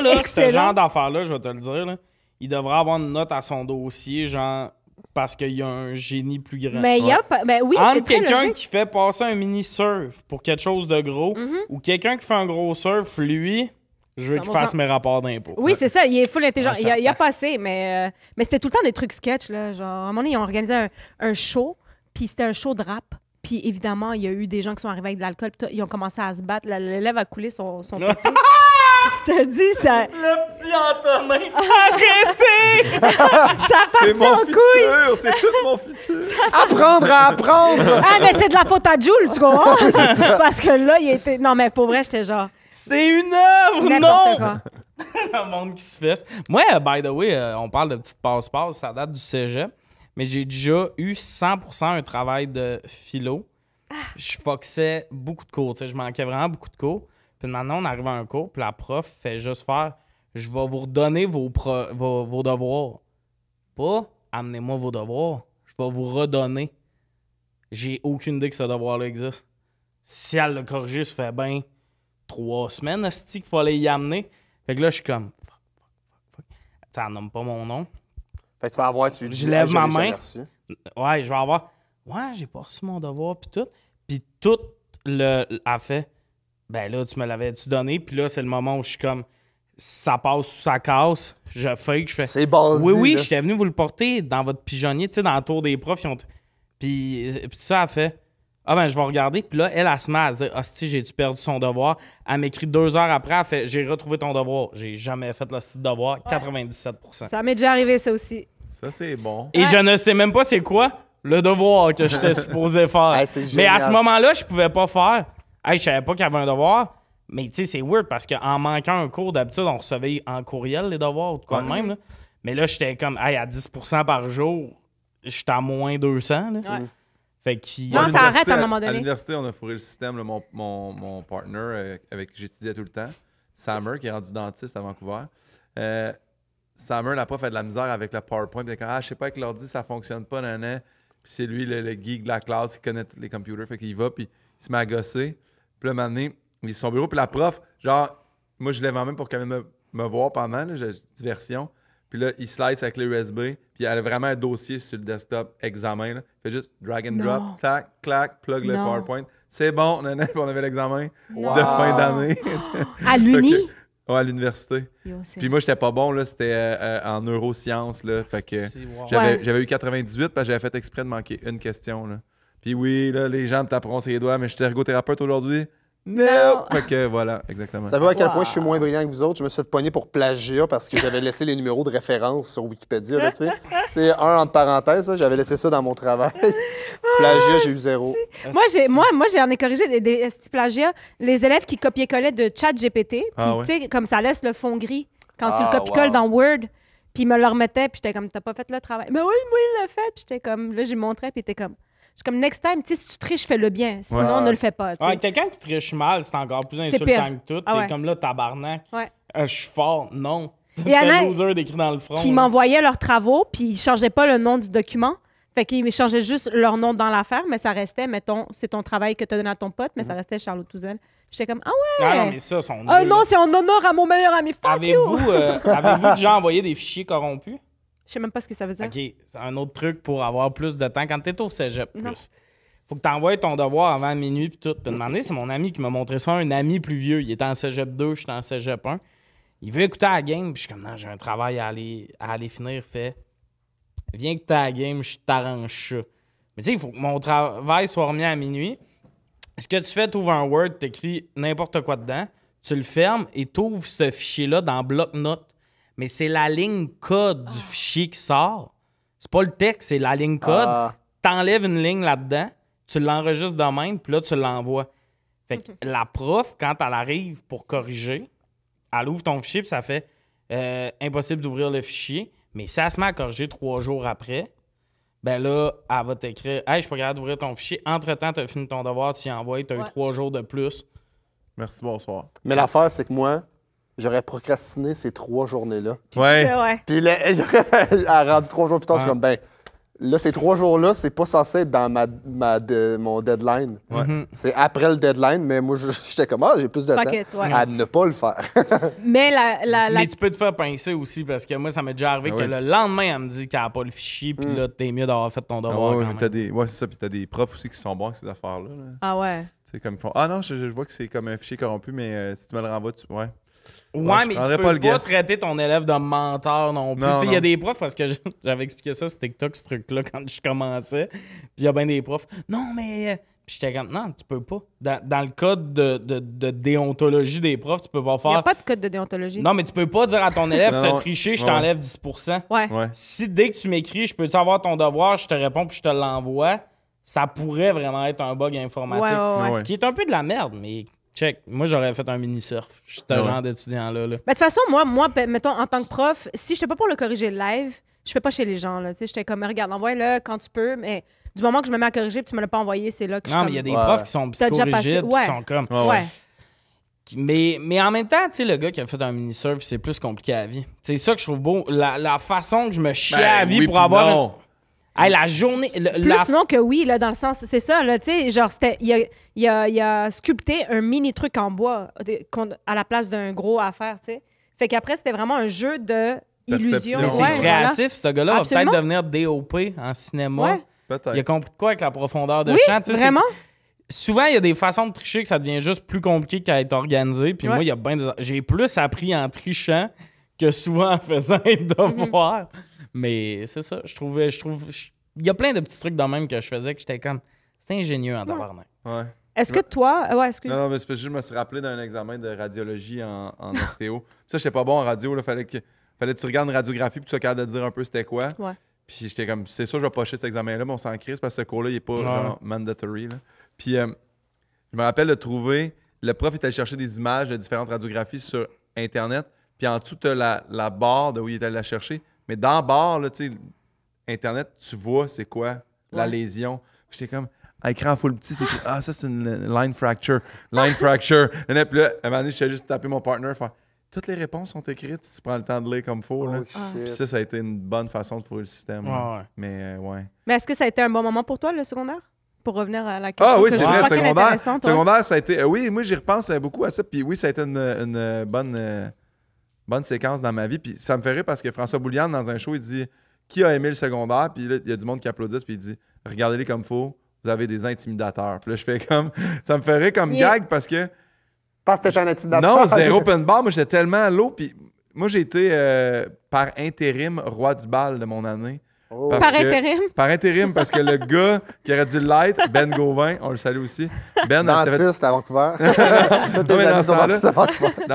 là, ce genre d'affaire-là, je vais te le dire, là, il devrait avoir une note à son dossier, genre parce qu'il y a un génie plus grand. Mais il y a pas. Ben oui, Entre quelqu'un qui fait passer un mini surf pour quelque chose de gros mhm. ou quelqu'un qui fait un gros surf, lui, je veux qu'il fasse mes rapports d'impôts. Oui, c'est ça. Il est full intelligent. il, a, passé, mais, euh, mais c'était tout le temps des trucs sketch. Là, genre, à un moment donné, ils ont organisé un, un show, puis c'était un show de rap. Puis évidemment, il y a eu des gens qui sont arrivés avec de l'alcool, ils ont commencé à se battre. L'élève a coulé son, son [laughs] Je te dis, ça. Le petit Antonin! [laughs] Arrêtez! ça C'est mon futur! C'est tout mon futur! [laughs] Apprendre à apprendre! Ah, mais c'est de la faute à Jules, tu comprends? Parce que là, il était. Non, mais pour vrai, j'étais genre. C'est une œuvre, non! le monde qui se fesse. Moi, by the way, euh, on parle de petite passe-passe, ça date du cégep mais j'ai déjà eu 100% un travail de philo. Ah. Je foxais beaucoup de cours. Je manquais vraiment beaucoup de cours. Puis maintenant, on arrive à un cours, puis la prof fait juste faire Je vais vous redonner vos, vos, devoirs. Pas amenez-moi vos devoirs. Je vais vous redonner. J'ai aucune idée que ce devoir-là existe. Si elle le corrigé, ça fait bien trois semaines, à qu'il fallait y amener. Fait que là, je suis comme, fuck, fuck, fuck. Ça nomme pas mon nom. Fait que avoir, tu Je lève ma main. Ouais, je vais avoir. Ouais, j'ai pas reçu mon devoir, puis tout. Puis tout le. a fait. Ben là, tu me l'avais-tu donné, puis là, c'est le moment où je suis comme. Ça passe ou ça casse, je fais que je fais. C'est basé. Oui, oui, j'étais venu vous le porter dans votre pigeonnier, tu sais, dans le tour des profs. Euh, puis ça a fait. Ah ben, je vais regarder. Puis là, elle, elle, se met à dire ah, si, j'ai dû perdre son devoir. Elle m'écrit deux heures après, elle fait J'ai retrouvé ton devoir. J'ai jamais fait le style devoir. 97 Ça m'est déjà arrivé, ça aussi. Ça, c'est bon. Et je ne sais même pas c'est quoi le devoir que j'étais [laughs] supposé faire. mais à ce moment-là, je pouvais pas faire. Hey, je savais pas qu'il y avait un devoir. Mais tu sais, c'est weird parce qu'en manquant un cours, d'habitude, on recevait en courriel les devoirs ou quoi de même. Mais là, j'étais comme, hey, à 10 par jour, j'étais à moins 200. Là. Fait Non, ça arrête à un moment À l'université, on a fourré le système. mon, mon, partner euh, avec qui j'étudiais tout le temps, Samur qui est rendu dentiste à Vancouver. Euh, Samur la prof, a de la misère avec le PowerPoint. Elle ah, je sais pas, avec l'ordi, ça fonctionne pas, nanan. Puis c'est lui, le, geek de la classe, qui connaît tous les computers. Fait qu'il va, puis il se met à gosser. Puis là, amené il est sur son bureau. Puis la prof, genre, moi, je l'ai même pour quand même me, me, voir pendant, là, diversion. Puis là, il slide avec l'USB, USB. Puis elle a vraiment un dossier sur le desktop examen. Il Fait juste drag and drop, tac, clac, plug le PowerPoint. C'est bon, [laughs] nanana, puis on avait l'examen de fin d'année. [gasps] à l'uni? Ouais, à l'université. Puis moi, j'étais pas bon, là, c'était euh, en neurosciences, là. Fait j'avais eu 98 parce que j'avais fait exprès de manquer une question, là. Puis oui, là, les gens me taperont sur les doigts, mais je suis ergothérapeute aujourd'hui. Non. OK, voilà, exactement. Ça veut à quel point je suis moins brillant que vous autres. Je me suis fait pogner pour plagiat parce que j'avais laissé les numéros de référence sur Wikipédia. tu sais. [laughs] un entre parenthèses, j'avais laissé ça dans mon travail. Ah, plagiat, j'ai eu zéro. moi, j'ai, moi, moi, j'en ai corrigé des, petits plagiats. Les élèves qui copiaient-collaient de chat GPT, ah comme ça laisse le fond gris quand tu le ah, copies-colles dans Word. Puis me le remettait, puis j'étais comme, t'as pas fait le travail. Mais oui, moi, il l'a fait. Puis j'étais comme, là, j'ai montré, puis t'es comme, suis comme next time, tu si tu triches, fais-le bien. Sinon, on ne le fait pas. quelqu'un qui triche mal, c'est encore plus insultant que tout. Ah T'es comme là, tabarnak. Euh, je suis fort. Non. Il y en a dans le front. Qui m'envoyaient leurs travaux, puis ils ne changeaient pas le nom du document. Fait qu'ils changeaient juste leur nom dans l'affaire, mais ça restait, mettons, c'est ton travail que tu as donné à ton pote, mais ça mhm. restait Charlotte Touzel. J'étais comme, ah ouais! Ah non, mais ça, son. Ah non, c'est en honneur à mon meilleur ami. Fuck avez avez-vous euh, [laughs] déjà envoyé des fichiers corrompus? Je sais même pas ce que ça veut dire. OK, c'est un autre truc pour avoir plus de temps. Quand tu es au cégep, non. Faut que tu envoies ton devoir avant minuit puis tout. Puis demander, c'est mon ami qui m'a montré ça, un ami plus vieux. Il était en cégep 2, je suis en cégep 1. Il veut écouter la game, puis je suis comme, non, j'ai un travail à aller, à aller finir fait. Viens que écouter la game, je t'arrange ça. Mais tu sais, il faut que mon travail soit remis à minuit. Ce que tu fais, tu ouvres un Word, tu écris n'importe quoi dedans, tu le fermes et tu ouvres ce fichier-là dans bloc-notes mais c'est la ligne code du ah. fichier qui sort. C'est pas le texte, c'est la ligne code. Tu ah. T'enlèves une ligne là-dedans, tu l'enregistres de même, puis là, tu l'envoies. Fait que la prof, quand elle arrive pour corriger, elle ouvre ton fichier, puis ça fait euh, impossible d'ouvrir le fichier. Mais si elle se met à corriger trois jours après, ben là, elle va t'écrire Hey, je suis pas d'ouvrir ton fichier. Entre-temps, tu as fini ton devoir, tu y envoies, tu as eu trois jours de plus. Merci, bonsoir. Mais l'affaire, c'est que moi, j'aurais procrastiné ces trois journées-là. Ouais. Puis là, [laughs] j'aurais rendu trois jours plus tard, je suis comme, ben, là, ces trois jours-là, c'est pas censé être dans ma, ma de, mon deadline. Ouais. Mhm. C'est après le deadline, mais moi, [laughs] j'étais comme, ah, j'ai plus de temps à ne pas le faire. [laughs] mais la, tu peux te faire pincer aussi, parce que moi, ça m'est déjà arrivé ah que le lendemain, elle me dit qu'elle n'a pas le fichier, puis mm. là, t'es mieux d'avoir fait ton ah devoir. Oui, ouais, quand même. Des... ouais c'est ça, puis t'as des profs aussi qui sont bons avec ces affaires-là. Ah ouais. C'est comme ils font, ah non, je, vois que c'est comme un fichier corrompu, mais euh, si tu me le renvoies, tu. Ouais. Ouais, mais tu peux pas, traiter ton élève de menteur non plus. Il y a des profs, parce que [laughs] j'avais expliqué ça sur TikTok, ce truc-là, quand je commençais. Puis il y a bien des profs. Non, mais. Euh, puis j'étais comme, non, tu peux pas. Dans, le code de, déontologie des profs, tu peux pas faire. Il n'y a pas de code de déontologie. Non, mais tu peux pas dire à ton élève, [laughs] t'as triché, je t'enlève 10 ouais. Si dès que tu m'écris, je peux savoir ton devoir, je te réponds puis je te l'envoie, ça pourrait vraiment être un bug informatique. Ce qui est un peu de la merde, mais Check. Moi, j'aurais fait un mini-surf. Je suis ce genre d'étudiant-là. Mais ben, de toute façon, moi, moi, ben, mettons, en tant que prof, si je pas pour le corriger live, je fais pas chez les gens. là. Tu J'étais comme, regarde, envoie-le quand tu peux, mais du moment que je me mets à corriger puis tu me l'as pas envoyé, c'est là que je suis Non, mais il y a des profs qui sont qui sont comme. Ouais. Mais, mais en même temps, le gars qui a fait un mini-surf, c'est plus compliqué à la vie. C'est ça que je trouve beau. La, façon que je me chie ben, à la vie pour avoir la journée. Le, Plus non que oui, dans le sens. C'est ça, là, tu sais, genre, c'était. Il a, sculpté un mini truc en bois à la place d'un gros affaire, tu sais. Fait qu'après, c'était vraiment un jeu de c'est créatif, ce gars-là. va peut-être devenir DOP en cinéma. Il a compris quoi avec la profondeur de champ. vraiment? Souvent, il y a des façons de tricher que ça devient juste plus compliqué qu'à être organisé. Puis moi, il y J'ai plus appris en trichant que souvent en faisant [laughs] un devoir. Mais c'est ça, je trouvais, je trouve, il y a plein de petits trucs dans même que je faisais que j'étais comme, c'était ingénieux en tabarnak. Ouais. Est-ce que toi, euh, ouais, est-ce Non, non, mais c'est parce que je me suis rappelé d'un examen de radiologie en, en [laughs] ostéo. ça, j'étais pas bon en radio, là, fallait que, fallait que tu regardes une radiographie puis tu sois capable de dire un peu c'était quoi. Ouais. Puis j'étais comme, c'est sûr, je vais pocher cet examen-là, mais on s'en crise parce que ce cours-là, il n'est pas mandatory. Puis euh, je me rappelle de trouver, le prof était allé chercher des images de différentes radiographies sur Internet, puis en dessous, la, la barre de où il était allé la chercher, mais dans le bar, Internet, tu vois c'est quoi la lésion. J'étais comme, à ah, écran full petit, c'est Ah, ça, c'est une line fracture. Line fracture. Et là, puis là, à un moment donné, j'ai juste tapé mon partner, toutes les réponses sont écrites si tu prends le temps de lire comme il faut. là. Oh, puis ça, ça a été une bonne façon de trouver le système. Mais euh, ouais. Mais est-ce que ça a été un bon moment pour toi, le secondaire? Pour revenir à la ah question. Ah oui, c'est vrai, secondaire. Secondaire, ça a été. Euh, oui, moi, j'y repense euh, beaucoup à ça. Puis oui, ça a été une, une bonne bonne séquence dans ma vie. Puis ça me ferait parce que François Bouliane, dans un show, il dit Qui a aimé le secondaire Puis là, il y a du monde qui applaudit, puis il dit Regardez-les comme faux, vous avez des intimidateurs. Puis là, je fais comme. [laughs] Ça me ferait comme gag parce que. Parce que t'es un intimidateur. Non, [laughs] zéro open bar. Moi, j'étais tellement à l'eau. Puis moi, j'ai été euh, par intérim roi du bal de mon année. Oh. Par intérim. [laughs] Par intérim, parce que le gars qui aurait dû l'être, Ben Gauvin, on le salue aussi. Ben, Dentiste à Vancouver. [laughs] non, dans, ce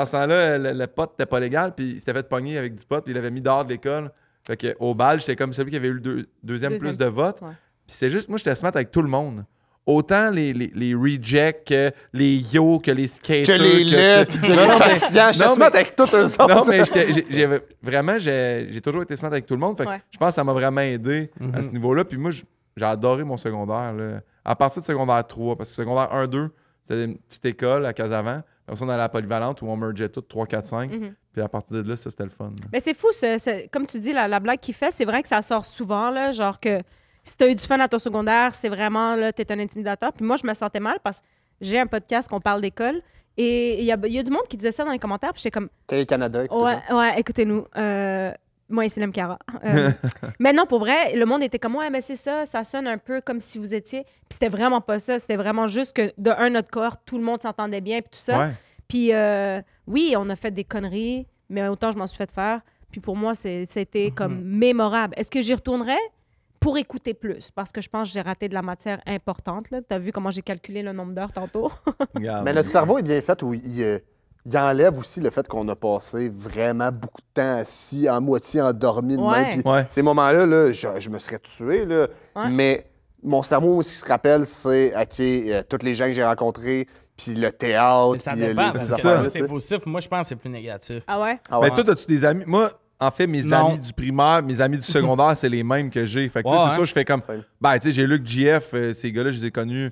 temps-là, le, pote pot n'était pas légal, puis il s'était fait pogner avec du pot, puis il avait mis dehors de l'école. Fait que, au bal, j'étais comme celui qui avait eu le deuxième, plus de votes. Puis c'est juste, moi, j'étais smart avec tout le monde autant les, les, les rejects les yo, que les skaters. Que les que les fatigants. smart avec autres. Non, mais vraiment, j'ai, toujours été smart avec tout le monde. je pense que ça m'a vraiment aidé à mhm. ce niveau-là. Puis moi, j'ai adoré mon secondaire. À partir de secondaire 3, parce que secondaire 1-2, c'était une petite école à Casavant. Comme ça, on allait à la polyvalente où on mergeait tout 3, 4, 5. Puis à partir de là, ça, c'était le fun. Mais c'est fou, comme tu dis, la, blague qu'il fait, c'est vrai que ça sort souvent, là, genre que si tu eu du fun à ton secondaire, c'est vraiment là, tu es un intimidateur. Puis moi, je me sentais mal parce que j'ai un podcast qu'on parle d'école. Et il y a, du monde qui disait ça dans les commentaires. Puis j'étais comme. Télé-Canada, écoutez Ouais, ouais écoutez-nous. Euh, moi, c'est Cara. Euh, [laughs] mais non, pour vrai, le monde était comme, ouais, mais c'est ça, ça sonne un peu comme si vous étiez. Puis c'était vraiment pas ça. C'était vraiment juste que, de un, notre corps, tout le monde s'entendait bien, puis tout ça. Puis euh, oui, on a fait des conneries, mais autant je m'en suis fait faire. Puis pour moi, c'était mm-hmm. comme mémorable. Est-ce que j'y retournerais? pour écouter plus, parce que je pense que j'ai raté de la matière importante. Tu as vu comment j'ai calculé le nombre d'heures tantôt? [laughs] Mais notre cerveau est bien fait où euh, il, enlève aussi le fait qu'on a passé vraiment beaucoup de temps assis, en moitié endormi. Ouais. Ces moments-là, je, me serais tué. Mais mon cerveau, aussi se rappelle, c'est à qui euh, toutes les gens que j'ai rencontrés, puis le théâtre. Euh, c'est positif. Moi, je pense que c'est plus négatif. Ah ouais? Mais ah toi, as-tu des amis? Moi, en fait, mes amis du primaire, mes amis du [laughs] secondaire, c'est les mêmes que j'ai. Fait que, c'est ça, hein. je fais comme. Ben, tu sais, j'ai Luc GF, euh, ces gars-là, je les ai connus.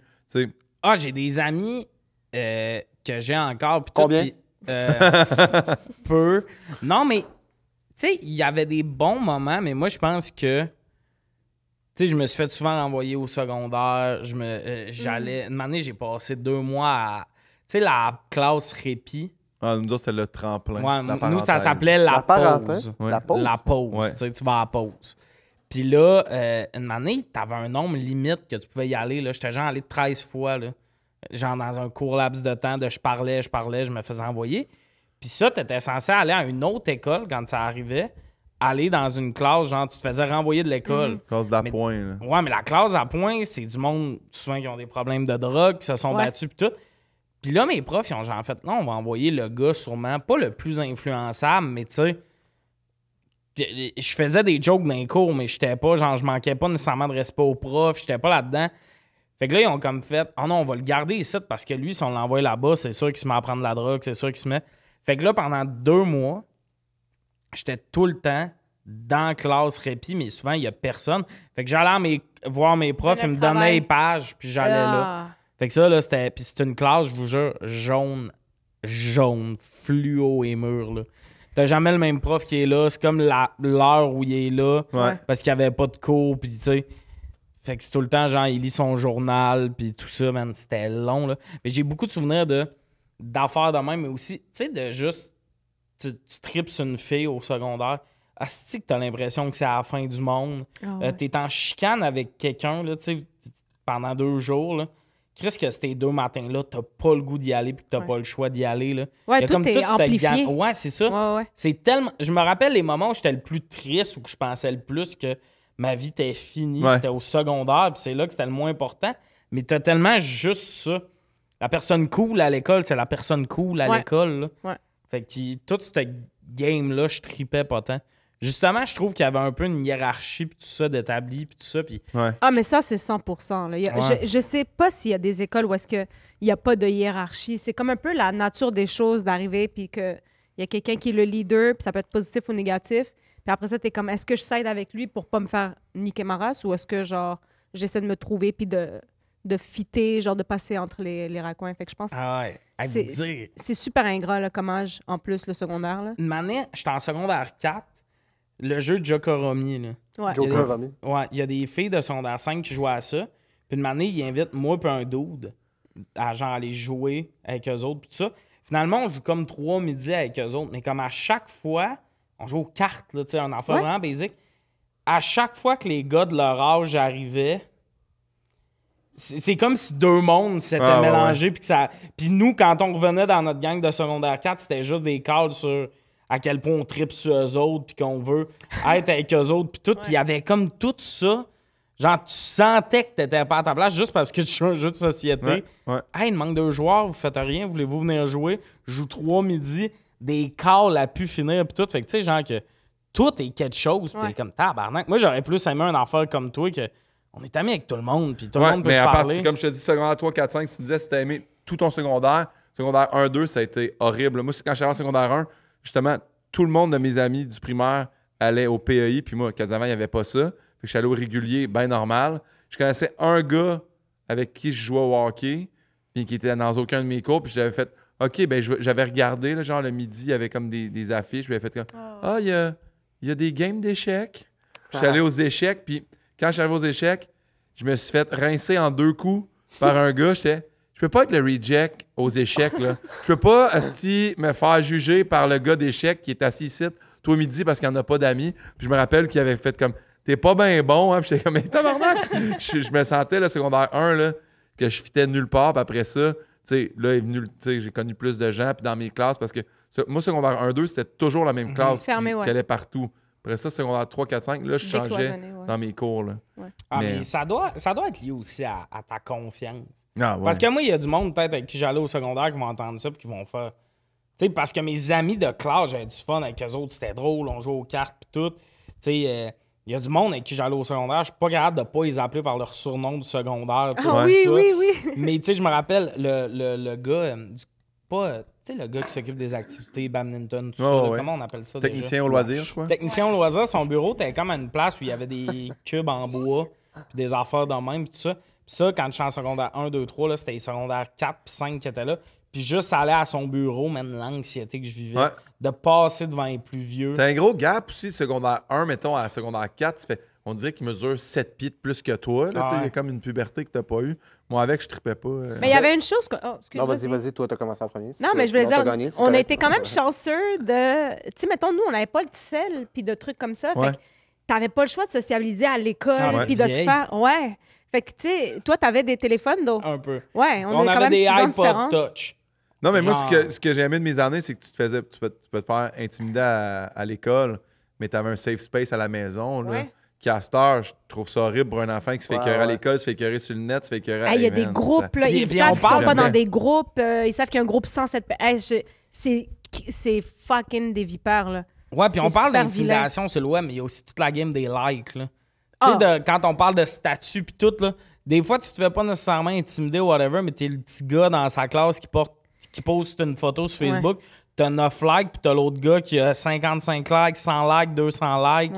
Ah, j'ai des amis euh, que j'ai encore. Combien? Euh, [laughs] peu. Non, mais, tu sais, il y avait des bons moments, mais moi, je pense que. Tu sais, je me suis fait souvent renvoyer au secondaire. Je me, j'allais, mm. une année, j'ai passé deux mois à. Tu sais, la classe répit. Ah, nous autres, c'est le tremplin. nous, ça s'appelait la, pause. la, pause. La pause. Tu, vas à la pause. Puis là, euh, une année, tu avais un nombre limite que tu pouvais y aller. J'étais genre allé 13 fois. Là. Genre dans un court laps de temps de je parlais, je parlais, je me faisais envoyer. Puis ça, tu étais censé aller à une autre école quand ça arrivait. Aller dans une classe, genre, tu te faisais renvoyer de l'école. Mhm. Classe d'appoint. Ouais, mais la classe d'appoint, c'est du monde souvent qui ont des problèmes de drogue, qui se sont battus, puis tout. Puis là, mes profs, ils ont genre fait, non, on va envoyer le gars sûrement, pas le plus influençable, mais tu sais, je faisais des jokes dans les cours, mais j'étais pas, genre, je manquais pas nécessairement de respect aux profs, j'étais pas là-dedans. Fait que là, ils ont comme fait, oh non, on va le garder ici parce que lui, si on l'envoie là-bas, c'est sûr qu'il se met à prendre la drogue, c'est sûr qu'il se met. Fait que là, pendant deux mois, j'étais tout le temps dans classe répit, mais souvent, il y a personne. Fait que j'allais mes, voir mes profs, ils me donnaient les pages, puis j'allais ah. là. Fait que ça, là, c'était. Puis c'est une classe, je vous jure, jaune, jaune, fluo et mur, là. T'as jamais le même prof qui est là. C'est comme l'heure où il est là. Parce qu'il n'y avait pas de cours, puis tu sais. Fait que c'est tout le temps, genre, il lit son journal, puis tout ça, man, c'était long, là. Mais j'ai beaucoup de souvenirs de d'affaires de même, mais aussi, tu sais, de juste. Tu, tripes une fille au secondaire. Asti que t'as l'impression que c'est la fin du monde. Ah euh, t'es en chicane avec quelqu'un, là, tu sais, pendant deux jours, là. Chris, que ces deux matins-là, t'as pas le goût d'y aller puis que t'as pas le choix d'y aller. Là. Ouais, tout est Ouais, c'est ça. c'est tellement. Je me rappelle les moments où j'étais le plus triste ou que je pensais le plus que ma vie était finie. C'était au secondaire puis c'est là que c'était le moins important. Mais t'as tellement juste ça. La personne cool à l'école, c'est la personne cool à l'école. Fait que tout ce game-là, je tripais pas tant. Justement, je trouve qu'il y avait un peu une hiérarchie, puis tout ça, d'établi, puis tout ça. Ah, mais ça, c'est 100 Je ne sais pas s'il y a des écoles où est-ce il n'y a pas de hiérarchie. C'est comme un peu la nature des choses d'arriver, puis il y a quelqu'un qui est le leader, puis ça peut être positif ou négatif. Puis après ça, tu es comme, est-ce que je s'aide avec lui pour pas me faire niquer ma race, ou est-ce que, genre, j'essaie de me trouver, puis de, de fitter, genre, de passer entre les, les raccoins. Fait que je pense... Ah c'est super ingrat là, comme en plus, le secondaire. Là. Une année, j'étais en secondaire 4, le jeu de Jokoromi. Là. Ouais. Ouais, il y a des filles de secondaire 5 qui jouent à ça. Puis une année, ils invitent moi et un dude à genre aller jouer avec eux autres. ça. Finalement, on joue comme trois midi avec eux autres. Mais comme à chaque fois, on joue aux cartes, là, un enfant vraiment basique. À chaque fois que les gars de leur âge arrivaient, c'est comme si deux mondes s'étaient ah, mélangés. Puis, ça... puis nous, quand on revenait dans notre gang de secondaire 4, c'était juste des calls sur à quel point on tripe sur eux autres, puis qu'on veut être avec eux autres, puis tout. Puis il y avait comme tout ça. Genre, tu sentais que t'étais pas à ta place juste parce que tu joues un jeu de société. Hey, il manque deux joueurs, vous faites rien, voulez-vous venir jouer? Je joue trois midi, des calls à pu finir, puis tout. Fait que tu sais, genre, que tout est quelque chose, puis t'es comme tabarnak. Moi, j'aurais plus aimé un enfant comme toi que on est amis avec tout le monde, puis tout le monde peut mais se à Partir, comme je te dis, secondaire 3, 4, 5, tu disais si t'as aimé tout ton secondaire, secondaire 1, 2, ça a été horrible. Moi, quand j'étais en secondaire 1, justement, tout le monde de mes amis du primaire allait au PEI, puis moi, quasiment, il n'y avait pas ça. Puis je suis allé au régulier, bien normal. Je connaissais un gars avec qui je jouais au hockey, puis qui était dans aucun de mes cours, puis j'avais fait OK, ben j'avais regardé, là, genre le midi, il y avait comme des, des affiches, puis j'avais fait comme oh. Ah, il, y a, des games d'échecs. Je suis ah. allé aux échecs, puis quand je suis arrivé aux échecs, je me suis fait rincer en deux coups par un gars. J'étais Je peux pas être le reject aux échecs. Là. Je peux pas, me faire juger par le gars d'échecs qui est assis ici tout midi parce qu'il n'y en a pas d'amis. Puis je me rappelle qu'il avait fait comme T'es pas bien bon, hein? comme [laughs] je, me sentais, le secondaire 1, là, que je fitais nulle part. après ça, sais là, est venu, j'ai connu plus de gens, puis dans mes classes, parce que moi, secondaire 1-2, c'était toujours la même mhm. classe qui, allait partout. Après ça, secondaire 3, 4, 5, là, je changeais dans mes cours. Ah, mais... ça, doit, ça doit être lié aussi à ta confiance. Ah, parce que moi, il y a du monde peut-être avec qui j'allais au secondaire qui vont entendre ça et qui vont faire. Tu sais, parce que mes amis de classe, j'avais du fun avec eux autres, c'était drôle, on jouait aux cartes et tout. Tu sais, euh, il y a du monde avec qui j'allais au secondaire, je suis pas capable de pas les appeler par leur surnom du secondaire. Ah oui, oui, oui. Mais tu sais, je me rappelle, le, le, gars, euh, du, pas. Euh, tu sais, le gars qui s'occupe des activités, badminton, tout ça. Comment on appelle ça Technicien au loisir, je crois. Technicien au loisir, son bureau était comme à une place où il y avait des [laughs] cubes en bois, puis des affaires dans même, tout ça ça, quand je suis en secondaire 1, 2, 3, c'était les secondaires 4 puis 5 qui étaient là. Puis juste aller à son bureau, même l'anxiété que je vivais, de passer devant les plus vieux. T'as un gros gap aussi secondaire 1, mettons, à secondaire 4. on dirait qu'il mesure 7 pieds de plus que toi. y a comme une puberté que t'as pas eu Moi, avec, je tripais pas. Euh. Mais il y avait une chose. Oh, non, vas-y, vas-y, toi, t'as commencé en premier. Non, mais je voulais dire, on, était quand même [laughs] chanceux de. Tu sais, mettons, nous, on n'avait pas le sel puis de trucs comme ça. Fait que t'avais pas le choix de socialiser à l'école puis de te faire. Ouais. Fait que, tu sais, toi, t'avais des téléphones, d'eau. Un peu. Ouais, on, avait des iPod Touch. Non, mais moi, ce que, ce j'ai aimé de mes années, c'est que tu te faisais, tu peux, te faire intimider à, l'école, mais t'avais un safe space à la maison. Là. je trouve ça horrible pour un enfant qui se fait ouais, à l'école, se fait queer sur le net, se fait écœurer à Il y a des groupes, là, ils, savent qu'ils sont pas dans des groupes, ils savent qu'il y a un groupe sans cette... je... C'est fucking des vipères, là. Ouais, puis on parle d'intimidation sur le web, mais il y a aussi toute la game des likes, là. Tu sais, ah. quand on parle de statut puis tout, des fois, tu te fais pas nécessairement intimider ou whatever, mais t'es le petit gars dans sa classe qui porte qui poste une photo sur Facebook. tu T'as 9 likes, puis t'as l'autre gars qui a 55 likes, 100 likes, 200 likes.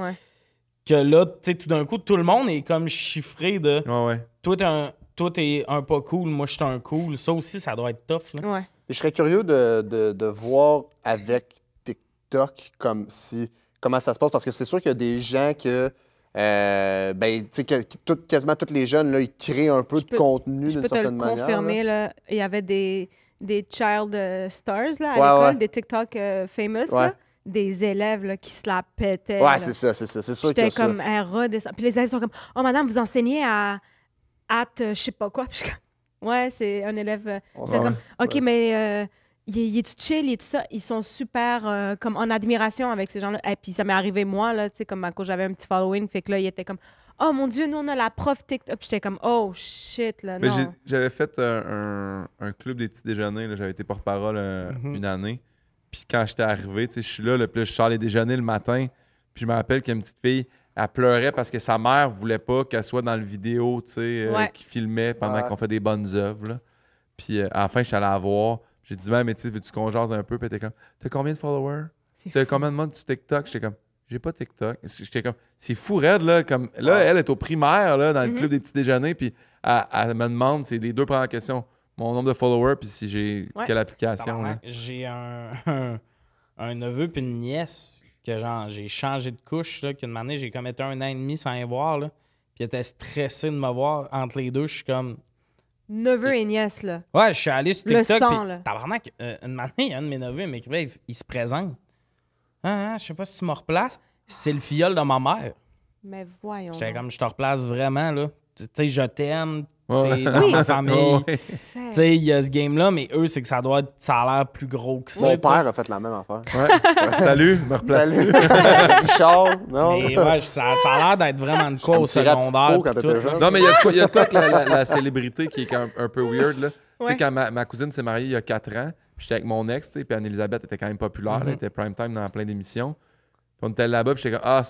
Que là, tu sais, tout d'un coup, tout le monde est comme chiffré de. Toi, t'es un, toi, es un pas cool, moi, je suis un cool. Ça aussi, ça doit être tough. Là. Je serais curieux de, de, voir avec TikTok comme si, comment ça se passe, parce que c'est sûr qu'il y a des gens que euh, ben, tu sais, quasiment tous les jeunes, là, ils créent un peu de contenu d'une certaine te le manière. confirmer, là. il y avait des, des child euh, stars là, à l'école, des TikTok euh, famous. Là, des élèves là, qui se la pétaient. Ouais, c'est ça, c'est ça. C'est sûr J'étais comme, ça. elle eh, redescend. Puis les élèves sont comme, oh madame, vous enseignez à. à je sais pas quoi. Puis je... ouais, c'est un élève. Euh, c'est comme, ok, mais il est, chill, il tout ça. Ils sont super euh, comme en admiration avec ces gens-là. Et puis ça m'est arrivé moi, là, tu sais, comme quand j'avais un petit following, fait que là, il était comme Oh mon Dieu, nous on a la prof TikTok. J'étais comme Oh shit, j'avais fait euh, un, club des petits déjeuners, j'avais été porte-parole euh, mm-hmm. une année. Puis quand j'étais arrivé, je suis là, le plus je sors les déjeuners le matin. Puis je me rappelle qu'une petite fille, elle pleurait parce que sa mère voulait pas qu'elle soit dans le vidéo, tu sais, qui filmait pendant qu'on fait des bonnes œuvres. Puis à la fin, suis allé la voir. J'ai dit, ben, mais tu veux-tu qu'on jase un peu? Puis t'es comme, t'as combien de followers? T'as combien de monde sur TikTok? J'étais comme, j'ai pas TikTok. J'étais comme, c'est fou raide, là. Comme, là, elle est au primaire, là, dans le mm-hmm. club des petits déjeuners, puis elle, me demande, c'est les deux premières questions, mon nombre de followers, puis si j'ai quelle application. J'ai [laughs] un, un, neveu puis une nièce que, genre, j'ai changé de couche, là, qu'une année, j'ai comme un an et demi sans les voir, là, puis elle était stressée de me voir. Entre les deux, je suis comme, Neveu et nièce, là. Ouais, je suis allé sur TikTok. Le sang, là. Tabarnak, euh, une un de mes neveux, m'écrivait, il, il se présente. Ah, ah, je sais pas si tu me replaces. C'est le fiole de ma mère. Mais voyons. J'étais comme, je te replace vraiment, là. Tu sais, je t'aime, oui. famille. il y a ce game-là, mais eux, c'est que ça doit être, ça a l'air plus gros que ça. Mon père a fait la même affaire. [laughs] Salut, me replace. Salut. [laughs] Richard, non. ça, a l'air d'être vraiment de quoi au secondaire. Non, mais il y a de quoi, avec la, célébrité qui est un peu weird, là. Tu sais, quand ma, cousine s'est mariée il y a 4 ans, j'étais avec mon ex, puis Anne-Elisabeth était quand même populaire, mm-hmm. elle était prime time dans plein d'émissions. On était là-bas, puis j'étais comme, ah,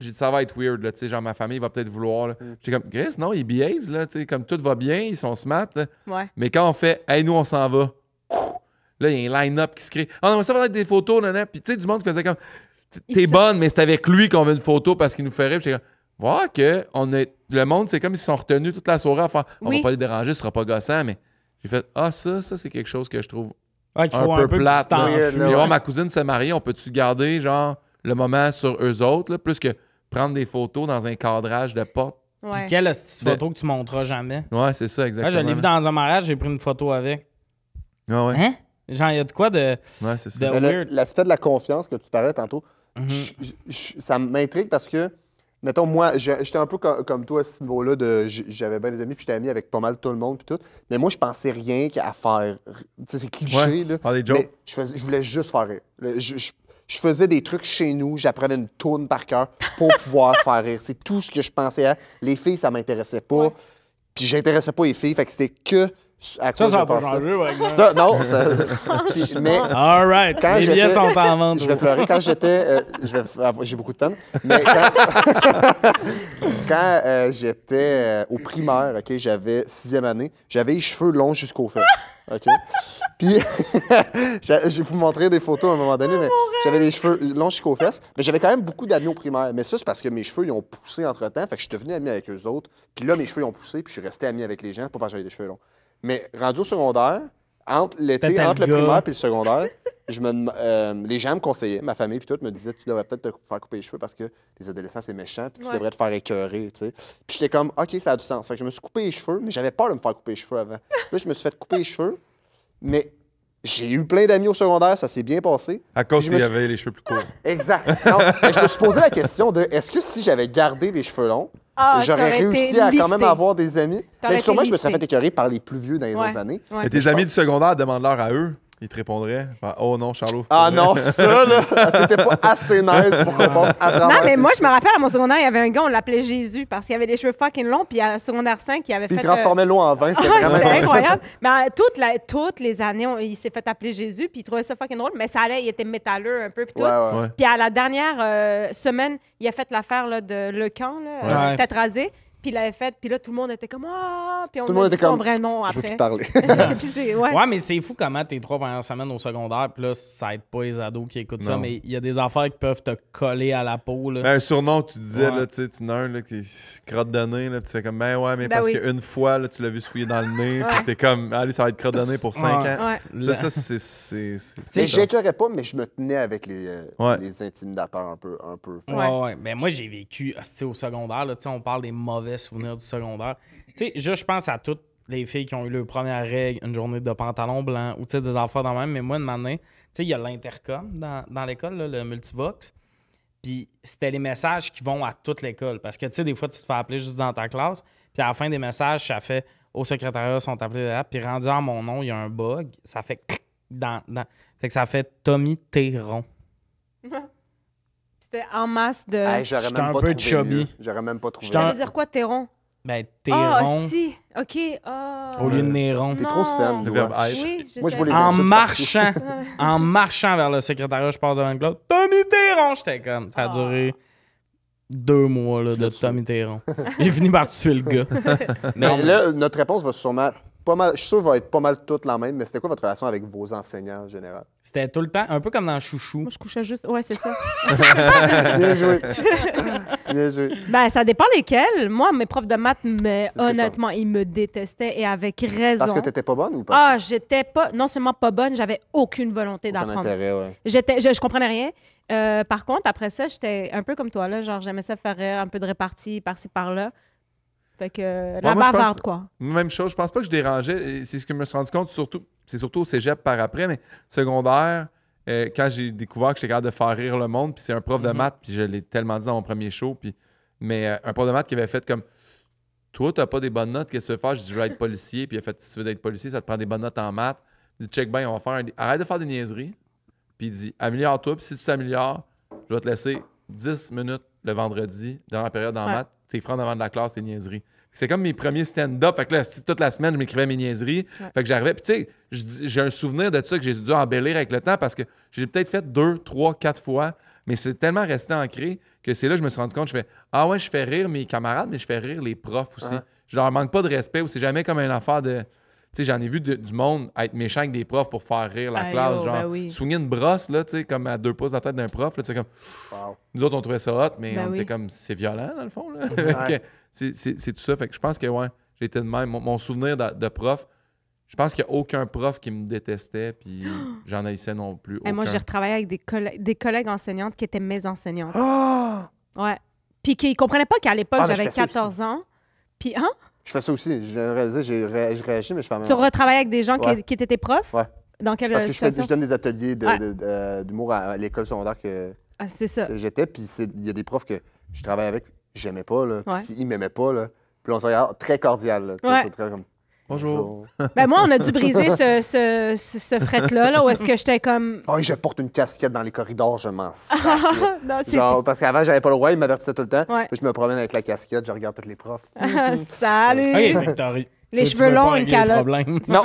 j'ai dit ça va être weird, là, tu sais genre ma famille va peut-être vouloir. Mm. J'étais comme Chris, non, ils behaves », là, tu sais comme tout va bien, ils sont smart. Ouais. Mais quand on fait Hey, nous, on s'en va, là, il y a un line-up qui se crée. Ah non, mais ça va être des photos, non, Puis tu sais, du monde qui faisait comme T'es bonne, mais c'est avec lui qu'on veut une photo parce qu'il nous ferait. J'ai comme Voir que on est... le monde, c'est comme ils sont retenus toute la soirée à faire On va pas les déranger, ce sera pas gossant, mais j'ai fait Ah, ça, ça, c'est quelque chose que je trouve ah, un, peu plate. Là. Là, ma cousine s'est mariée, on peut-tu garder, genre le moment sur eux autres, plus que prendre des photos dans un cadrage de porte. Ouais. Quelle petite photo que tu montreras jamais? Ouais, c'est ça, exactement. Moi, je l'ai vu dans un mariage, j'ai pris une photo avec. Ouais, ah ouais? Hein? Genre, il y a de quoi de. Ouais, c'est ça. L'aspect de la confiance que tu parlais tantôt, mhm. ça m'intrigue parce que, mettons, moi, j'étais un peu comme, toi à ce niveau-là, de j'avais bien des amis, puis j'étais ami avec pas mal tout le monde, puis tout. Mais moi, je pensais rien qu'à faire. Tu sais, c'est cliché, là. là. Des jokes. Mais je, je, voulais juste faire rire. je, je faisais des trucs chez nous, j'apprenais une tourne par cœur pour pouvoir [laughs] faire rire. C'est tout ce que je pensais à. Les filles, ça m'intéressait pas. Puis j'intéressais pas les filles, fait que c'était que ça, ça n'a pas changé, par Ça, non. Ça... [laughs] [laughs] mais All right. Quand Les sont en vente. Je vais pleurer. Quand j'étais... Euh, j'ai beaucoup de peine. Mais quand, [laughs] euh, j'étais euh, au primaire, OK, j'avais sixième année, j'avais les cheveux longs jusqu'aux fesses. OK? Puis, je vais vous montrer des photos à un moment donné, mais ah, j'avais les cheveux longs jusqu'aux fesses. Mais j'avais quand même beaucoup d'amis au primaire. Mais ça, c'est parce que mes cheveux, ils ont poussé entre-temps. Fait que je suis devenu ami avec eux autres. Puis là, mes cheveux, ont poussé. Puis je suis resté ami avec les gens. Pas parce que j'avais des cheveux longs. Mais rendu au secondaire, entre l'été, entre le primaire et le secondaire, je me, euh, les gens me conseillaient, ma famille puis tout me disaient tu devrais peut-être te faire couper les cheveux parce que les adolescents c'est méchant puis tu devrais te faire écœurer, tu sais. Puis j'étais comme OK, ça a du sens. je me suis coupé les cheveux, mais j'avais pas de me faire couper les cheveux avant. Là, je me suis fait couper les cheveux, mais j'ai eu plein d'amis au secondaire, ça s'est bien passé. À cause qu'il y avait les cheveux plus courts. [laughs] Exact. je me suis posé la question de est-ce que si j'avais gardé les cheveux longs, ah, j'aurais réussi à quand même avoir des amis. Mais sûrement, je me serais fait écœurer par les plus vieux dans les années. Mais tes amis du secondaire, demandent leur à eux. Il te répondrait Oh non, Charlot. Ah non, ça, là, ah, t'étais pas assez nice pour qu'on à Non, mais moi, je me rappelle, à mon secondaire, il y avait un gars, on l'appelait Jésus parce qu'il avait des cheveux fucking longs, puis à secondaire 5, il avait puis fait. Il transformait euh, long l'eau en vin, c'était [laughs] C'était incroyable. mais euh, toutes les années, il s'est fait appeler Jésus, puis il trouvait ça fucking drôle, mais ça allait, il était métalleux un peu, puis tout. Puis à la dernière euh, semaine, il a fait l'affaire de Le Camp, là, tête rasée. Puis il l'avait fait, puis là, tout le monde était comme Ah! Puis on a dit son vrai nom après. Je veux plus parler. [laughs] Ouais. mais c'est fou comment tes trois premières semaines au secondaire, puis là, ça aide pas les ados qui écoutent ça, mais il y a des affaires qui peuvent te coller à la peau. Là. Ben, un surnom, tu disais, là, tu sais, tu n'as un qui crotte de nez, là, tu sais comme, ben ouais, mais ben parce qu'une fois, là, tu l'as vu se fouiller dans le nez, puis t'es comme, allez, ah, ça va être crotte de nez pour cinq ans. Ça, ça c'est. Tu pas, mais je me tenais avec les, euh, les intimidateurs un peu. Un peu ouais, ouais. Mais moi, j'ai vécu, au secondaire, là, tu sais, on parle des mauvais souvenir souvenirs du secondaire. Tu sais, je pense à toutes les filles qui ont eu leur première règle, une journée de pantalon blanc ou des enfants dans même. Mais moi, de année, tu sais, il y a l'intercom dans, l'école, le multivox. Puis c'était les messages qui vont à toute l'école. Parce que, tu sais, des fois, tu te fais appeler juste dans ta classe. Puis à la fin des messages, ça fait au secrétariat, sont appelés là. Puis rendu à mon nom, il y a un bug. Ça fait dans, dans... Fait que ça fait Tommy Téron [laughs] ». C'était en masse de. J'étais un même, pas J'aurais même pas trouvé. Ça dire quoi, Téron? Ben, Téron. Ah, si. OK. Ah. Au lieu de Néron. T'es trop saine. Le verbe Moi, je voulais En marchant, [laughs] en marchant vers le secrétariat, je passe devant le globe. Tommy Téron! J'étais comme. Ça a ah. duré deux mois là, de Tommy Téron. J'ai fini par tuer le gars. [laughs] Mais là, notre réponse va sûrement pas mal, je suis sûr, va être pas mal toute la même, mais c'était quoi votre relation avec vos enseignants en général? C'était tout le temps, un peu comme dans Chouchou. Moi, je couchais juste. Ouais, c'est ça. [laughs] Bien joué. Bien joué. Ben, ça dépend lesquels. Moi, mes profs de maths, mais honnêtement, ils me détestaient et avec raison. Parce que tu t'étais pas bonne ou pas? Ah, j'étais pas, non seulement pas bonne, j'avais aucune volonté d'apprendre. Ouais. J'étais, je, je comprenais rien. Euh, par contre, après ça, j'étais un peu comme toi, là, genre j'aimais ça faire un peu de répartie par-ci par-là. Fait que la quoi. Même chose, je pense pas que je dérangeais. C'est ce que je me suis rendu compte, surtout, c'est surtout au cégep par après, mais secondaire, euh, quand j'ai découvert que j'étais capable de faire rire le monde, puis c'est un prof de mhm. maths, puis je l'ai tellement dit dans mon premier show, puis, mais euh, un prof de maths qui avait fait comme Toi, t'as pas des bonnes notes, qu'est-ce que tu veux faire Je dis, Je veux être policier, puis il a fait Si tu veux être policier, ça te prend des bonnes notes en maths. Il dit Check bien, on va faire Arrête de faire des niaiseries, puis il dit Améliore-toi, puis si tu t'améliores, je vais te laisser 10 minutes le vendredi dans la période en maths t'es franc devant de la classe, tes niaiseries. C'est comme mes premiers stand-up. Fait que là, toute la semaine, je m'écrivais mes niaiseries. Fait que j'arrivais. Puis tu sais, j'ai un souvenir de ça que j'ai dû embellir avec le temps parce que j'ai peut-être fait deux, trois, quatre fois, mais c'est tellement resté ancré que c'est là que je me suis rendu compte, je fais Ah ouais, je fais rire mes camarades, mais je fais rire les profs aussi. Je leur manque pas de respect ou c'est jamais comme une affaire de j'en ai vu du monde être méchant avec des profs pour faire rire la classe. Oh, genre, ben une brosse, là, comme à deux pouces de la tête d'un prof, là, comme. Nous autres, on trouvait ça hot, mais ben on était comme, c'est violent, dans le fond, [laughs] c'est tout ça. Fait que je pense que, ouais, j'étais de même. Mon, souvenir de, prof, je pense qu'il n'y a aucun prof qui me détestait, puis [gasps] j'en haïssais non plus. Et moi, j'ai retravaillé avec des, collègues, des collègues enseignantes qui étaient mes enseignantes. Ah! Ouais. Puis qui ne comprenaient pas qu'à l'époque, ah, ben, j'avais 14 ans. Puis, hein? Je fais ça aussi. Je réalisé, j'ai réagi, mais je fais même Tu retravailles avec des gens qui, étaient tes profs? Oui. Dans quelle Parce que je, donne des ateliers euh, d'humour à, l'école secondaire que, ah, j'étais. Puis il y a des profs que je travaille avec, j'aimais pas, là, qui ils m'aimaient pas. Là. Puis on se regarde très cordial. très comme, Bonjour. Ben moi, on a dû briser ce, ce, ce, fret-là, là, où est-ce que j'étais comme. Oh, je porte une casquette dans les corridors, je m'en sers. [laughs] Genre, parce qu'avant, j'avais pas le droit, ils m'avertissaient tout le temps. Ouais. je me promène avec la casquette, je regarde tous les profs. [laughs] Salut! Hey, Les cheveux longs, une calotte. [laughs] Non,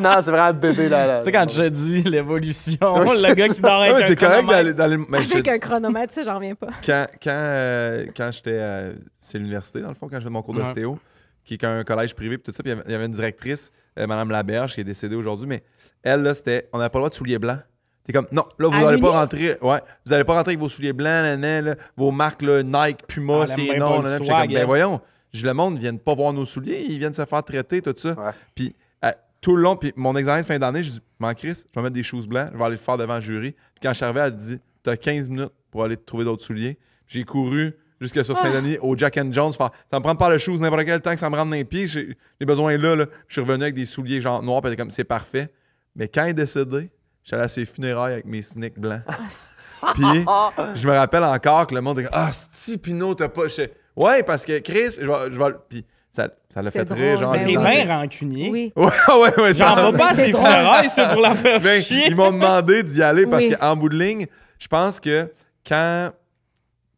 non c'est vraiment bébé là. Tu sais, quand je dis l'évolution, le gars qui dort avec C'est correct d'aller. Dans, les, je suis un chronomètre, ça, j'en reviens pas. Quand, quand, euh, quand j'étais. à c'est l'université, dans le fond, quand fais mon cours d'ostéo qui est un collège privé, puis tout ça. Puis il y avait une directrice, Mme euh, Madame Laberge, qui est décédée aujourd'hui, mais elle, là, c'était on n'a pas le droit de souliers blancs. T'es comme, non, là, vous n'allez ah, pas rentrer. Ouais, vous allez pas rentrer avec vos souliers blancs, là, vos marques, le Nike, Puma, c'est non. non. comme, ben voyons, je le monde, ils viennent pas voir nos souliers, ils viennent se faire traiter, tout ça. Puis euh, tout le long, puis mon examen de fin d'année, je dis, man, Chris, je vais mettre des choses blancs, je vais aller le faire devant le jury. Puis quand je suis arrivé, elle dit, t'as 15 minutes pour aller te trouver d'autres souliers. J'ai couru, jusque sur ah. Saint-Denis au Jack and Jones. ça me prend pas le shoes n'importe quel temps que ça me rentre dans les pieds. J'ai les besoins là, là. Je suis revenu avec des souliers genre noirs, puis comme c'est parfait. Mais quand il est décédé, J'allais à ses funérailles avec mes sneaks blancs. Ah, puis, je me rappelle encore que le monde dit, « Ah, Sti Pino, t'as pas. Ouais, parce que Chris, je vais. Puis, ça, ça l'a fait très genre. Mais t'es bien rancunier. Oui. [laughs] ouais, ouais, J'en va pas à ses funérailles, c'est pour la faire ben, chier. Ils m'ont demandé d'y aller parce qu'en bout de ligne, je pense que quand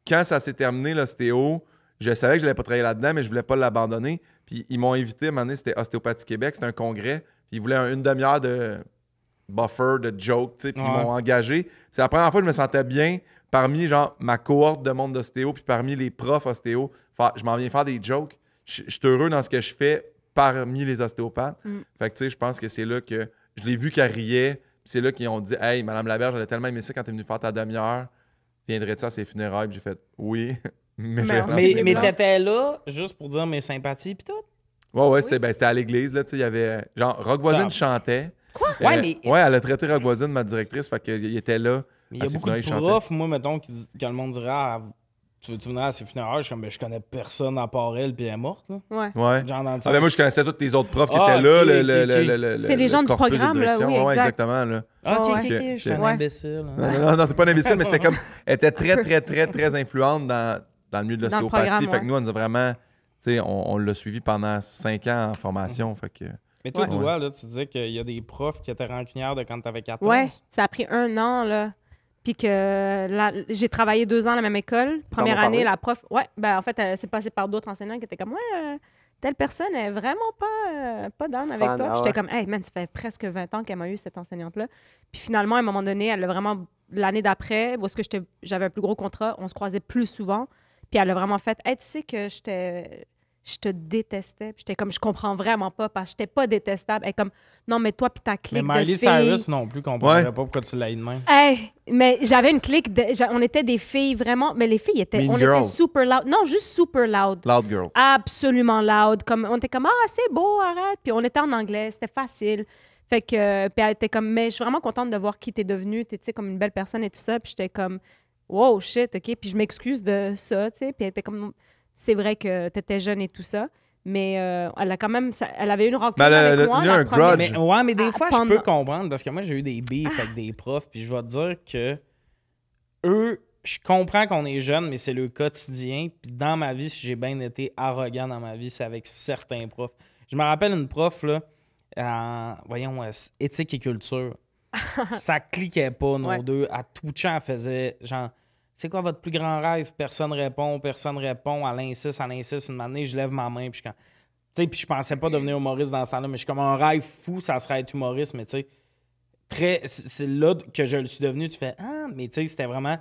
quand ça s'est terminé, l'ostéo, je savais que je n'allais pas travailler là-dedans, mais je voulais pas l'abandonner. Puis ils m'ont invité à un moment donné, c'était Ostéopathie Québec, c'était un congrès. Puis ils voulaient une demi-heure de buffer, de joke, tu puis ils m'ont engagé. C'est la première fois que je me sentais bien parmi genre ma cohorte de monde d'ostéo, puis parmi les profs ostéo. Je m'en viens faire des jokes. Je suis heureux dans ce que je fais parmi les ostéopathes. Mm. Fait que tu sais, je pense que c'est là que je l'ai vu qu'elle riait. C'est là qu'ils ont dit Hey, Madame Laberge, j'avais tellement aimé ça quand es venue faire ta demi-heure viendrais-tu à ses funérailles? j'ai fait oui, [laughs] mais ben, Mais, t'étais là juste pour dire mes sympathies puis tout? Ouais, ouais, ben, c'était à l'église, là, tu sais, il y avait... Genre, Rock Voisine chantait. Quoi? Euh, ouais, elle a traité Rock Voisine, ma directrice, fait qu'il était là. il y a moi, mettons, que le monde dirait, ah, tu veux-tu venir à ses funérailles? Je suis comme, ben, je connais personne à part elle, puis elle est morte. Oui. Ouais. ouais. Ah, ben, moi, je connaissais tous les autres profs qui ah, étaient là. c'est les gens du programme, Oui, exactement. Ah, ok, ok, ok, je suis un imbécile. Non, non, c'est pas un imbécile, mais c'était [laughs] comme. Elle était très, très, très, très influente dans, dans le milieu de l'ostéopathie. Fait que nous, on nous a vraiment. Tu sais, on, l'a suivi pendant cinq ans en formation. Mm. Fait que. Mais toi, là, tu disais qu'il y a des profs qui étaient rancunières de quand tu avais 14 Ouais, ça a pris un an, là. Puis que là, j'ai travaillé deux ans à la même école. Première année, la prof. Ouais, ben en fait, c'est passé par d'autres enseignants qui étaient comme, ouais, euh, telle personne est vraiment pas, euh, pas d'âme avec toi. Ah j'étais comme, hey man, ça fait presque 20 ans qu'elle m'a eu cette enseignante-là. Puis finalement, à un moment donné, elle a vraiment, l'année d'après, parce que j'avais un plus gros contrat, on se croisait plus souvent. Puis elle a vraiment fait, hey, tu sais que j'étais je te détestais. Puis j'étais comme, je comprends vraiment pas parce que j'étais pas détestable. Elle comme, non, mais toi, puis ta clique. Mais Miley Cyrus non plus, comprendrait pas pourquoi tu l'as de même. mais j'avais une clique, de... on était des filles vraiment, mais les filles étaient, on était super loud. Non, juste super loud. Loud girl. Absolument loud. Comme, on était comme, ah, c'est beau, arrête. Puis on était en anglais, c'était facile. Fait que, puis elle était comme, mais je suis vraiment contente de voir qui t'es devenue. T'es, tu sais, comme une belle personne et tout ça. Puis j'étais comme, wow, shit, OK. Puis je m'excuse de ça, tu sais. Puis elle était comme, c'est vrai que tu étais jeune et tout ça. Mais euh, elle a quand même. elle avait une rencontre. Ben, avec moi, un grudge. Mais, ouais, mais des ah, fois, je peux comprendre parce que moi, j'ai eu des beefs avec des ah. profs. Puis je vais te dire que eux, je comprends qu'on est jeune, mais c'est le quotidien. Puis dans ma vie, si j'ai bien été arrogant dans ma vie, c'est avec certains profs. Je me rappelle une prof, là, en, euh, voyons, euh, éthique et culture. [laughs] ça cliquait pas, nos deux. À tout temps, elle faisait genre c'est quoi votre plus grand rêve? Personne répond, personne répond. à insiste, à insiste. Une année, je lève ma main, puis je puis je pensais pas mm. devenir humoriste dans ce temps-là, mais je suis comme un rêve fou, ça serait être humoriste, mais tu très. C'est là que je le suis devenu. Tu fais Ah, mais tu sais, c'était vraiment.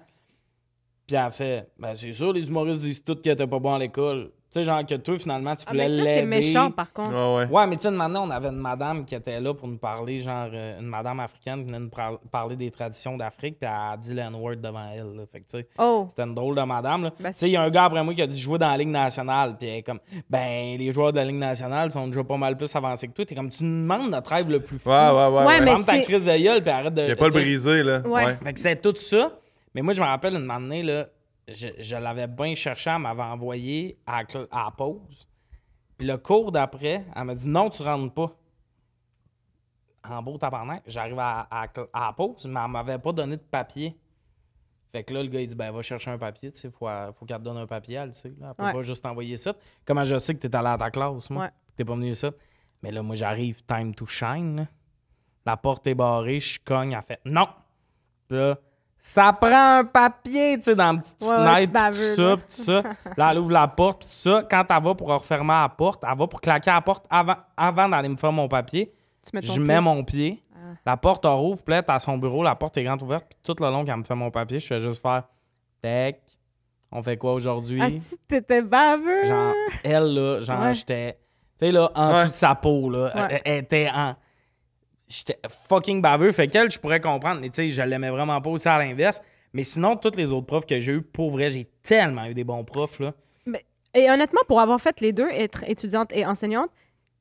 Puis elle fait Ben, c'est sûr, les humoristes disent tout qu'ils étaient pas bon à l'école. Tu sais, genre que toi, finalement, tu ah, voulais ah, mais ça, c'est méchant, par contre. ouais. mais tu sais, maintenant, on avait une madame qui était là pour nous parler, genre, euh, une madame africaine qui venait nous parler des traditions d'Afrique, puis elle a dit N-word devant elle. Là. Fait que, tu sais, oh. c'était une drôle de madame. là. Ben, tu sais, il y a un gars après moi qui a dit jouer dans la Ligue nationale, puis elle est comme, ben, les joueurs de la Ligue nationale sont déjà pas mal plus avancés que toi. T'es comme, tu nous demandes notre rêve le plus fou. Ouais, ouais, ouais. ouais mais ta crise de gueule, puis arrête de. Il a pas le brisé, là. Ouais. ouais. Fait que c'était tout ça. Mais moi, je me rappelle une année, là, je, l'avais bien cherché, elle m'avait envoyé à, à, pause. Puis le cours d'après, elle m'a dit non, tu rentres pas. En beau tabarnak, j'arrive à, pause, mais elle m'avait pas donné de papier. Fait que là, le gars, il dit ben va chercher un papier, tu sais, faut, euh, faut qu'elle te donne un papier, elle, tu sais. Là. Elle peut pas juste t'envoyer ça. Comment je sais que t'es allé à ta classe, moi, tu t'es pas venu ici. Mais là, moi, j'arrive, time to shine. La porte est barrée, je cogne, elle fait non. là, ça prend un papier, tu sais, dans la petite fenêtre, tout ça, pis tout ça. là, elle ouvre la porte, pis tout ça. Quand elle va pour refermer la porte, elle va pour claquer la porte avant, d'aller me faire mon papier. Tu je mets mon pied. Ah. La porte elle rouvre, là, t'as son bureau, la porte est grande ouverte, puis tout le long qu'elle me fait mon papier, je fais juste faire Tac, on fait quoi aujourd'hui? Ah, si t'étais baveux! Genre, elle, là, genre, achetais. j'étais. Tu sais, là, en dessous de sa peau, là, elle était en j'étais fucking baveux. Fait qu'elle, je pourrais comprendre, mais tu sais, je l'aimais vraiment pas aussi à l'inverse. Mais sinon, toutes les autres profs que j'ai eu, pour vrai, j'ai tellement eu des bons profs, là. Mais, et honnêtement, pour avoir fait les deux, être étudiante et enseignante,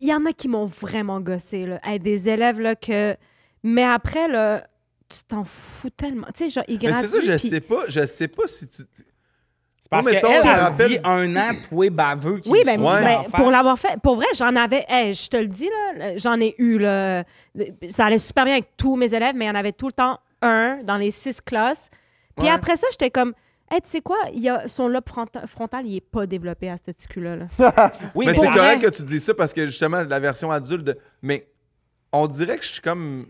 il y en a qui m'ont vraiment gossé, là. des élèves, là, que. Mais après, là, tu t'en fous tellement. Tu sais, genre, ils mais C'est ça, je sais pas, je sais pas si tu. C'est parce qu'elle a rappelle... un an, toi, baveux. Qui oui, mais ben, ben, pour l'avoir fait, pour vrai, j'en avais, je te le dis, là, j'en ai eu. ça allait super bien avec tous mes élèves, mais il y en avait tout le temps un dans les six classes. Puis après ça, j'étais comme, Hey, tu sais quoi, il a, son lobe frontal, il n'est pas développé à ce ticule-là. Là. [laughs] oui, mais c'est correct que tu dis ça parce que justement, la version adulte. De... Mais on dirait que je suis comme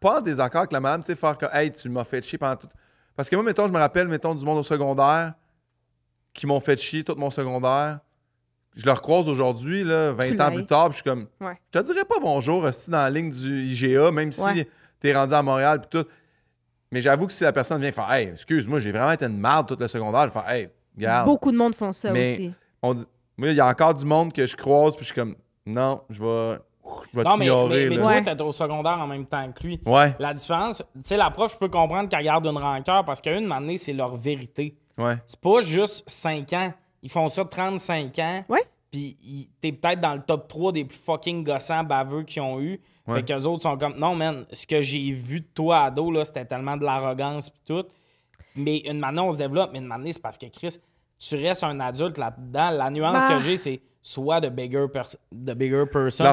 pas en désaccord avec la madame, tu sais, faire que tu m'as fait chier pendant tout. Parce que moi, mettons, je me rappelle, mettons, du monde au secondaire qui m'ont fait chier tout mon secondaire. Je leur croise aujourd'hui, 20 ans plus tard, puis je suis comme, je te dirais pas bonjour aussi dans la ligne du IGA, même si tu t'es rendu à Montréal, puis tout. Mais j'avoue que si la personne vient faire, hey, excuse-moi, j'ai vraiment été une merde tout le secondaire, je vais faire, hey, regarde. Beaucoup de monde font ça aussi. On dit, moi, il y a encore du monde que je croise, puis je suis comme, non, je vais je vais non, mais, mais, mais toi, t'es au secondaire en même temps que lui. La différence, tu sais, la prof, je peux comprendre qu'elle garde une rancœur parce qu'à une donné, c'est leur vérité. C'est pas juste 5 ans. Ils font ça 35 ans. Ouais. Puis t'es peut-être dans le top 3 des plus fucking gossants baveux qu'ils ont eu. Ouais. Fait qu'eux autres sont comme, non, man, ce que j'ai vu de toi ado, là, c'était tellement de l'arrogance pis tout. Mais une manière, on se développe, mais une manière, c'est parce que Chris, tu restes un adulte là-dedans. La nuance bah. que j'ai, c'est soit de bigger, per the bigger person.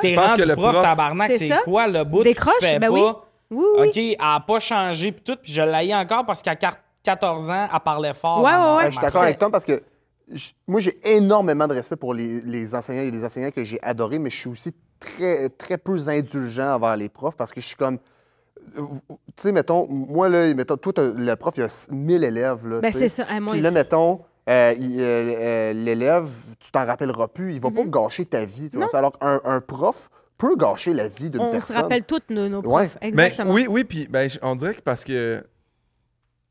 T'es rendu que prof, tabarnak, c'est quoi le bout de tu fais ben pas? Oui. OK, elle pas changé puis tout, puis je l'ai encore parce qu'à carte 14 ans, à parler fort. Je suis d'accord avec toi parce que moi, j'ai énormément de respect pour les, enseignants et les enseignants que j'ai adorés, mais je suis aussi très, très peu indulgent envers les profs parce que je suis comme. Euh, tu sais, mettons, moi, là, mettons, toi, le prof, il y a 1000 élèves. Là, ben, c'est ça. Ah, puis là, mettons, euh, euh, l'élève, tu t'en rappelleras plus, il va pas mm-hmm. gâcher ta vie. alors qu'un un prof, peut gâcher la vie d'une personne. On se rappelle toutes nos, profs. Ben, Exactement. oui, oui, puis ben, on dirait que parce que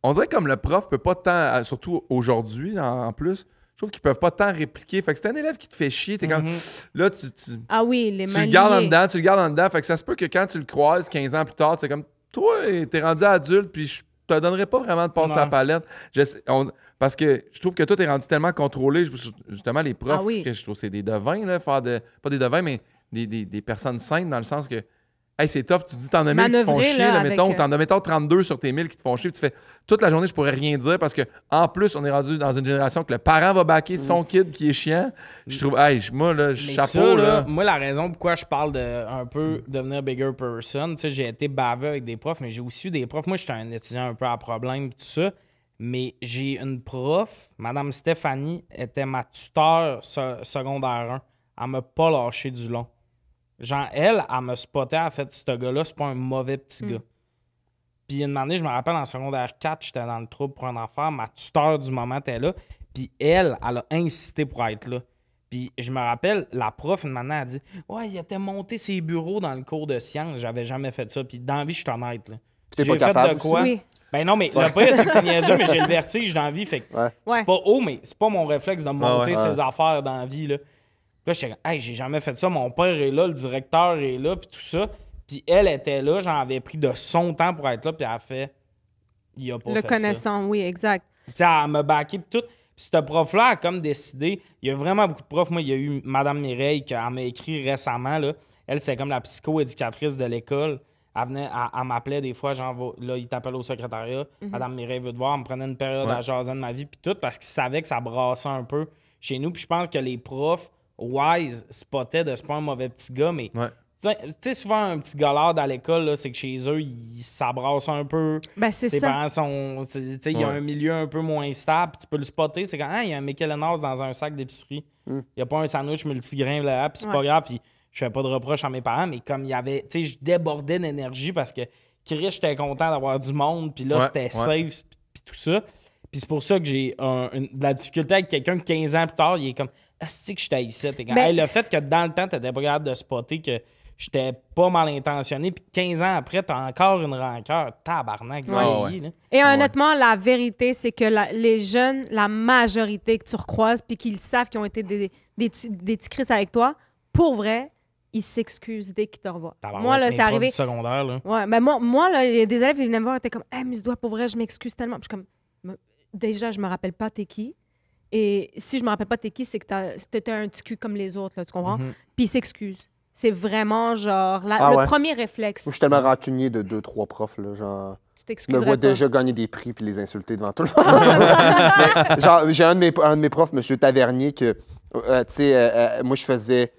on dirait comme le prof peut pas tant, euh, surtout aujourd'hui en, plus, je trouve qu'ils peuvent pas tant répliquer. Fait que c'est un élève qui te fait chier, t'es mhm. là, tu, ah le gardes en dedans, tu le en dedans. Fait que ça se peut que quand tu le croises 15 ans plus tard, c'est comme toi, t'es rendu adulte, puis je te donnerais pas vraiment de passer à la palette. parce que je trouve que toi, t'es rendu tellement contrôlé. Justement, les ah profs, que je trouve c'est des devins, là, pas des devins, mais des, des personnes saines dans le sens que Hey, c'est tough. Tu dis, t'en as 1000 euh, qui te font chier, mettons. T'en as, mettons, 32 sur tes 1000 qui te font chier. tu fais toute la journée, je pourrais rien dire parce que, en plus, on est rendu dans une génération que le parent va baquer son mm. kid qui est chiant. Je mm. trouve, moi, chapeau. Moi, la raison pourquoi je parle de un peu mm. devenir bigger person, tu sais, j'ai été baveux avec des profs, mais j'ai aussi eu des profs. Moi, j'étais un étudiant un peu à problème, tout ça. Mais j'ai une prof, Madame Stéphanie, était ma tuteur secondaire 1. Elle m'a pas lâché du long. Genre, elle, elle me spottait, en fait, ce gars-là, c'est pas un mauvais petit hmm. gars. Puis une année, je me rappelle, en secondaire 4, j'étais dans le trouble pour un affaire. Ma tuteur du moment était là. Puis elle, elle a insisté pour être là. Puis je me rappelle, la prof, une manière, a dit Ouais, il était monté ses bureaux dans le cours de sciences. J'avais jamais fait ça. Puis dans la vie, je suis honnête. Tu T'es pas capable de quoi? Ben non, mais le pire, c'est que c'est [laughs] niaiseux, mais j'ai le vertige dans la vie. Fait que c'est pas haut, mais c'est pas mon réflexe de ah monter ses affaires dans la vie. Là. Là, je suis j'ai jamais fait ça. Mon père est là, le directeur est là, puis tout ça. Puis elle était là, j'en avais pris de son temps pour être là, puis elle a fait. Il a pas le connaissant, oui, exact. Tu sais, elle m'a baqué, tout. Puis ce prof-là a comme décidé, il y a vraiment beaucoup de profs. Moi, il y a eu Madame Mireille qui m'a écrit récemment. Là. Elle, c'est comme la psycho-éducatrice de l'école. Elle, venait, elle, m'appelait des fois, genre, là, il t'appelle au secrétariat. Mhm. Madame Mireille veut te voir. Elle me prenait une période à jaser de ma vie, puis tout, parce qu'il savait que ça brassait un peu chez nous. Puis je pense que les profs, Wise spotait de ce pas un mauvais petit gars, mais Tu sais, souvent, un petit galard à l'école, c'est que chez eux, ils s'abrassent un peu. Ben, c'est ça. parents sont. Tu sais, il y a un milieu un peu moins stable. Tu peux le spotter. C'est quand, hein, il y a un Michelenas dans un sac d'épicerie. Hmm. Il n'y a pas un sandwich multigrain, là, puis c'est pas grave. Puis je fais pas de reproche à mes parents, mais comme il y avait. Tu sais, je débordais d'énergie parce que, Chris, j'étais content d'avoir du monde, puis là, c'était safe, puis tout ça. Puis c'est pour ça que j'ai de la difficulté avec quelqu'un 15 ans plus tard. Il est comme, Asti que ben, je t'haïssais. Ben, le fait que dans le temps, t'étais pas capable de spotter que j'étais pas mal intentionné, puis 15 ans après, t'as encore une rancœur. Tabarnak, ah Et honnêtement, la vérité, c'est que les jeunes, la majorité que tu recroises, puis qu'ils savent qu'ils ont été des, des, des avec toi, pour vrai, ils s'excusent dès qu'ils te revoient. Moi, là, c'est arrivé. secondaire, là. Ouais, mais moi, moi là, des élèves, ils venaient me voir, ils étaient comme, hey, mais je dois, pour vrai, je m'excuse tellement. Puis je suis comme, déjà, je me rappelle pas t'es qui. Et si je me rappelle pas t'es qui, c'est que t'étais un petit cul comme les autres, là, tu comprends? Mhm. Puis s'excuse. C'est vraiment genre ah le premier réflexe. je suis tellement rancunier de deux, trois profs, là, genre. Je me vois déjà gagner des prix puis les insulter devant tout le monde. [laughs] j'ai un, de mes profs, M. Tavernier, que, euh, tu sais, euh, euh, moi, je faisais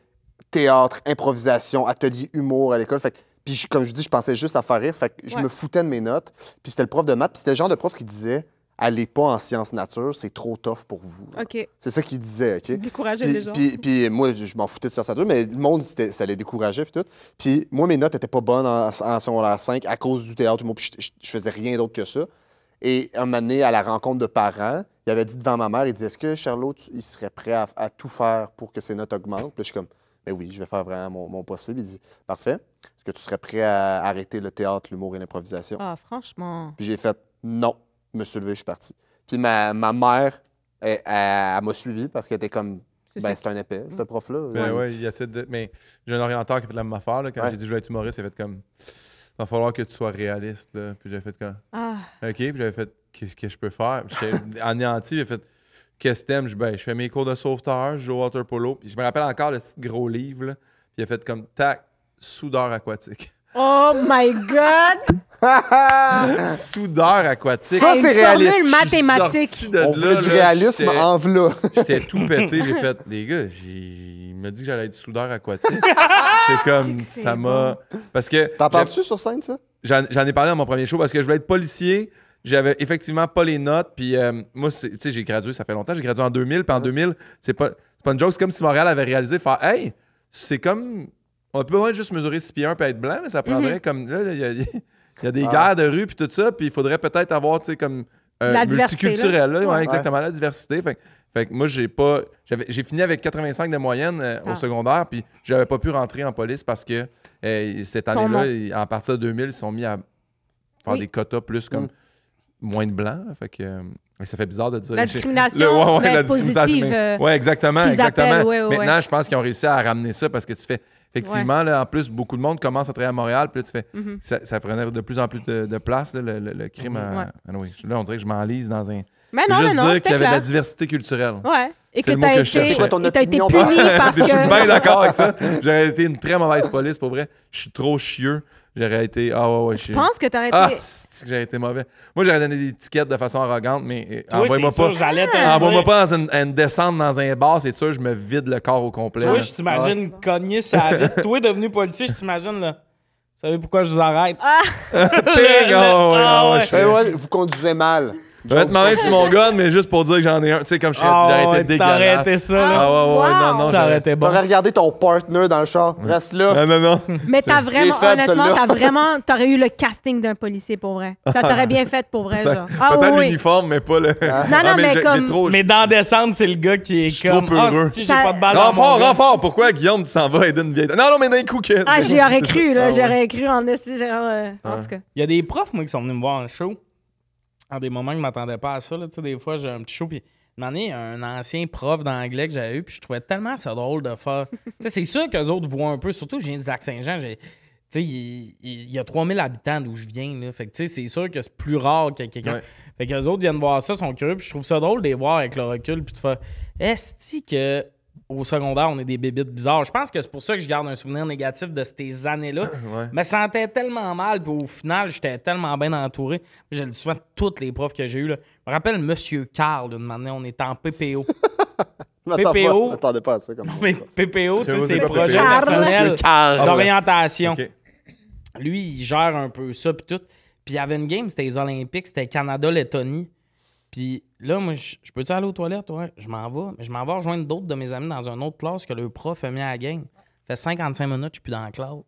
théâtre, improvisation, atelier humour à l'école. Fait puis, comme je dis, je pensais juste à faire rire. Fait que je me foutais de mes notes. Puis c'était le prof de maths. Puis c'était le genre de prof qui disait allez pas en sciences nature, c'est trop tough pour vous. C'est ça qu'il disait, OK? Décourager les gens. Puis, moi, je m'en foutais de ça nature, mais le monde, ça les décourageait, puis tout. Puis moi, mes notes étaient pas bonnes en, en secondaire 5 à cause du théâtre, puis je, faisais rien d'autre que ça. Et un moment donné, à la rencontre de parents, il avait dit devant ma mère, il dit, est-ce que Charlot, il serait prêt à, tout faire pour que ses notes augmentent? Puis je suis comme, mais ben oui, je vais faire vraiment mon, mon possible. Il dit, parfait. Est-ce que tu serais prêt à arrêter le théâtre, l'humour et l'improvisation? Ah, franchement. Puis j'ai fait, non je me suis levé, je suis parti. Puis ma, ma mère, elle, m'a suivi parce qu'elle était comme. Ben, c'est un épais, ce mm. prof-là. Ben ouais, il y a Mais j'ai un orienteur qui a fait la même affaire. Là. Quand j'ai dit je vais être humoriste, il a fait comme. Il va falloir que tu sois réaliste. Puis j'ai fait comme. Ah. OK, puis j'avais fait qu'est-ce que je peux faire. J'étais [laughs] anéanti, j'ai fait qu'est-ce que t'aimes? Je, ben, je fais mes cours de sauveteur, je joue au water polo. Puis je me rappelle encore le petit gros livre. Là. Puis il a fait comme tac, soudeur aquatique. Oh my God! [laughs] [laughs] Soudeur aquatique. Ça, c'est réaliste. Formule mathématique. On du réalisme en v'là. J'étais tout [laughs] pété. J'ai fait, les gars, il m'a dit que j'allais être soudeur aquatique. [laughs] Ah, c'est comme, ça m'a. Parce que. T'en tu sur scène, ça? J'en ai parlé dans mon premier show parce que je voulais être policier. J'avais effectivement pas les notes. Puis euh, moi, tu sais, j'ai gradué, ça fait longtemps. J'ai gradué en 2000. Puis en 2000, c'est pas, pas une joke. C'est comme si Montréal avait réalisé faire, hey, c'est comme. On peut pas juste mesurer 6 pieds 1 être blanc. ça prendrait mhm. comme. Là, il y a des ah. guerres de rue, puis tout ça, puis il faudrait peut-être avoir, tu sais, comme. un euh, multiculturel, exactement, la diversité. Fait, que moi, j'ai pas. J'ai fini avec 85 de moyenne euh, au ah. secondaire, puis j'avais pas pu rentrer en police parce que cette année-là, en partir de 2000, ils sont mis à faire des quotas plus comme mm. moins de blancs. Fait que. Euh, ça fait bizarre de dire. La discrimination. [laughs] Le, ouais, ben, la discrimination exactement. exactement. Maintenant, je pense qu'ils ont réussi à ramener ça parce que tu fais. Effectivement, là, en plus, beaucoup de monde commence à travailler à Montréal, puis là, tu fais. Mm-hmm. ça, prenait de plus en plus de, place, le, crime. à... là, on dirait que je m'enlise dans un. Mais non, juste non, dire qu'il y avait de la diversité culturelle. Ouais. Et que t'as été, [laughs] que été puni parce que. je suis bien d'accord avec ça. J'aurais été une très mauvaise police, pour vrai. Je suis trop chieux. J'aurais été. Ah ouais, Je pense que t'aurais ah, été. que j'aurais été mauvais. Moi, j'aurais donné des étiquettes de façon arrogante, mais euh, envoie-moi pas. Ah, envoie-moi pas dans une, descente dans un bar, c'est sûr, je me vide le corps au complet. Toi, je t'imagine cogner ça [laughs] vite. Toi, devenu policier, je t'imagine, là. Vous savez pourquoi je vous arrête? Ah! Ping! Oh, ouais, Vous conduisez mal. Je vais te demander sur mon gun, mais juste pour dire que j'en ai un. Tu sais, comme je oh, ah, arrêté dégueulasse. T'aurais été ça, là. Ah ouais, ouais, T'aurais regardé ton partner dans le char. Reste là. Non, non, non. Mais t'as vraiment, honnêtement, t'as vraiment, t'aurais eu le casting d'un policier pour vrai. Ça t'aurait bien fait pour vrai, genre. Ah, Peut-être l'uniforme, mais pas le. Ah. Non, non, ah, mais, comme. Mais dans descendre, c'est le gars qui est comme. Trop heureux. j'ai pas de Renfort, renfort. Pourquoi Guillaume, tu s'en vas aider une vieille. Non, non, mais d'un coup, que. Ah, j'y aurais [laughs] cru, là. J'aurais cru en euh, En tout cas. Il y a des profs, moi, qui sont venus me voir en show en des moments que je ne m'attendais pas à ça. des fois, j'ai un petit show, puis a un ancien prof d'anglais que j'avais eu, puis je trouvais tellement ça drôle de faire. [laughs] c'est sûr qu'eux autres voient un peu, surtout je viens du Lac-Saint-Jean, il, y a 3000 habitants d'où je viens. Là. Fait que c'est sûr que c'est plus rare que quelqu'un. Ouais. Fait Eux autres viennent voir ça, sont curieux, puis je trouve ça drôle de les voir avec le recul, puis de faire Est-ce que au secondaire, on est des bébites bizarres. Je pense que c'est pour ça que je garde un souvenir négatif de ces années-là. [clears throat] Mais ça sentait tellement mal, puis au final, j'étais tellement bien entouré. Je le souvent toutes les profs que j'ai eues. Là. Je me rappelle Monsieur Carl, d'une manière, on était en PPO. PPO. [laughs] Attendez pas ça comme mais PPO, tu sais, c'est projet personnel d'orientation. Lui, il gère un peu ça, puis tout. Puis il y avait une game, c'était les Olympiques, c'était Canada-Lettonie. Puis là, moi, je, peux-tu aller aux toilettes? toi? je m'en vais. Mais je m'en vais rejoindre d'autres de mes amis dans une autre classe que le prof a mis à la Ça fait 55 minutes, je suis plus dans la classe.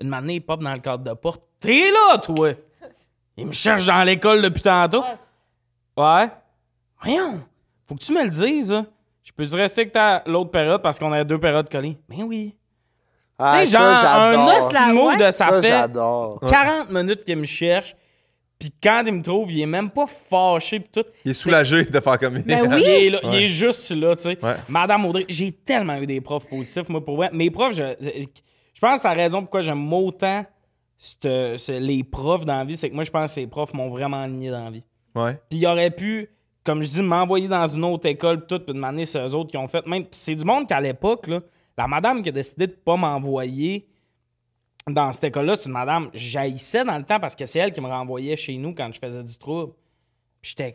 Une année, il pop dans le cadre de porte. T'es là, toi! Il me cherche dans l'école depuis tantôt. Ouais. Voyons, faut que tu me le dises. Hein. Je peux-tu rester que l'autre période parce qu'on a deux périodes collées? Mais ben oui. Ah, tu sais, genre, un de 40 minutes qu'il me cherche. Puis quand il me trouve, il est même pas fâché pis tout. Il est soulagé de faire comme ben oui. il est. juste là, tu sais. Madame Audrey, j'ai tellement eu des profs positifs, moi, pour vrai. Mes profs, je, pense que la raison pourquoi j'aime autant les profs dans la vie, c'est que moi, je pense que ces profs m'ont vraiment aligné dans la vie. Ouais. Puis il aurait pu, comme je dis, m'envoyer dans une autre école, tout, puis demander ceux autres qui ont fait. Même, c'est du monde qu'à l'époque, la madame qui a décidé de pas m'envoyer dans cette école-là, c'est une madame, j'haïssais dans le temps parce que c'est elle qui me renvoyait chez nous quand je faisais du trouble. Puis j'étais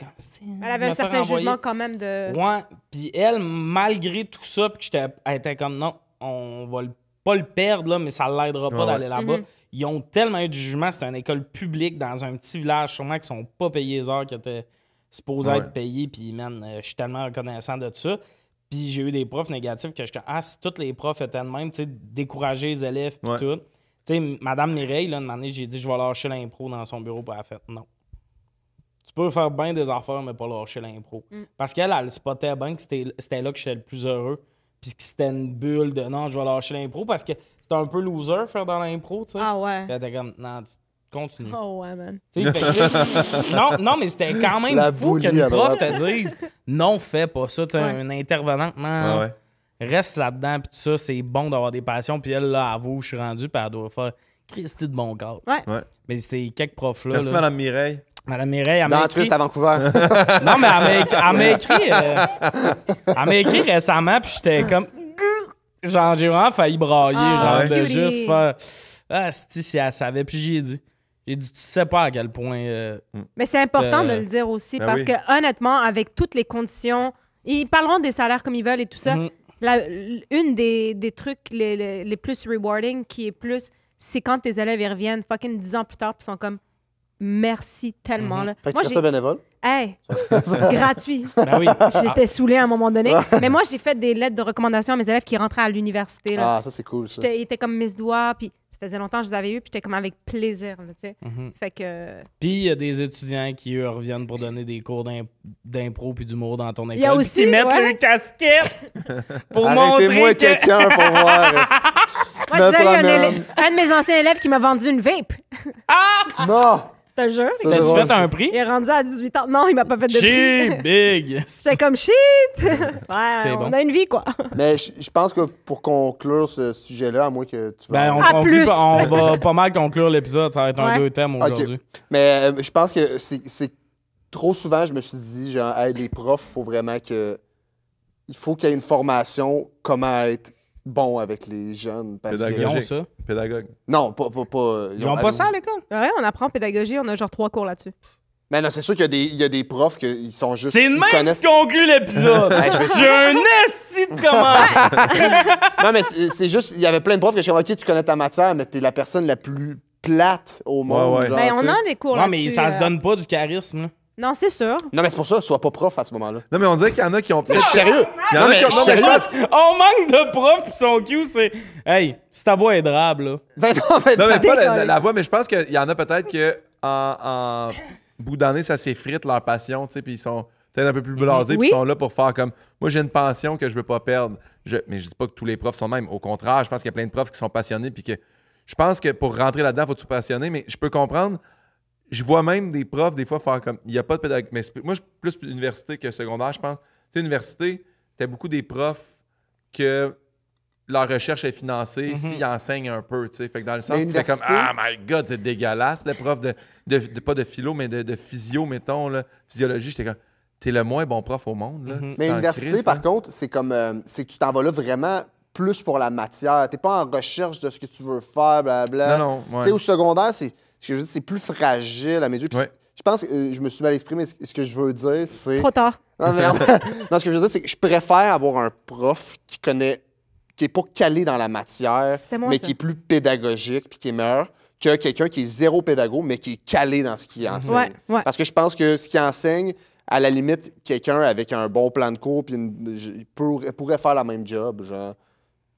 Elle avait un certain jugement quand même de. Ouais. Puis elle, malgré tout ça, puis j'étais, elle était comme non, on va pas le perdre, là, mais ça l'aidera pas d'aller là-bas. Mhm. Ils ont tellement eu de jugement. C'était une école publique dans un petit village, sûrement qui sont pas payés les heures qui étaient supposées être payées. Puis, man, euh, je suis tellement reconnaissant de ça. Puis j'ai eu des profs négatifs que je ah, si tous les profs étaient de même, tu sais, décourager les élèves, et tout. Tu sais, Madame Mireille, là, une j'ai dit, je vais lâcher l'impro dans son bureau, pour la fête. Non. Tu peux faire bien des affaires, mais pas lâcher l'impro. Mm. Parce qu'elle, elle spotait bien que c'était là que j'étais le plus heureux. Puis que c'était une bulle de non, je vais lâcher l'impro parce que c'était un peu loser faire dans l'impro, tu sais. Ah ouais. Puis elle était comme, non, tu continues. » Oh ah ouais, man. [laughs] non, non, mais c'était quand même fou que le prof te dise non, fais pas ça, tu un intervenant. Non. ouais reste là-dedans, puis tout ça, c'est bon d'avoir des passions. Puis elle, là, avoue, je suis rendu, puis elle doit faire Christy de bon corps. Ouais. Mais c'était quelques profs là. Merci, Mme Mireille. Mme Mireille, elle m'a écrit... à Vancouver. [laughs] non, mais elle m'a écrit... Euh, elle m'a écrit récemment, puis j'étais comme... [laughs] Genre, j'ai vraiment failli brailler, ah, genre, de juste faire... Ah, si, si elle savait, puis j'y ai dit. J'ai dit, tu sais pas à quel point... Euh, mais c'est important de le dire aussi, ben parce que honnêtement, avec toutes les conditions... Ils parleront des salaires comme ils veulent et tout ça, mm-hmm. La, une des, des trucs les, les, plus rewarding qui est plus, c'est quand tes élèves ils reviennent fucking 10 ans plus tard puis sont comme merci tellement. Mhm. là. Fait que tu fais ça bénévole? Hey, [laughs] gratuit. Ben oui. J'étais saoulée à un moment donné. Mais moi, j'ai fait des lettres de recommandation à mes élèves qui rentraient à l'université. Ah, ça, c'est cool. Ça. Ils comme Miss doigts puis ça faisait longtemps que je les avais eus, puis j'étais comme avec plaisir, mhm. Fait que... Euh, puis il y a des étudiants qui, reviennent pour donner des cours d'impro puis d'humour dans ton école. Il y a aussi... mettre mettent casquette [laughs] pour montrer moi quelqu'un pour voir... [laughs] moi, c'est un, de mes anciens élèves qui m'a vendu une vape. ah! Non! t'as jure? T'as-tu fait un prix? Il est rendu à 18 ans. Non, il m'a pas fait de prix. prix. [laughs] big! C'était comme shit, [laughs] ouais, on a une vie, quoi. Mais je pense que pour conclure ce sujet-là, à moins que tu veux... Ben, on, on va [laughs] pas mal conclure l'épisode. Ça va être un deux thèmes aujourd'hui. Mais euh, je pense que c'est trop souvent, je me suis dit, genre, les profs, il faut vraiment que. Il faut qu'il y ait une formation comment être bon avec les jeunes. Parce que... Ils ont ça. Pédagogue. Non, pas. pas, pas ils ont pas ça à l'école. Ah ouais, on apprend pédagogie, on a genre trois cours là-dessus. Mais non, c'est sûr qu'il y, y, a des profs qui sont juste. C'est le même qui conclut l'épisode. [laughs] J'ai un esti de commentaire. [laughs] non, mais c'est juste, il y avait plein de profs que je suis OK, tu connais ta matière, mais t'es la personne la plus plate au monde. Ouais, ben, ouais. on a des cours là-dessus. mais ça se euh. donne pas du charisme. Là. Non, c'est sûr. Non, mais c'est pour ça, sois pas prof à ce moment-là. Non, mais on dirait qu'il y en a qui ont peut Sérieux? Il y en a qui ont On manque de profs, pis son Q, c'est. Hey, si ta voix est drable là. Ben non, mais, pas la, voix, mais je pense qu'il y en a peut-être que en, bout d'année, ça s'effrite leur passion, tu sais, puis ils sont peut-être un peu plus blasés, puis ils sont là pour faire comme. Moi, j'ai une pension que je veux pas perdre. Mais je dis pas que tous les profs sont même. Au contraire, je pense qu'il y a plein de profs qui sont passionnés, puis que. Je pense que pour rentrer là-dedans, faut être passionné, mais je peux comprendre je vois même des profs des fois faire comme il n'y a pas de pédagogie. Mais moi, je suis plus université que secondaire, je pense. Tu sais, université, c'était beaucoup des profs que leur recherche est financée mhm. s'ils enseignent un peu. Tu sais. Fait que dans le sens, tu fais comme Ah my God, c'est dégueulasse. Le prof de, pas de philo, mais de, physio, mettons, là, physiologie, j'étais comme T'es le moins bon prof au monde. Là. Mhm. Mais université, par hein. contre, c'est comme euh, c'est que tu t'en vas là vraiment plus pour la matière. T'es pas en recherche de ce que tu veux faire, blablabla. Non, non. Tu sais, au secondaire, c'est ce je c'est plus fragile à mes yeux. Je pense que euh, je me suis mal exprimé. Ce que je veux dire, c'est. Trop tard. [laughs] Non, ce que je veux dire, c'est que je préfère avoir un prof qui connaît, qui est pas calé dans la matière, mais qui est plus pédagogique puis qui est meilleur, que quelqu'un qui est zéro pédago, mais qui est calé dans ce qu'il enseigne. Parce que je pense que ce qu'il enseigne, à la limite, quelqu'un avec un bon plan de cours, puis il pourrait, faire la même job, genre.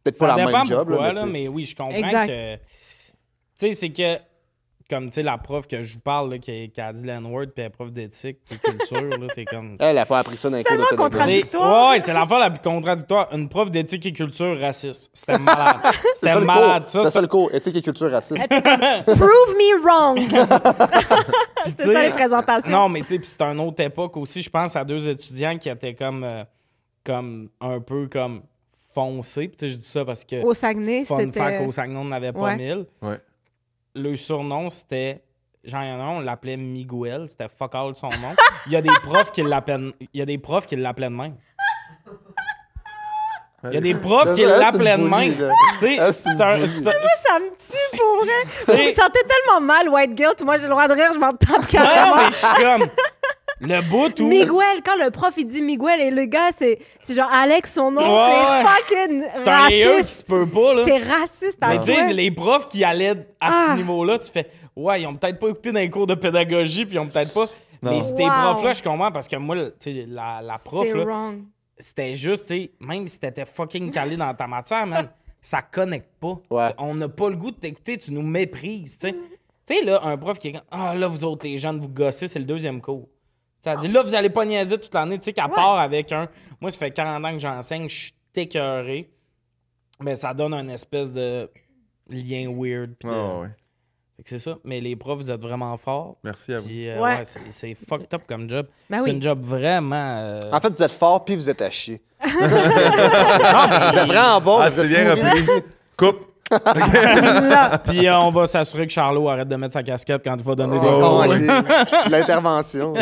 Peut-être pas la même job, mais, oui, je comprends que. Tu sais, c'est que comme tu sais, la prof que je vous parle, qui, a dit l'N-word, puis la prof d'éthique, et culture, là, t'es comme. [laughs] Elle a pas appris ça d'un cours de contradictoire. Ouais, c'est l'affaire la plus contradictoire. Une prof d'éthique et culture raciste. C'était malade. [laughs] C'était malade, ça. C'est ça le cours, éthique et culture raciste. [laughs] Prove me wrong! C'était ça les présentations. Non, mais tu sais, puis c'était une autre époque aussi. Je pense à deux étudiants qui étaient comme. Euh, comme un peu comme foncés. Puis je dis ça parce que. Au Saguenay, c'était. Fun fact, au Saguenay, on n'avait pas mille. Ouais le surnom, c'était. Genre, il un, on l'appelait Miguel, c'était fuck all son nom. Il y a des profs qui l'appellent, il y a des profs qui de même. Il y a des profs qui l'appellent de même. Tu sais, ah, c'est un. Moi, ça me tue pour vrai. Vous vous sentais tellement mal, White Guilt. Moi, j'ai le droit de rire, je m'en tape carrément. non, mais je suis comme le bout Miguel, quand le prof, il dit Miguel, et le gars, c'est, genre Alex, son nom, c'est fucking C'est un qui se raciste. peut pas, là. C'est raciste, à Mais tu les profs qui allaient à ce ah. niveau-là, tu fais Ouais, ils ont peut-être pas écouté d'un cours de pédagogie, puis ils ont peut-être pas. Mais c'était Wow. profs-là, je comprends, parce que moi, la, prof, c'était juste, tu sais, même si t'étais fucking calé dans ta matière, man, ça connecte pas. On n'a pas le goût de t'écouter, tu nous méprises, tu sais. Tu sais, là, un prof qui est comme, Ah, là, vous autres, les jeunes, vous gossez, c'est le deuxième cours. Ah. là, vous n'allez pas niaiser toute l'année. Tu sais, qu'à part avec un. Moi, ça fait 40 ans que j'enseigne, je suis écœuré. Mais ça donne un espèce de lien weird. c'est ça. Mais les profs, vous êtes vraiment forts. Merci à vous. Euh, c'est, fucked up comme job. Ben c'est un job vraiment. Euh, en fait, vous êtes forts puis vous êtes à chier. [laughs] vous êtes vraiment bon. Ah, vous bien repris. Coupe. Puis euh, on va s'assurer que Charlot arrête de mettre sa casquette quand il va donner oh, des oh, cours. [laughs] L'intervention.